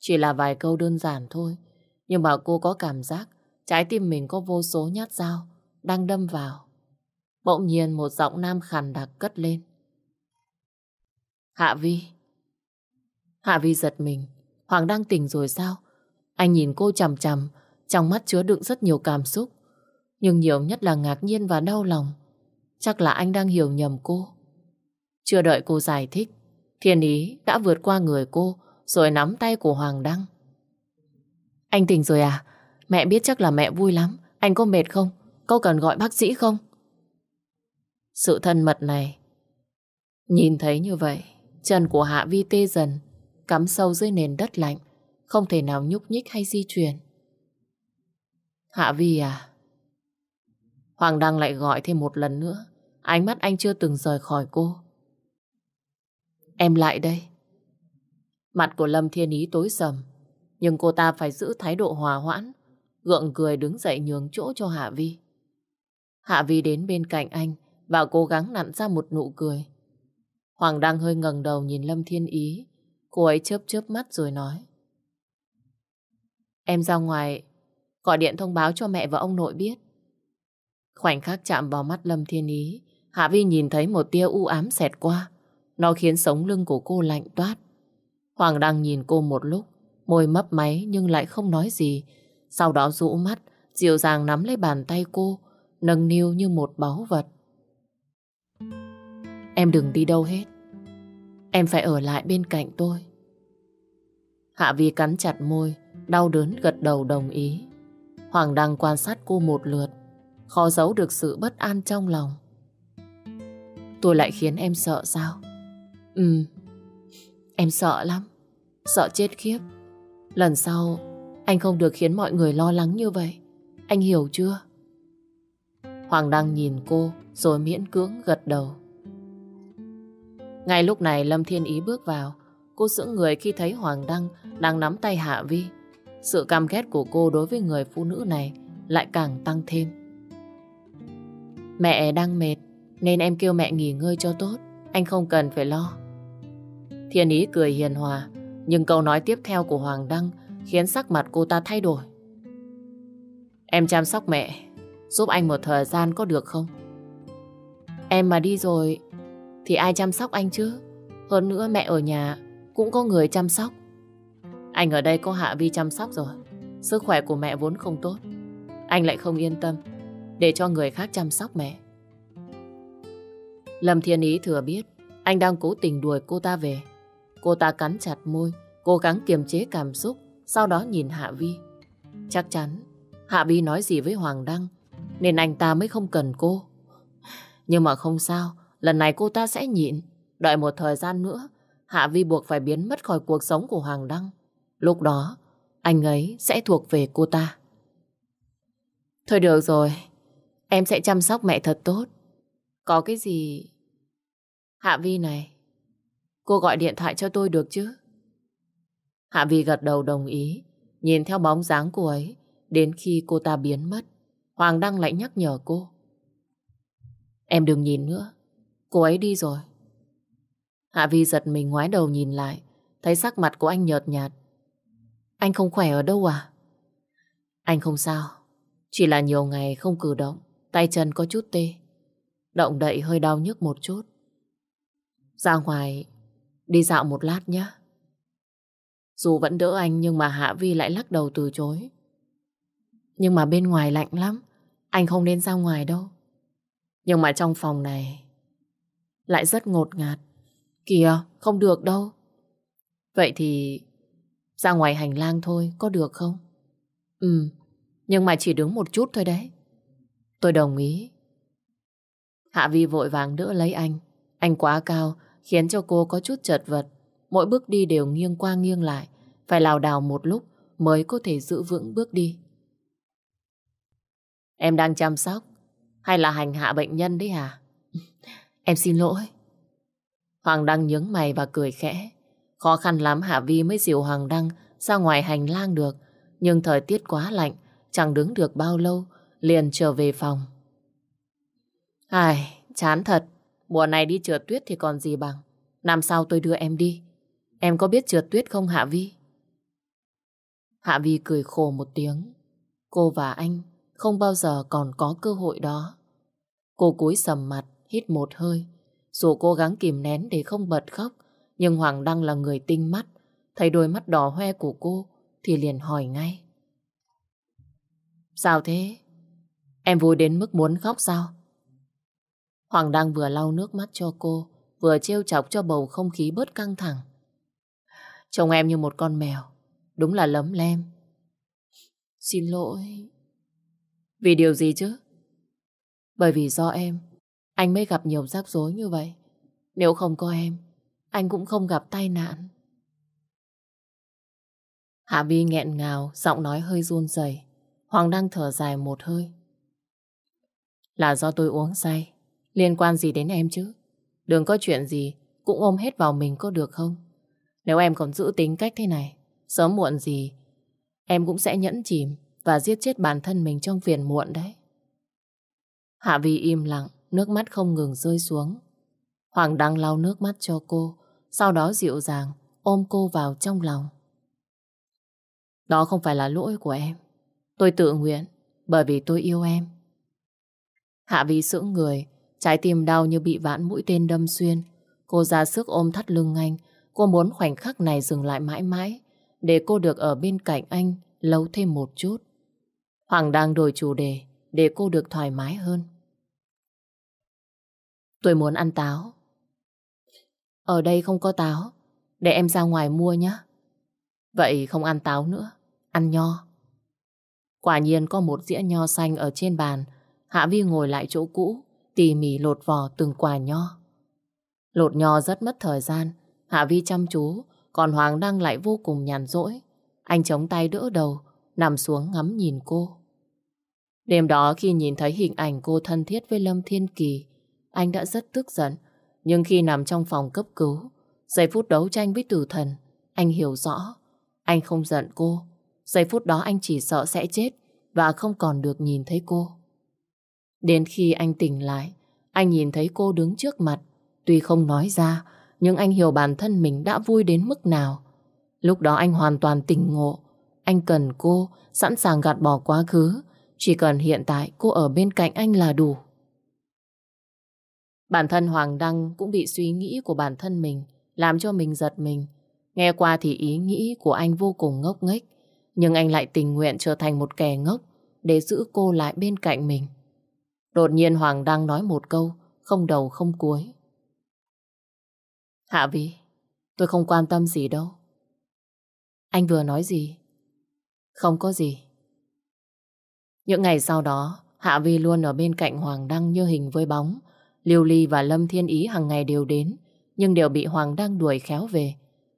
Chỉ là vài câu đơn giản thôi. Nhưng mà cô có cảm giác trái tim mình có vô số nhát dao đang đâm vào. Bỗng nhiên một giọng nam khàn đặc cất lên. Hạ Vi. Hạ Vi giật mình. Hoàng đang tỉnh rồi sao? Anh nhìn cô chằm chằm, trong mắt chứa đựng rất nhiều cảm xúc. Nhưng nhiều nhất là ngạc nhiên và đau lòng. Chắc là anh đang hiểu nhầm cô. Chưa đợi cô giải thích, Thiên Ý đã vượt qua người cô rồi nắm tay của Hoàng Đăng. Anh tỉnh rồi à? Mẹ biết chắc là mẹ vui lắm. Anh có mệt không? Có cần gọi bác sĩ không? Sự thân mật này. Nhìn thấy như vậy, chân của Hạ Vi tê dần, cắm sâu dưới nền đất lạnh, không thể nào nhúc nhích hay di chuyển. Hạ Vi à? Hoàng Đăng lại gọi thêm một lần nữa, ánh mắt anh chưa từng rời khỏi cô. Em lại đây. Mặt của Lâm Thiên Ý tối sầm, nhưng cô ta phải giữ thái độ hòa hoãn, gượng cười đứng dậy nhường chỗ cho Hạ Vi. Hạ Vi đến bên cạnh anh và cố gắng nặn ra một nụ cười. Hoàng đang hơi ngẩng đầu nhìn Lâm Thiên Ý, cô ấy chớp chớp mắt rồi nói. Em ra ngoài, gọi điện thông báo cho mẹ và ông nội biết. Khoảnh khắc chạm vào mắt Lâm Thiên Ý, Hạ Vi nhìn thấy một tia u ám xẹt qua. Nó khiến sống lưng của cô lạnh toát. Hoàng đang nhìn cô một lúc, môi mấp máy nhưng lại không nói gì. Sau đó rũ mắt, dịu dàng nắm lấy bàn tay cô, nâng niu như một báu vật. Em đừng đi đâu hết. Em phải ở lại bên cạnh tôi. Hạ Vi cắn chặt môi, đau đớn gật đầu đồng ý. Hoàng Đăng quan sát cô một lượt, khó giấu được sự bất an trong lòng. Tôi lại khiến em sợ sao? Ừ, em sợ lắm. Sợ chết khiếp. Lần sau, anh không được khiến mọi người lo lắng như vậy. Anh hiểu chưa? Hoàng Đăng nhìn cô rồi miễn cưỡng gật đầu. Ngay lúc này Lâm Thiên Ý bước vào, cô sững người khi thấy Hoàng Đăng đang nắm tay Hạ Vi. Sự căm ghét của cô đối với người phụ nữ này lại càng tăng thêm. Mẹ đang mệt nên em kêu mẹ nghỉ ngơi cho tốt, anh không cần phải lo. Thiên Ý cười hiền hòa, nhưng câu nói tiếp theo của Hoàng Đăng khiến sắc mặt cô ta thay đổi. Em chăm sóc mẹ, giúp anh một thời gian có được không? Em mà đi rồi thì ai chăm sóc anh chứ? Hơn nữa mẹ ở nhà cũng có người chăm sóc. Anh ở đây có Hạ Vi chăm sóc rồi. Sức khỏe của mẹ vốn không tốt. Anh lại không yên tâm để cho người khác chăm sóc mẹ. Lâm Thiên Ý thừa biết anh đang cố tình đuổi cô ta về. Cô ta cắn chặt môi, cố gắng kiềm chế cảm xúc, sau đó nhìn Hạ Vi. Chắc chắn, Hạ Vi nói gì với Hoàng Đăng, nên anh ta mới không cần cô. Nhưng mà không sao, lần này cô ta sẽ nhịn. Đợi một thời gian nữa, Hạ Vi buộc phải biến mất khỏi cuộc sống của Hoàng Đăng. Lúc đó, anh ấy sẽ thuộc về cô ta. Thôi được rồi, em sẽ chăm sóc mẹ thật tốt. Có cái gì... Hạ Vi này, Cô gọi điện thoại cho tôi được chứ? Hạ Vi gật đầu đồng ý, nhìn theo bóng dáng cô ấy, đến khi cô ta biến mất, Hoàng Đăng lại nhắc nhở cô. Em đừng nhìn nữa, cô ấy đi rồi. Hạ Vi giật mình ngoái đầu nhìn lại, thấy sắc mặt của anh nhợt nhạt. Anh không khỏe ở đâu à? Anh không sao, chỉ là nhiều ngày không cử động, tay chân có chút tê. Động đậy hơi đau nhức một chút. Ra ngoài, Đi dạo một lát nhé. Dù vẫn đỡ anh nhưng mà Hạ Vi lại lắc đầu từ chối. Nhưng mà bên ngoài lạnh lắm. Anh không nên ra ngoài đâu. Nhưng mà trong phòng này lại rất ngột ngạt. Kìa, không được đâu. Vậy thì ra ngoài hành lang thôi, có được không? Ừ, nhưng mà chỉ đứng một chút thôi đấy. Tôi đồng ý. Hạ Vi vội vàng đỡ lấy anh. Anh quá cao, khiến cho cô có chút chật vật. Mỗi bước đi đều nghiêng qua nghiêng lại, phải lảo đảo một lúc mới có thể giữ vững bước đi. Em đang chăm sóc hay là hành hạ bệnh nhân đấy hả? *laughs* em xin lỗi. Hoàng Đăng nhướng mày và cười khẽ. Khó khăn lắm Hạ Vi mới dìu Hoàng Đăng ra ngoài hành lang được. Nhưng thời tiết quá lạnh, chẳng đứng được bao lâu, liền trở về phòng. Ai, chán thật. Mùa này đi trượt tuyết thì còn gì bằng. Năm sau tôi đưa em đi. Em có biết trượt tuyết không Hạ Vi? Hạ Vi cười khổ một tiếng. Cô và anh không bao giờ còn có cơ hội đó. Cô cúi sầm mặt, hít một hơi. Dù cố gắng kìm nén để không bật khóc, nhưng Hoàng Đăng là người tinh mắt. Thấy đôi mắt đỏ hoe của cô thì liền hỏi ngay. Sao thế? Em vui đến mức muốn khóc sao? Hoàng đang vừa lau nước mắt cho cô, vừa trêu chọc cho bầu không khí bớt căng thẳng. Trông em như một con mèo, đúng là lấm lem. Xin lỗi. Vì điều gì chứ? Bởi vì do em, anh mới gặp nhiều rắc rối như vậy. Nếu không có em, anh cũng không gặp tai nạn. Hạ Vi nghẹn ngào, giọng nói hơi run rẩy. Hoàng đang thở dài một hơi. Là do tôi uống say. Liên quan gì đến em chứ? Đừng có chuyện gì cũng ôm hết vào mình có được không? Nếu em còn giữ tính cách thế này, sớm muộn gì, em cũng sẽ nhẫn chìm và giết chết bản thân mình trong phiền muộn đấy. Hạ Vi im lặng, nước mắt không ngừng rơi xuống. Hoàng đang lau nước mắt cho cô, sau đó dịu dàng ôm cô vào trong lòng. Đó không phải là lỗi của em. Tôi tự nguyện, bởi vì tôi yêu em. Hạ Vi sững người, Trái tim đau như bị vãn mũi tên đâm xuyên. Cô ra sức ôm thắt lưng anh. Cô muốn khoảnh khắc này dừng lại mãi mãi. Để cô được ở bên cạnh anh lâu thêm một chút. Hoàng đang đổi chủ đề để cô được thoải mái hơn. Tôi muốn ăn táo. Ở đây không có táo. Để em ra ngoài mua nhé. Vậy không ăn táo nữa. Ăn nho. Quả nhiên có một dĩa nho xanh ở trên bàn. Hạ Vi ngồi lại chỗ cũ tỉ mỉ lột vỏ từng quả nho. Lột nho rất mất thời gian, Hạ Vi chăm chú, còn Hoàng Đăng lại vô cùng nhàn rỗi. Anh chống tay đỡ đầu, nằm xuống ngắm nhìn cô. Đêm đó khi nhìn thấy hình ảnh cô thân thiết với Lâm Thiên Kỳ, anh đã rất tức giận. Nhưng khi nằm trong phòng cấp cứu, giây phút đấu tranh với tử thần, anh hiểu rõ. Anh không giận cô. Giây phút đó anh chỉ sợ sẽ chết và không còn được nhìn thấy cô. Đến khi anh tỉnh lại, anh nhìn thấy cô đứng trước mặt. Tuy không nói ra, nhưng anh hiểu bản thân mình đã vui đến mức nào. Lúc đó anh hoàn toàn tỉnh ngộ. Anh cần cô, sẵn sàng gạt bỏ quá khứ. Chỉ cần hiện tại cô ở bên cạnh anh là đủ. Bản thân Hoàng Đăng cũng bị suy nghĩ của bản thân mình, làm cho mình giật mình. Nghe qua thì ý nghĩ của anh vô cùng ngốc nghếch, nhưng anh lại tình nguyện trở thành một kẻ ngốc để giữ cô lại bên cạnh mình. Đột nhiên Hoàng đang nói một câu, không đầu không cuối. Hạ Vi, tôi không quan tâm gì đâu. Anh vừa nói gì? Không có gì. Những ngày sau đó, Hạ Vi luôn ở bên cạnh Hoàng Đăng như hình với bóng. Liêu Ly và Lâm Thiên Ý hàng ngày đều đến, nhưng đều bị Hoàng Đăng đuổi khéo về.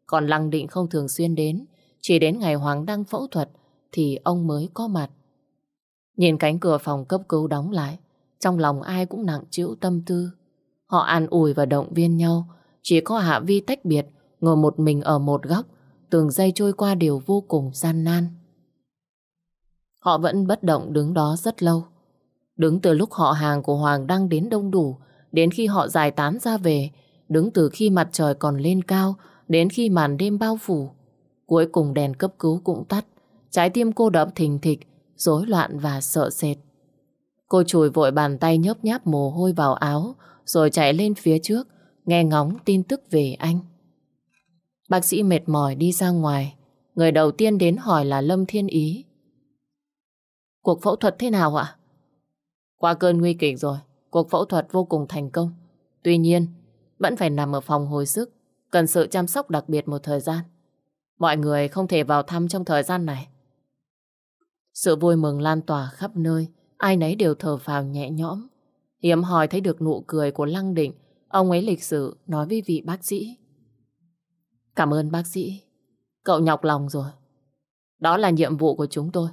Còn Lăng Định không thường xuyên đến, chỉ đến ngày Hoàng Đăng phẫu thuật thì ông mới có mặt. Nhìn cánh cửa phòng cấp cứu đóng lại, trong lòng ai cũng nặng chịu tâm tư. Họ an ủi và động viên nhau. Chỉ có Hạ Vi tách biệt, ngồi một mình ở một góc. Từng giây trôi qua đều vô cùng gian nan. Họ vẫn bất động đứng đó rất lâu. Đứng từ lúc họ hàng của Hoàng đang đến đông đủ, đến khi họ giải tán ra về, đứng từ khi mặt trời còn lên cao, đến khi màn đêm bao phủ. Cuối cùng đèn cấp cứu cũng tắt, trái tim cô đập thình thịch, rối loạn và sợ sệt. Cô chùi vội bàn tay nhấp nháp mồ hôi vào áo rồi chạy lên phía trước nghe ngóng tin tức về anh. Bác sĩ mệt mỏi đi ra ngoài. Người đầu tiên đến hỏi là Lâm Thiên Ý. Cuộc phẫu thuật thế nào ạ? Qua cơn nguy kịch rồi, cuộc phẫu thuật vô cùng thành công. Tuy nhiên, vẫn phải nằm ở phòng hồi sức, cần sự chăm sóc đặc biệt một thời gian. Mọi người không thể vào thăm trong thời gian này. Sự vui mừng lan tỏa khắp nơi, ai nấy đều thở phào nhẹ nhõm. Hiếm hỏi thấy được nụ cười của Lăng Định, ông ấy lịch sự nói với vị bác sĩ. Cảm ơn bác sĩ, cậu nhọc lòng rồi. Đó là nhiệm vụ của chúng tôi.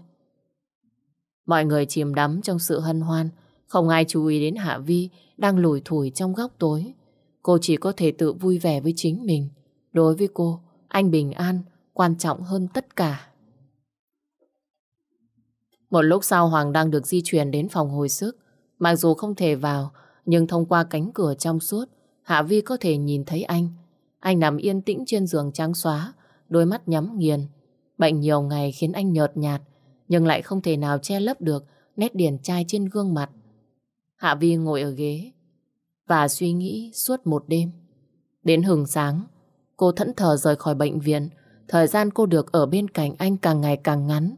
Mọi người chìm đắm trong sự hân hoan, không ai chú ý đến Hạ Vi đang lủi thủi trong góc tối. Cô chỉ có thể tự vui vẻ với chính mình. Đối với cô, anh bình an quan trọng hơn tất cả. Một lúc sau Hoàng đang được di chuyển đến phòng hồi sức. Mặc dù không thể vào, nhưng thông qua cánh cửa trong suốt, Hạ Vi có thể nhìn thấy anh. Anh nằm yên tĩnh trên giường trắng xóa, đôi mắt nhắm nghiền. Bệnh nhiều ngày khiến anh nhợt nhạt, nhưng lại không thể nào che lấp được nét điển trai trên gương mặt. Hạ Vi ngồi ở ghế và suy nghĩ suốt một đêm. Đến hừng sáng, cô thẫn thờ rời khỏi bệnh viện. Thời gian cô được ở bên cạnh anh càng ngày càng ngắn.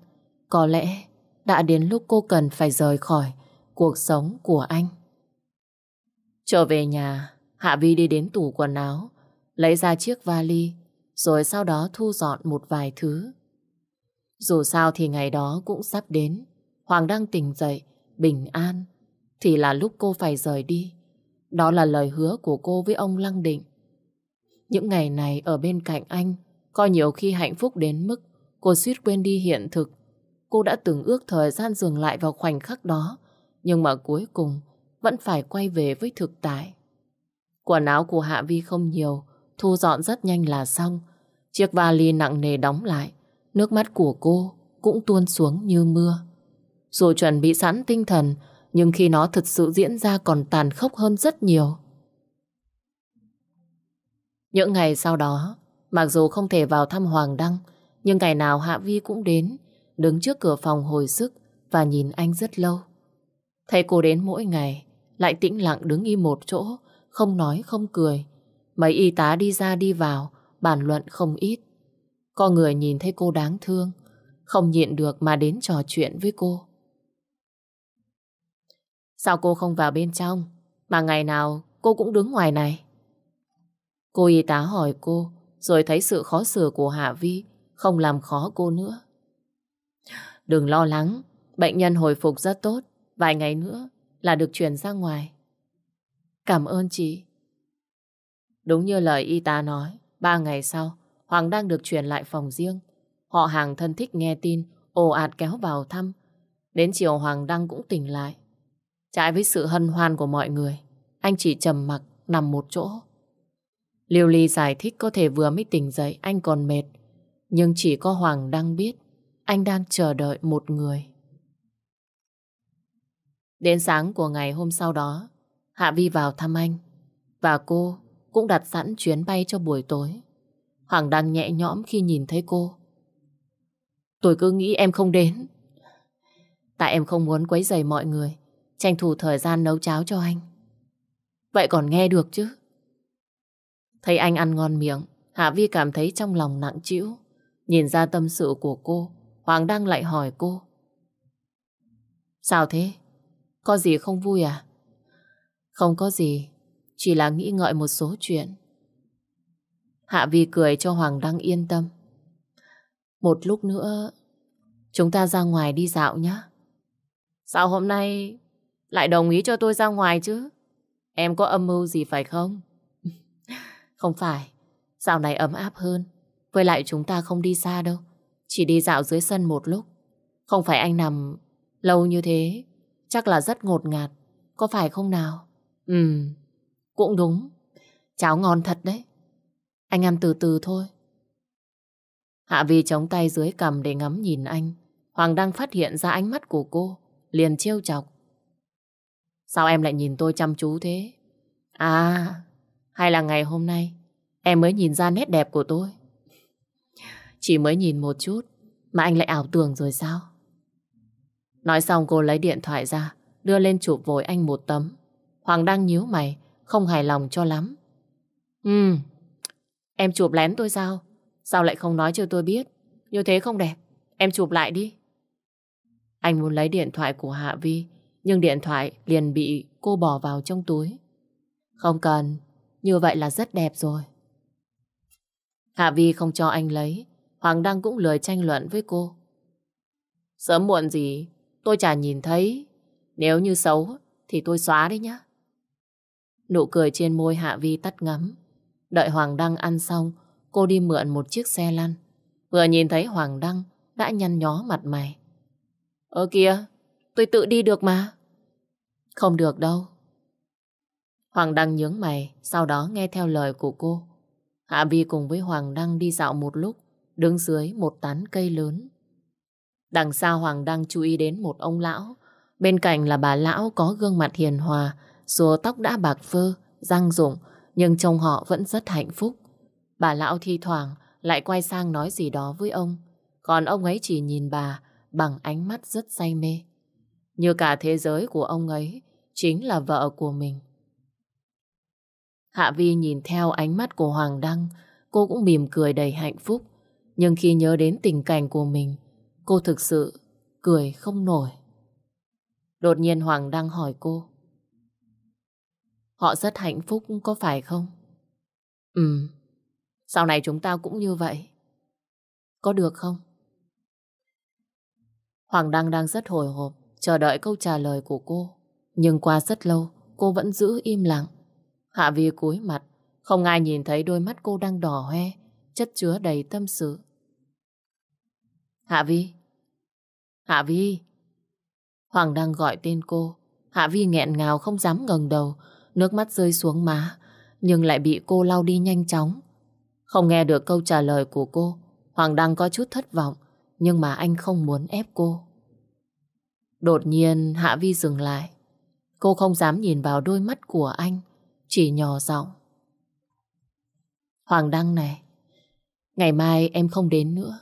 Có lẽ đã đến lúc cô cần phải rời khỏi cuộc sống của anh. Trở về nhà, Hạ Vi đi đến tủ quần áo, lấy ra chiếc vali, rồi sau đó thu dọn một vài thứ. Dù sao thì ngày đó cũng sắp đến, Hoàng đang tỉnh dậy, bình an, thì là lúc cô phải rời đi. Đó là lời hứa của cô với ông Lăng Định. Những ngày này ở bên cạnh anh, có nhiều khi hạnh phúc đến mức cô suýt quên đi hiện thực Cô đã từng ước thời gian dừng lại vào khoảnh khắc đó, nhưng mà cuối cùng vẫn phải quay về với thực tại. Quần áo của Hạ Vi không nhiều, thu dọn rất nhanh là xong. Chiếc vali nặng nề đóng lại, nước mắt của cô cũng tuôn xuống như mưa. Dù chuẩn bị sẵn tinh thần, nhưng khi nó thật sự diễn ra còn tàn khốc hơn rất nhiều. Những ngày sau đó, mặc dù không thể vào thăm Hoàng Đăng, nhưng ngày nào Hạ Vi cũng đến, đứng trước cửa phòng hồi sức và nhìn anh rất lâu. Thấy cô đến mỗi ngày, lại tĩnh lặng đứng im một chỗ, không nói không cười. Mấy y tá đi ra đi vào, bàn luận không ít. Có người nhìn thấy cô đáng thương, không nhịn được mà đến trò chuyện với cô. Sao cô không vào bên trong, mà ngày nào cô cũng đứng ngoài này? Cô y tá hỏi cô, rồi thấy sự khó xử của Hạ Vi, không làm khó cô nữa. Đừng lo lắng, bệnh nhân hồi phục rất tốt, vài ngày nữa là được chuyển ra ngoài. Cảm ơn chị. Đúng như lời y tá nói, ba ngày sau, Hoàng đang được chuyển lại phòng riêng. Họ hàng thân thích nghe tin, ồ ạt kéo vào thăm. Đến chiều Hoàng Đăng cũng tỉnh lại. Trái với sự hân hoan của mọi người, anh chỉ trầm mặc nằm một chỗ. Liêu Ly giải thích có thể vừa mới tỉnh dậy anh còn mệt, nhưng chỉ có Hoàng Đăng biết anh đang chờ đợi một người. Đến sáng của ngày hôm sau đó, Hạ Vi vào thăm anh và cô cũng đặt sẵn chuyến bay cho buổi tối. Hoàng đang nhẹ nhõm khi nhìn thấy cô. Tôi cứ nghĩ em không đến. Tại em không muốn quấy rầy mọi người, tranh thủ thời gian nấu cháo cho anh. Vậy còn nghe được chứ? Thấy anh ăn ngon miệng, Hạ Vi cảm thấy trong lòng nặng trĩu. Nhìn ra tâm sự của cô, Hoàng Đăng lại hỏi cô. Sao thế? Có gì không vui à? Không có gì, chỉ là nghĩ ngợi một số chuyện. Hạ Vi cười cho Hoàng Đăng yên tâm. Một lúc nữa, chúng ta ra ngoài đi dạo nhé. Sao hôm nay lại đồng ý cho tôi ra ngoài chứ? Em có âm mưu gì phải không? *laughs* Không phải, dạo này ấm áp hơn. Với lại chúng ta không đi xa đâu. Chỉ đi dạo dưới sân một lúc. Không phải anh nằm lâu như thế, chắc là rất ngột ngạt. Có phải không nào? Ừ, cũng đúng. Cháo ngon thật đấy. Anh ăn từ từ thôi. Hạ Vi chống tay dưới cầm để ngắm nhìn anh. Hoàng đang phát hiện ra ánh mắt của cô, liền trêu chọc. Sao em lại nhìn tôi chăm chú thế? À, hay là ngày hôm nay em mới nhìn ra nét đẹp của tôi? Chỉ mới nhìn một chút mà anh lại ảo tưởng rồi sao? Nói xong cô lấy điện thoại ra, đưa lên chụp vội anh một tấm. Hoàng đang nhíu mày, không hài lòng cho lắm. Ừ, em chụp lén tôi sao? Sao lại không nói cho tôi biết? Như thế không đẹp, em chụp lại đi. Anh muốn lấy điện thoại của Hạ Vi, nhưng điện thoại liền bị cô bỏ vào trong túi. Không cần, như vậy là rất đẹp rồi. Hạ Vi không cho anh lấy, Hoàng Đăng cũng lời tranh luận với cô. Sớm muộn gì, tôi chả nhìn thấy. Nếu như xấu, thì tôi xóa đấy nhá. Nụ cười trên môi Hạ Vi tắt ngấm. Đợi Hoàng Đăng ăn xong, cô đi mượn một chiếc xe lăn. Vừa nhìn thấy Hoàng Đăng, đã nhăn nhó mặt mày. Ơ kìa, tôi tự đi được mà. Không được đâu. Hoàng Đăng nhướng mày, sau đó nghe theo lời của cô. Hạ Vi cùng với Hoàng Đăng đi dạo một lúc, đứng dưới một tán cây lớn. Đằng sau Hoàng đang chú ý đến một ông lão. Bên cạnh là bà lão có gương mặt hiền hòa, dù tóc đã bạc phơ, răng rụng, nhưng trông họ vẫn rất hạnh phúc. Bà lão thi thoảng lại quay sang nói gì đó với ông, còn ông ấy chỉ nhìn bà bằng ánh mắt rất say mê. Như cả thế giới của ông ấy chính là vợ của mình. Hạ Vi nhìn theo ánh mắt của Hoàng Đăng, cô cũng mỉm cười đầy hạnh phúc. Nhưng khi nhớ đến tình cảnh của mình, cô thực sự cười không nổi. Đột nhiên Hoàng đang hỏi cô. Họ rất hạnh phúc có phải không? Ừ, sau này chúng ta cũng như vậy. Có được không? Hoàng Đăng đang rất hồi hộp, chờ đợi câu trả lời của cô. Nhưng qua rất lâu, cô vẫn giữ im lặng. Hạ Vi cúi mặt, không ai nhìn thấy đôi mắt cô đang đỏ hoe, chất chứa đầy tâm sự. Hạ Vi! Hạ Vi! Hoàng đang gọi tên cô. Hạ Vi nghẹn ngào không dám ngẩng đầu, nước mắt rơi xuống má, nhưng lại bị cô lau đi nhanh chóng. Không nghe được câu trả lời của cô, Hoàng đang có chút thất vọng, nhưng mà anh không muốn ép cô. Đột nhiên Hạ Vi dừng lại. Cô không dám nhìn vào đôi mắt của anh, chỉ nhỏ giọng. Hoàng Đăng này, Ngày mai em không đến nữa.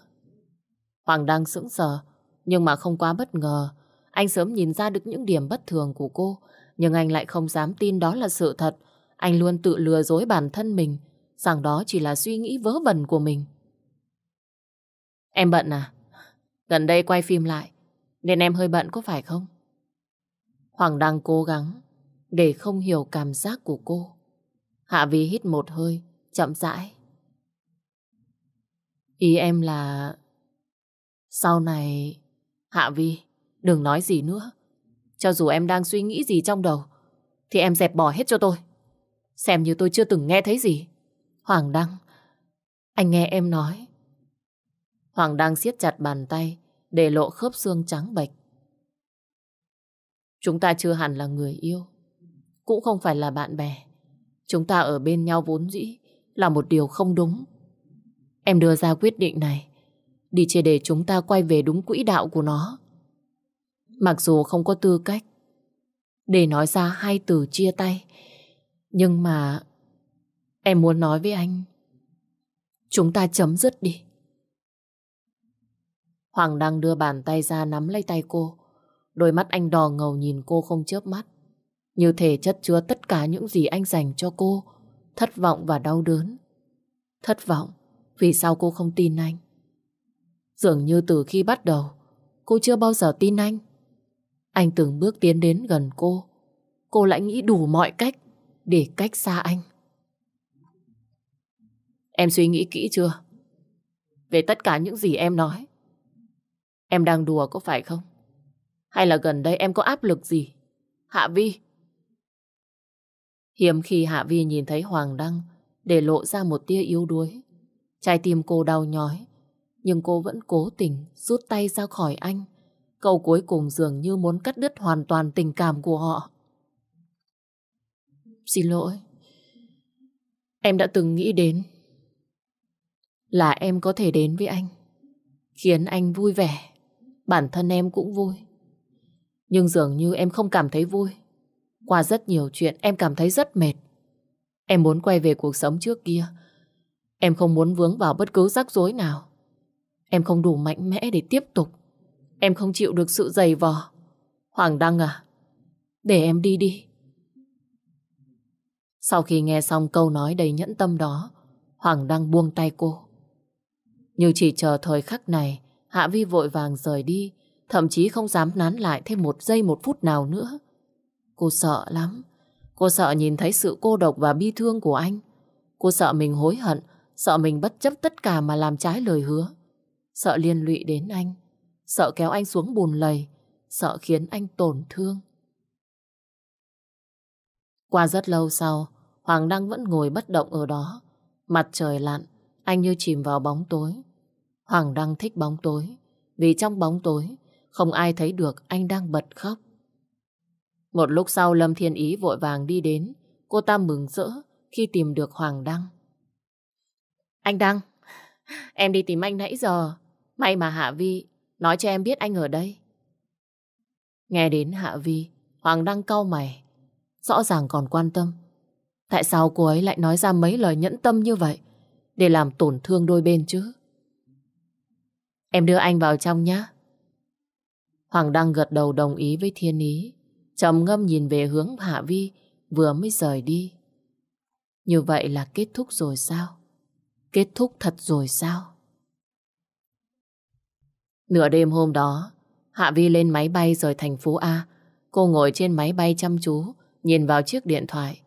Hoàng đang sững sờ, nhưng mà không quá bất ngờ. Anh sớm nhìn ra được những điểm bất thường của cô, nhưng anh lại không dám tin đó là sự thật. Anh luôn tự lừa dối bản thân mình, rằng đó chỉ là suy nghĩ vớ vẩn của mình. Em bận à? Gần đây quay phim lại, nên em hơi bận có phải không? Hoàng đang cố gắng để không hiểu cảm giác của cô. Hạ Vi hít một hơi, chậm rãi Ý em là... Sau này... Hạ Vi, đừng nói gì nữa. Cho dù em đang suy nghĩ gì trong đầu, thì em dẹp bỏ hết cho tôi. Xem như tôi chưa từng nghe thấy gì. Hoàng Đăng, anh nghe em nói. Hoàng Đăng siết chặt bàn tay, để lộ khớp xương trắng bạch. Chúng ta chưa hẳn là người yêu, cũng không phải là bạn bè. Chúng ta ở bên nhau vốn dĩ là một điều không đúng. Em đưa ra quyết định này Đi chia để chúng ta quay về đúng quỹ đạo của nó Mặc dù không có tư cách Để nói ra hai từ chia tay Nhưng mà Em muốn nói với anh Chúng ta chấm dứt đi Hoàng đang đưa bàn tay ra nắm lấy tay cô Đôi mắt anh đỏ ngầu nhìn cô không chớp mắt Như thể chất chứa tất cả những gì anh dành cho cô Thất vọng và đau đớn Thất vọng vì sao cô không tin anh? Dường như từ khi bắt đầu, cô chưa bao giờ tin anh. Anh từng bước tiến đến gần cô. Cô lại nghĩ đủ mọi cách để cách xa anh. Em suy nghĩ kỹ chưa? Về tất cả những gì em nói. Em đang đùa có phải không? Hay là gần đây em có áp lực gì? Hạ Vi. Hiếm khi Hạ Vi nhìn thấy Hoàng Đăng để lộ ra một tia yếu đuối. Trái tim cô đau nhói, nhưng cô vẫn cố tình rút tay ra khỏi anh. Câu cuối cùng dường như muốn cắt đứt hoàn toàn tình cảm của họ. Xin lỗi, em đã từng nghĩ đến là em có thể đến với anh, khiến anh vui vẻ, bản thân em cũng vui. Nhưng dường như em không cảm thấy vui. Qua rất nhiều chuyện em cảm thấy rất mệt. Em muốn quay về cuộc sống trước kia, Em không muốn vướng vào bất cứ rắc rối nào. Em không đủ mạnh mẽ để tiếp tục. Em không chịu được sự dày vò. Hoàng Đăng à, để em đi đi. Sau khi nghe xong câu nói đầy nhẫn tâm đó, Hoàng Đăng buông tay cô. Như chỉ chờ thời khắc này, Hạ Vi vội vàng rời đi, thậm chí không dám nán lại thêm một giây một phút nào nữa. Cô sợ lắm. Cô sợ nhìn thấy sự cô độc và bi thương của anh. Cô sợ mình hối hận Sợ mình bất chấp tất cả mà làm trái lời hứa. Sợ liên lụy đến anh. Sợ kéo anh xuống bùn lầy. Sợ khiến anh tổn thương. Qua rất lâu sau, Hoàng Đăng vẫn ngồi bất động ở đó. Mặt trời lặn, anh như chìm vào bóng tối. Hoàng Đăng thích bóng tối, vì trong bóng tối, không ai thấy được anh đang bật khóc. Một lúc sau Lâm Thiên Ý vội vàng đi đến, cô ta mừng rỡ khi tìm được Hoàng Đăng. Anh Đăng, em đi tìm anh nãy giờ. May mà Hạ Vi nói cho em biết anh ở đây. Nghe đến Hạ Vi, Hoàng Đăng cau mày. Rõ ràng còn quan tâm. Tại sao cô ấy lại nói ra mấy lời nhẫn tâm như vậy để làm tổn thương đôi bên chứ? Em đưa anh vào trong nhé. Hoàng Đăng gật đầu đồng ý với Thiên Ý. trầm ngâm nhìn về hướng Hạ Vi vừa mới rời đi. Như vậy là kết thúc rồi sao? kết thúc thật rồi sao? Nửa đêm hôm đó, Hạ Vi lên máy bay rời thành phố A. Cô ngồi trên máy bay chăm chú, nhìn vào chiếc điện thoại.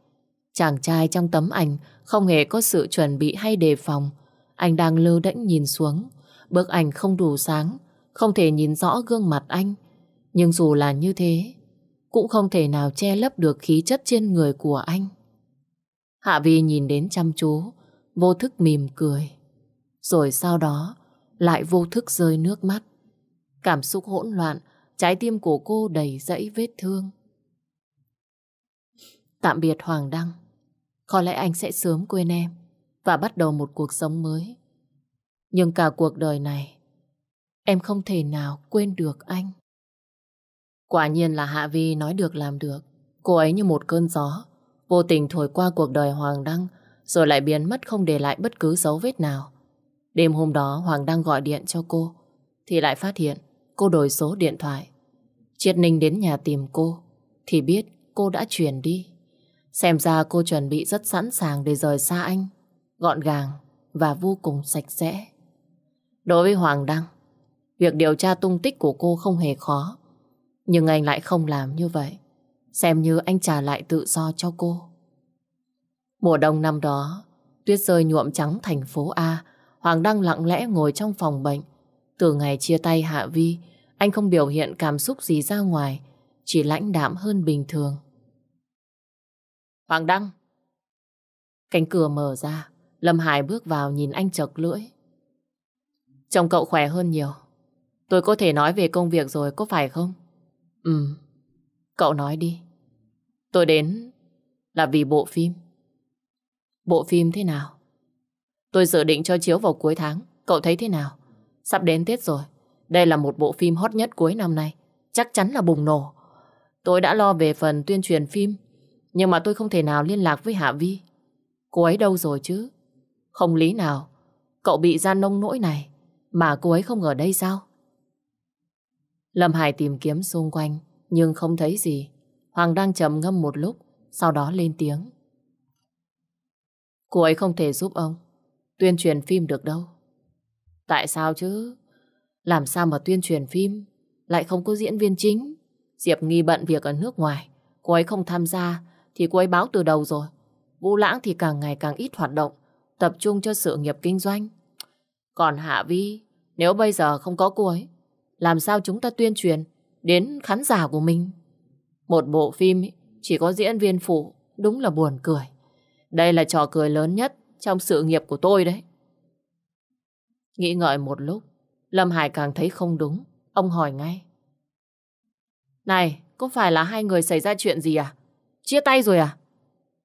Chàng trai trong tấm ảnh không hề có sự chuẩn bị hay đề phòng. Anh đang lơ đễnh nhìn xuống. Bức ảnh không đủ sáng, không thể nhìn rõ gương mặt anh. Nhưng dù là như thế, cũng không thể nào che lấp được khí chất trên người của anh. Hạ Vi nhìn đến chăm chú, vô thức mỉm cười. Rồi sau đó lại vô thức rơi nước mắt. Cảm xúc hỗn loạn, trái tim của cô đầy dẫy vết thương. Tạm biệt Hoàng Đăng. Có lẽ anh sẽ sớm quên em và bắt đầu một cuộc sống mới. Nhưng cả cuộc đời này, em không thể nào quên được anh. Quả nhiên là Hạ Vi nói được làm được. Cô ấy như một cơn gió, vô tình thổi qua cuộc đời Hoàng Đăng, rồi lại biến mất không để lại bất cứ dấu vết nào. Đêm hôm đó Hoàng đang gọi điện cho cô, thì lại phát hiện cô đổi số điện thoại. Triết Ninh đến nhà tìm cô, thì biết cô đã chuyển đi. Xem ra cô chuẩn bị rất sẵn sàng để rời xa anh, gọn gàng và vô cùng sạch sẽ. Đối với Hoàng Đăng, việc điều tra tung tích của cô không hề khó. Nhưng anh lại không làm như vậy, xem như anh trả lại tự do cho cô. Mùa đông năm đó, tuyết rơi nhuộm trắng thành phố A, Hoàng đang lặng lẽ ngồi trong phòng bệnh. Từ ngày chia tay Hạ Vi, anh không biểu hiện cảm xúc gì ra ngoài, chỉ lãnh đạm hơn bình thường. Hoàng Đăng! Cánh cửa mở ra, Lâm Hải bước vào nhìn anh chật lưỡi. Chồng cậu khỏe hơn nhiều. Tôi có thể nói về công việc rồi, có phải không? Ừ, cậu nói đi. Tôi đến là vì bộ phim. Bộ phim thế nào? Tôi dự định cho chiếu vào cuối tháng. Cậu thấy thế nào? Sắp đến Tết rồi. Đây là một bộ phim hot nhất cuối năm nay. Chắc chắn là bùng nổ. Tôi đã lo về phần tuyên truyền phim. Nhưng mà tôi không thể nào liên lạc với Hạ Vi. Cô ấy đâu rồi chứ? Không lý nào. Cậu bị ra nông nỗi này. Mà cô ấy không ở đây sao? Lâm Hải tìm kiếm xung quanh. Nhưng không thấy gì. Hoàng đang trầm ngâm một lúc. Sau đó lên tiếng. Cô ấy không thể giúp ông tuyên truyền phim được đâu. Tại sao chứ? Làm sao mà tuyên truyền phim lại không có diễn viên chính? Diệp Nghi bận việc ở nước ngoài. Cô ấy không tham gia thì cô ấy báo từ đầu rồi. Vũ Lãng thì càng ngày càng ít hoạt động, tập trung cho sự nghiệp kinh doanh. Còn Hạ Vi, nếu bây giờ không có cô ấy, làm sao chúng ta tuyên truyền đến khán giả của mình? Một bộ phim chỉ có diễn viên phụ, đúng là buồn cười. Đây là trò cười lớn nhất trong sự nghiệp của tôi đấy. Nghĩ ngợi một lúc, Lâm Hải càng thấy không đúng. Ông hỏi ngay. Này, có phải là hai người xảy ra chuyện gì à? Chia tay rồi à?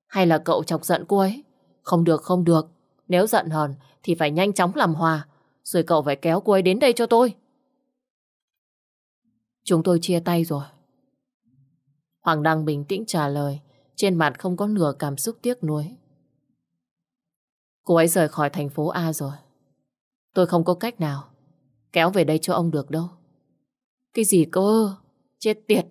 Hay là cậu chọc giận cô ấy? Không được, không được. Nếu giận hờn thì phải nhanh chóng làm hòa. Rồi cậu phải kéo cô ấy đến đây cho tôi. Chúng tôi chia tay rồi. Hoàng Đăng bình tĩnh trả lời. Trên mặt không có nửa cảm xúc tiếc nuối. Cô ấy rời khỏi thành phố A rồi. Tôi không có cách nào kéo về đây cho ông được đâu. Cái gì cơ? Chết tiệt!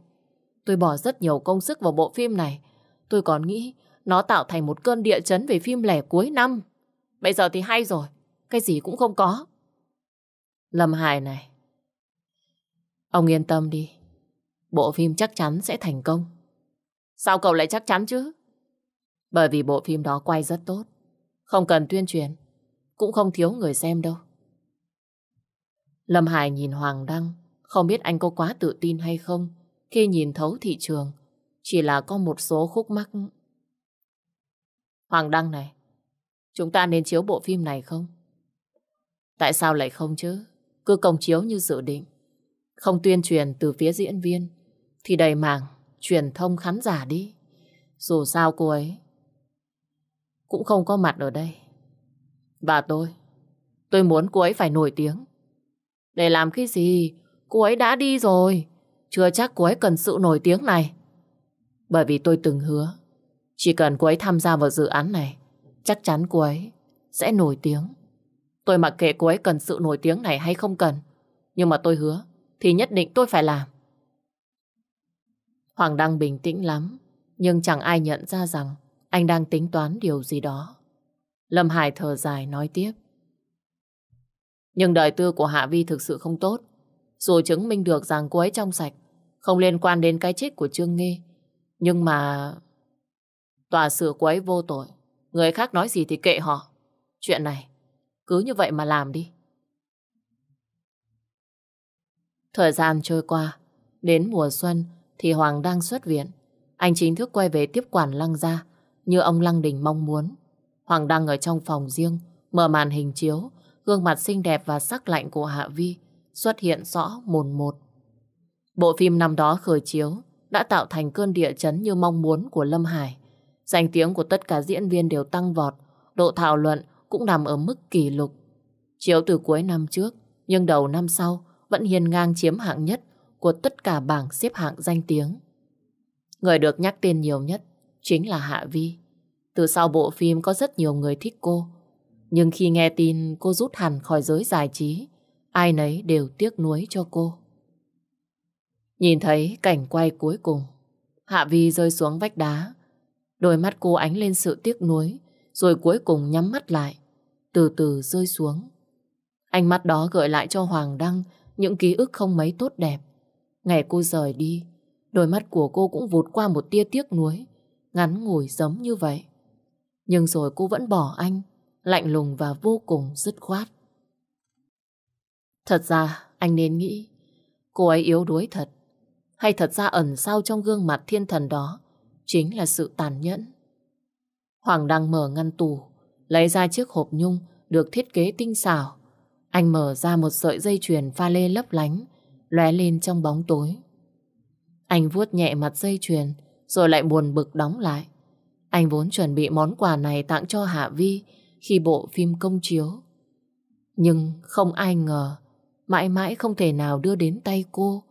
Tôi bỏ rất nhiều công sức vào bộ phim này. Tôi còn nghĩ nó tạo thành một cơn địa chấn về phim lẻ cuối năm. Bây giờ thì hay rồi. Cái gì cũng không có. Lâm Hải này. Ông yên tâm đi. Bộ phim chắc chắn sẽ thành công. Sao cậu lại chắc chắn chứ? Bởi vì bộ phim đó quay rất tốt. Không cần tuyên truyền, cũng không thiếu người xem đâu. Lâm Hải nhìn Hoàng Đăng, không biết anh có quá tự tin hay không khi nhìn thấu thị trường. Chỉ là có một số khúc mắc. Hoàng Đăng này, chúng ta nên chiếu bộ phim này không? Tại sao lại không chứ? Cứ công chiếu như dự định. Không tuyên truyền từ phía diễn viên, thì đầy mảng truyền thông khán giả đi. Dù sao cô ấy cũng không có mặt ở đây. Và tôi, tôi muốn cô ấy phải nổi tiếng. Để làm cái gì, cô ấy đã đi rồi. Chưa chắc cô ấy cần sự nổi tiếng này. Bởi vì tôi từng hứa, chỉ cần cô ấy tham gia vào dự án này, chắc chắn cô ấy sẽ nổi tiếng. Tôi mặc kệ cô ấy cần sự nổi tiếng này hay không cần. Nhưng mà tôi hứa, thì nhất định tôi phải làm. Hoàng Đăng bình tĩnh lắm, nhưng chẳng ai nhận ra rằng anh đang tính toán điều gì đó. Lâm Hải thở dài nói tiếp. Nhưng đời tư của Hạ Vi thực sự không tốt. Dù chứng minh được rằng cô ấy trong sạch, không liên quan đến cái chết của Trương Nghi. Nhưng mà... Tòa xử cô ấy vô tội. Người khác nói gì thì kệ họ. Chuyện này, cứ như vậy mà làm đi. Thời gian trôi qua, đến mùa xuân thì Hoàng đang xuất viện. Anh chính thức quay về tiếp quản lăng gia như ông Lăng Đình mong muốn. Hoàng đang ở trong phòng riêng, mở màn hình chiếu, gương mặt xinh đẹp và sắc lạnh của Hạ Vi xuất hiện rõ mồn một. Bộ phim năm đó khởi chiếu đã tạo thành cơn địa chấn như mong muốn của Lâm Hải. Danh tiếng của tất cả diễn viên đều tăng vọt, độ thảo luận cũng nằm ở mức kỷ lục. Chiếu từ cuối năm trước, nhưng đầu năm sau vẫn hiên ngang chiếm hạng nhất của tất cả bảng xếp hạng danh tiếng. Người được nhắc tên nhiều nhất chính là Hạ Vi. Từ sau bộ phim có rất nhiều người thích cô. Nhưng khi nghe tin cô rút hẳn khỏi giới giải trí, ai nấy đều tiếc nuối cho cô. Nhìn thấy cảnh quay cuối cùng, Hạ Vi rơi xuống vách đá. Đôi mắt cô ánh lên sự tiếc nuối, rồi cuối cùng nhắm mắt lại, từ từ rơi xuống. Ánh mắt đó gợi lại cho Hoàng Đăng những ký ức không mấy tốt đẹp. Ngày cô rời đi, đôi mắt của cô cũng vụt qua một tia tiếc nuối ngắn ngủi giống như vậy. Nhưng rồi cô vẫn bỏ anh, lạnh lùng và vô cùng dứt khoát. Thật ra, anh nên nghĩ, cô ấy yếu đuối thật. Hay thật ra ẩn sau trong gương mặt thiên thần đó chính là sự tàn nhẫn. Hoàng đang mở ngăn tủ, lấy ra chiếc hộp nhung được thiết kế tinh xảo. Anh mở ra một sợi dây chuyền pha lê lấp lánh, lóe lên trong bóng tối. Anh vuốt nhẹ mặt dây chuyền, rồi lại buồn bực đóng lại. Anh vốn chuẩn bị món quà này tặng cho Hạ Vi khi bộ phim công chiếu. Nhưng không ai ngờ, mãi mãi không thể nào đưa đến tay cô.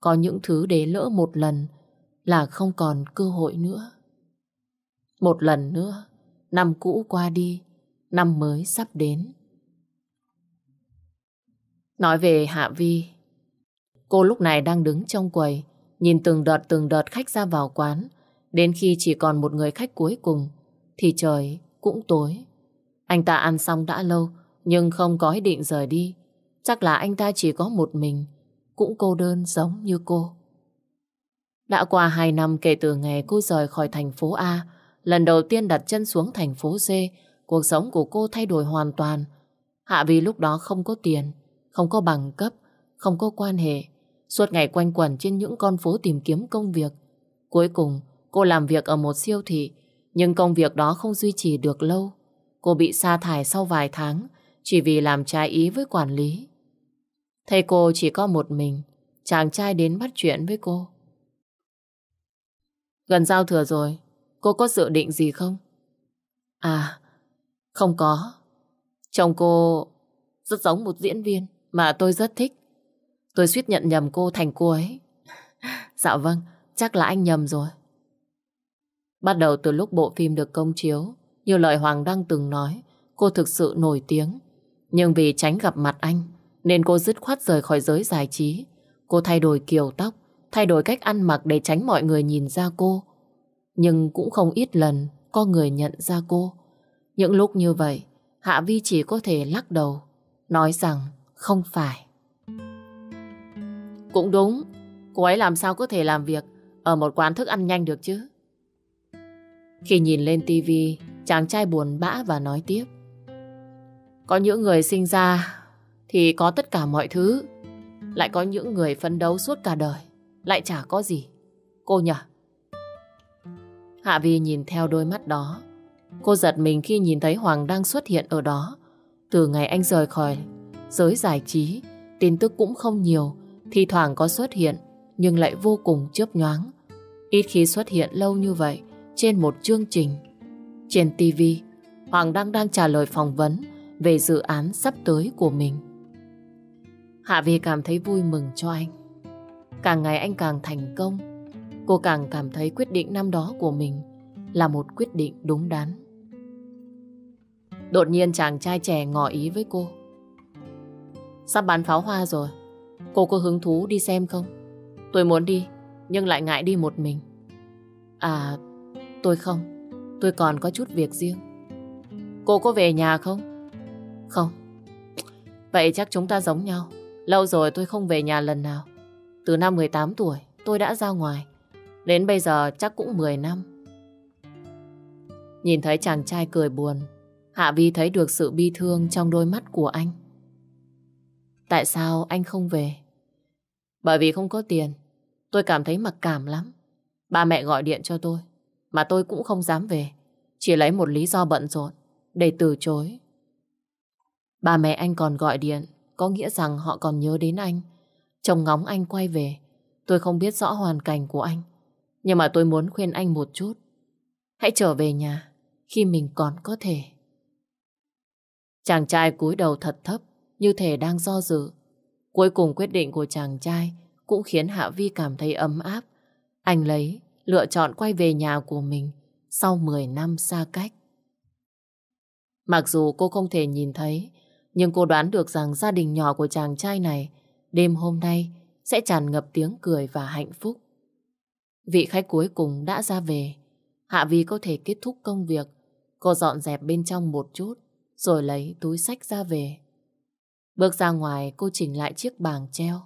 Có những thứ để lỡ một lần là không còn cơ hội nữa. Một lần nữa, năm cũ qua đi, năm mới sắp đến. Nói về Hạ Vi, cô lúc này đang đứng trong quầy Nhìn từng đợt từng đợt khách ra vào quán, đến khi chỉ còn một người khách cuối cùng, thì trời cũng tối. Anh ta ăn xong đã lâu, nhưng không có ý định rời đi. Chắc là anh ta chỉ có một mình, cũng cô đơn giống như cô. Đã qua hai năm kể từ ngày cô rời khỏi thành phố A, lần đầu tiên đặt chân xuống thành phố C, cuộc sống của cô thay đổi hoàn toàn. Hạ vì lúc đó không có tiền, không có bằng cấp, không có quan hệ, Suốt ngày quanh quẩn trên những con phố tìm kiếm công việc. Cuối cùng, cô làm việc ở một siêu thị, nhưng công việc đó không duy trì được lâu. Cô bị sa thải sau vài tháng, chỉ vì làm trái ý với quản lý. Thầy cô chỉ có một mình, chàng trai đến bắt chuyện với cô. Gần giao thừa rồi, cô có dự định gì không? À, không có. Chồng cô rất giống một diễn viên mà tôi rất thích. Tôi suýt nhận nhầm cô thành cô ấy. Dạ vâng, chắc là anh nhầm rồi. Bắt đầu từ lúc bộ phim được công chiếu, như lời Hoàng Đăng từng nói, cô thực sự nổi tiếng. Nhưng vì tránh gặp mặt anh, nên cô dứt khoát rời khỏi giới giải trí. Cô thay đổi kiểu tóc, thay đổi cách ăn mặc để tránh mọi người nhìn ra cô. Nhưng cũng không ít lần có người nhận ra cô. Những lúc như vậy, Hạ Vi chỉ có thể lắc đầu, nói rằng không phải cũng đúng. Cô ấy làm sao có thể làm việc ở một quán thức ăn nhanh được chứ? Khi nhìn lên tivi, chàng trai buồn bã và nói tiếp. Có những người sinh ra thì có tất cả mọi thứ. Lại có những người phấn đấu suốt cả đời, lại chả có gì. Cô nhỉ? Hạ Vi nhìn theo đôi mắt đó. Cô giật mình khi nhìn thấy Hoàng đang xuất hiện ở đó. Từ ngày anh rời khỏi giới giải trí, tin tức cũng không nhiều thì thoảng có xuất hiện Nhưng lại vô cùng chớp nhoáng Ít khi xuất hiện lâu như vậy Trên một chương trình Trên TV Hoàng Đăng đang trả lời phỏng vấn Về dự án sắp tới của mình Hạ Vi cảm thấy vui mừng cho anh Càng ngày anh càng thành công Cô càng cảm thấy quyết định năm đó của mình Là một quyết định đúng đắn Đột nhiên chàng trai trẻ ngỏ ý với cô Sắp bắn pháo hoa rồi Cô có hứng thú đi xem không? Tôi muốn đi, nhưng lại ngại đi một mình. À, tôi không. Tôi còn có chút việc riêng. Cô có về nhà không? Không. Vậy chắc chúng ta giống nhau. Lâu rồi tôi không về nhà lần nào. Từ năm 18 tuổi, tôi đã ra ngoài. Đến bây giờ chắc cũng 10 năm. Nhìn thấy chàng trai cười buồn, Hạ Vi thấy được sự bi thương trong đôi mắt của anh. Tại sao anh không về? Bởi vì không có tiền. Tôi cảm thấy mặc cảm lắm. Ba mẹ gọi điện cho tôi. Mà tôi cũng không dám về. Chỉ lấy một lý do bận rộn để từ chối. Ba mẹ anh còn gọi điện. Có nghĩa rằng họ còn nhớ đến anh. Chồng ngóng anh quay về. Tôi không biết rõ hoàn cảnh của anh. Nhưng mà tôi muốn khuyên anh một chút. Hãy trở về nhà khi mình còn có thể. Chàng trai cúi đầu thật thấp như thể đang do dự. Cuối cùng quyết định của chàng trai cũng khiến Hạ Vi cảm thấy ấm áp. Anh lấy, lựa chọn quay về nhà của mình sau 10 năm xa cách. Mặc dù cô không thể nhìn thấy, nhưng cô đoán được rằng gia đình nhỏ của chàng trai này đêm hôm nay sẽ tràn ngập tiếng cười và hạnh phúc. Vị khách cuối cùng đã ra về. Hạ Vi có thể kết thúc công việc. Cô dọn dẹp bên trong một chút, rồi lấy túi sách ra về. Bước ra ngoài cô chỉnh lại chiếc bàng treo.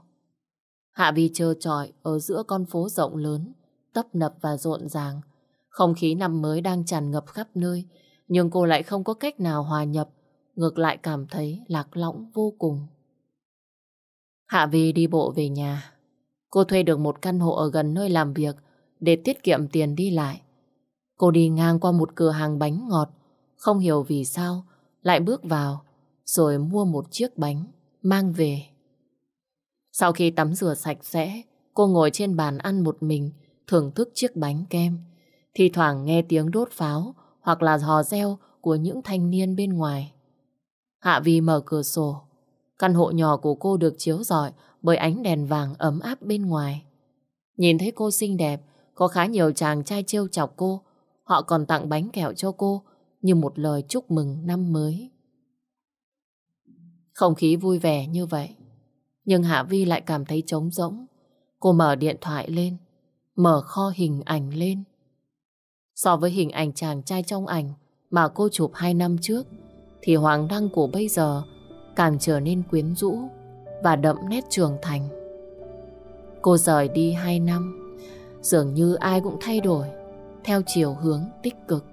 Hạ Vi chờ trọi ở giữa con phố rộng lớn, tấp nập và rộn ràng. Không khí năm mới đang tràn ngập khắp nơi, nhưng cô lại không có cách nào hòa nhập, ngược lại cảm thấy lạc lõng vô cùng. Hạ Vi đi bộ về nhà. Cô thuê được một căn hộ ở gần nơi làm việc để tiết kiệm tiền đi lại. Cô đi ngang qua một cửa hàng bánh ngọt, không hiểu vì sao lại bước vào rồi mua một chiếc bánh mang về. Sau khi tắm rửa sạch sẽ, cô ngồi trên bàn ăn một mình, thưởng thức chiếc bánh kem. Thì thoảng nghe tiếng đốt pháo hoặc là hò reo của những thanh niên bên ngoài. Hạ Vi mở cửa sổ. Căn hộ nhỏ của cô được chiếu rọi bởi ánh đèn vàng ấm áp bên ngoài. Nhìn thấy cô xinh đẹp, có khá nhiều chàng trai trêu chọc cô. Họ còn tặng bánh kẹo cho cô như một lời chúc mừng năm mới. Không khí vui vẻ như vậy. Nhưng Hạ Vi lại cảm thấy trống rỗng. Cô mở điện thoại lên, mở kho hình ảnh lên. So với hình ảnh chàng trai trong ảnh mà cô chụp 2 năm trước, thì hoàng đăng của bây giờ càng trở nên quyến rũ và đậm nét trưởng thành. Cô rời đi 2 năm, dường như ai cũng thay đổi theo chiều hướng tích cực.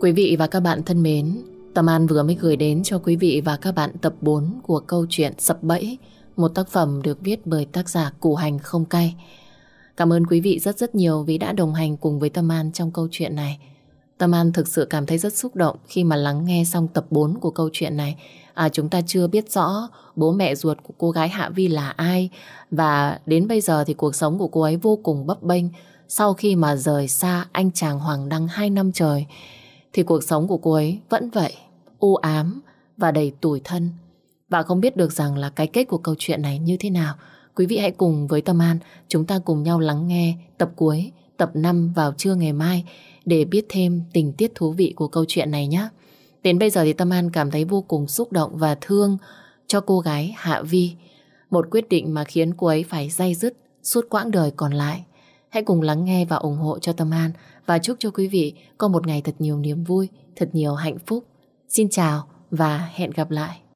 Quý vị và các bạn thân mến, Tâm An vừa mới gửi đến cho quý vị và các bạn tập 4 của câu chuyện Sập Bẫy, một tác phẩm được viết bởi tác giả Củ Hành Không Cay. Cảm ơn quý vị rất rất nhiều vì đã đồng hành cùng với Tâm An trong câu chuyện này. Tâm An thực sự cảm thấy rất xúc động khi mà lắng nghe xong tập 4 của câu chuyện này. À, chúng ta chưa biết rõ bố mẹ ruột của cô gái Hạ Vi là ai và đến bây giờ thì cuộc sống của cô ấy vô cùng bấp bênh sau khi mà rời xa anh chàng Hoàng Đăng 2 năm trời thì cuộc sống của cô ấy vẫn vậy, u ám và đầy tủi thân. Và không biết được rằng là cái kết của câu chuyện này như thế nào. Quý vị hãy cùng với Tâm An, chúng ta cùng nhau lắng nghe tập cuối, tập 5 vào trưa ngày mai để biết thêm tình tiết thú vị của câu chuyện này nhé. Đến bây giờ thì Tâm An cảm thấy vô cùng xúc động và thương cho cô gái Hạ Vi. Một quyết định mà khiến cô ấy phải dây dứt suốt quãng đời còn lại. Hãy cùng lắng nghe và ủng hộ cho Tâm An và chúc cho quý vị có một ngày thật nhiều niềm vui, thật nhiều hạnh phúc. Xin chào và hẹn gặp lại.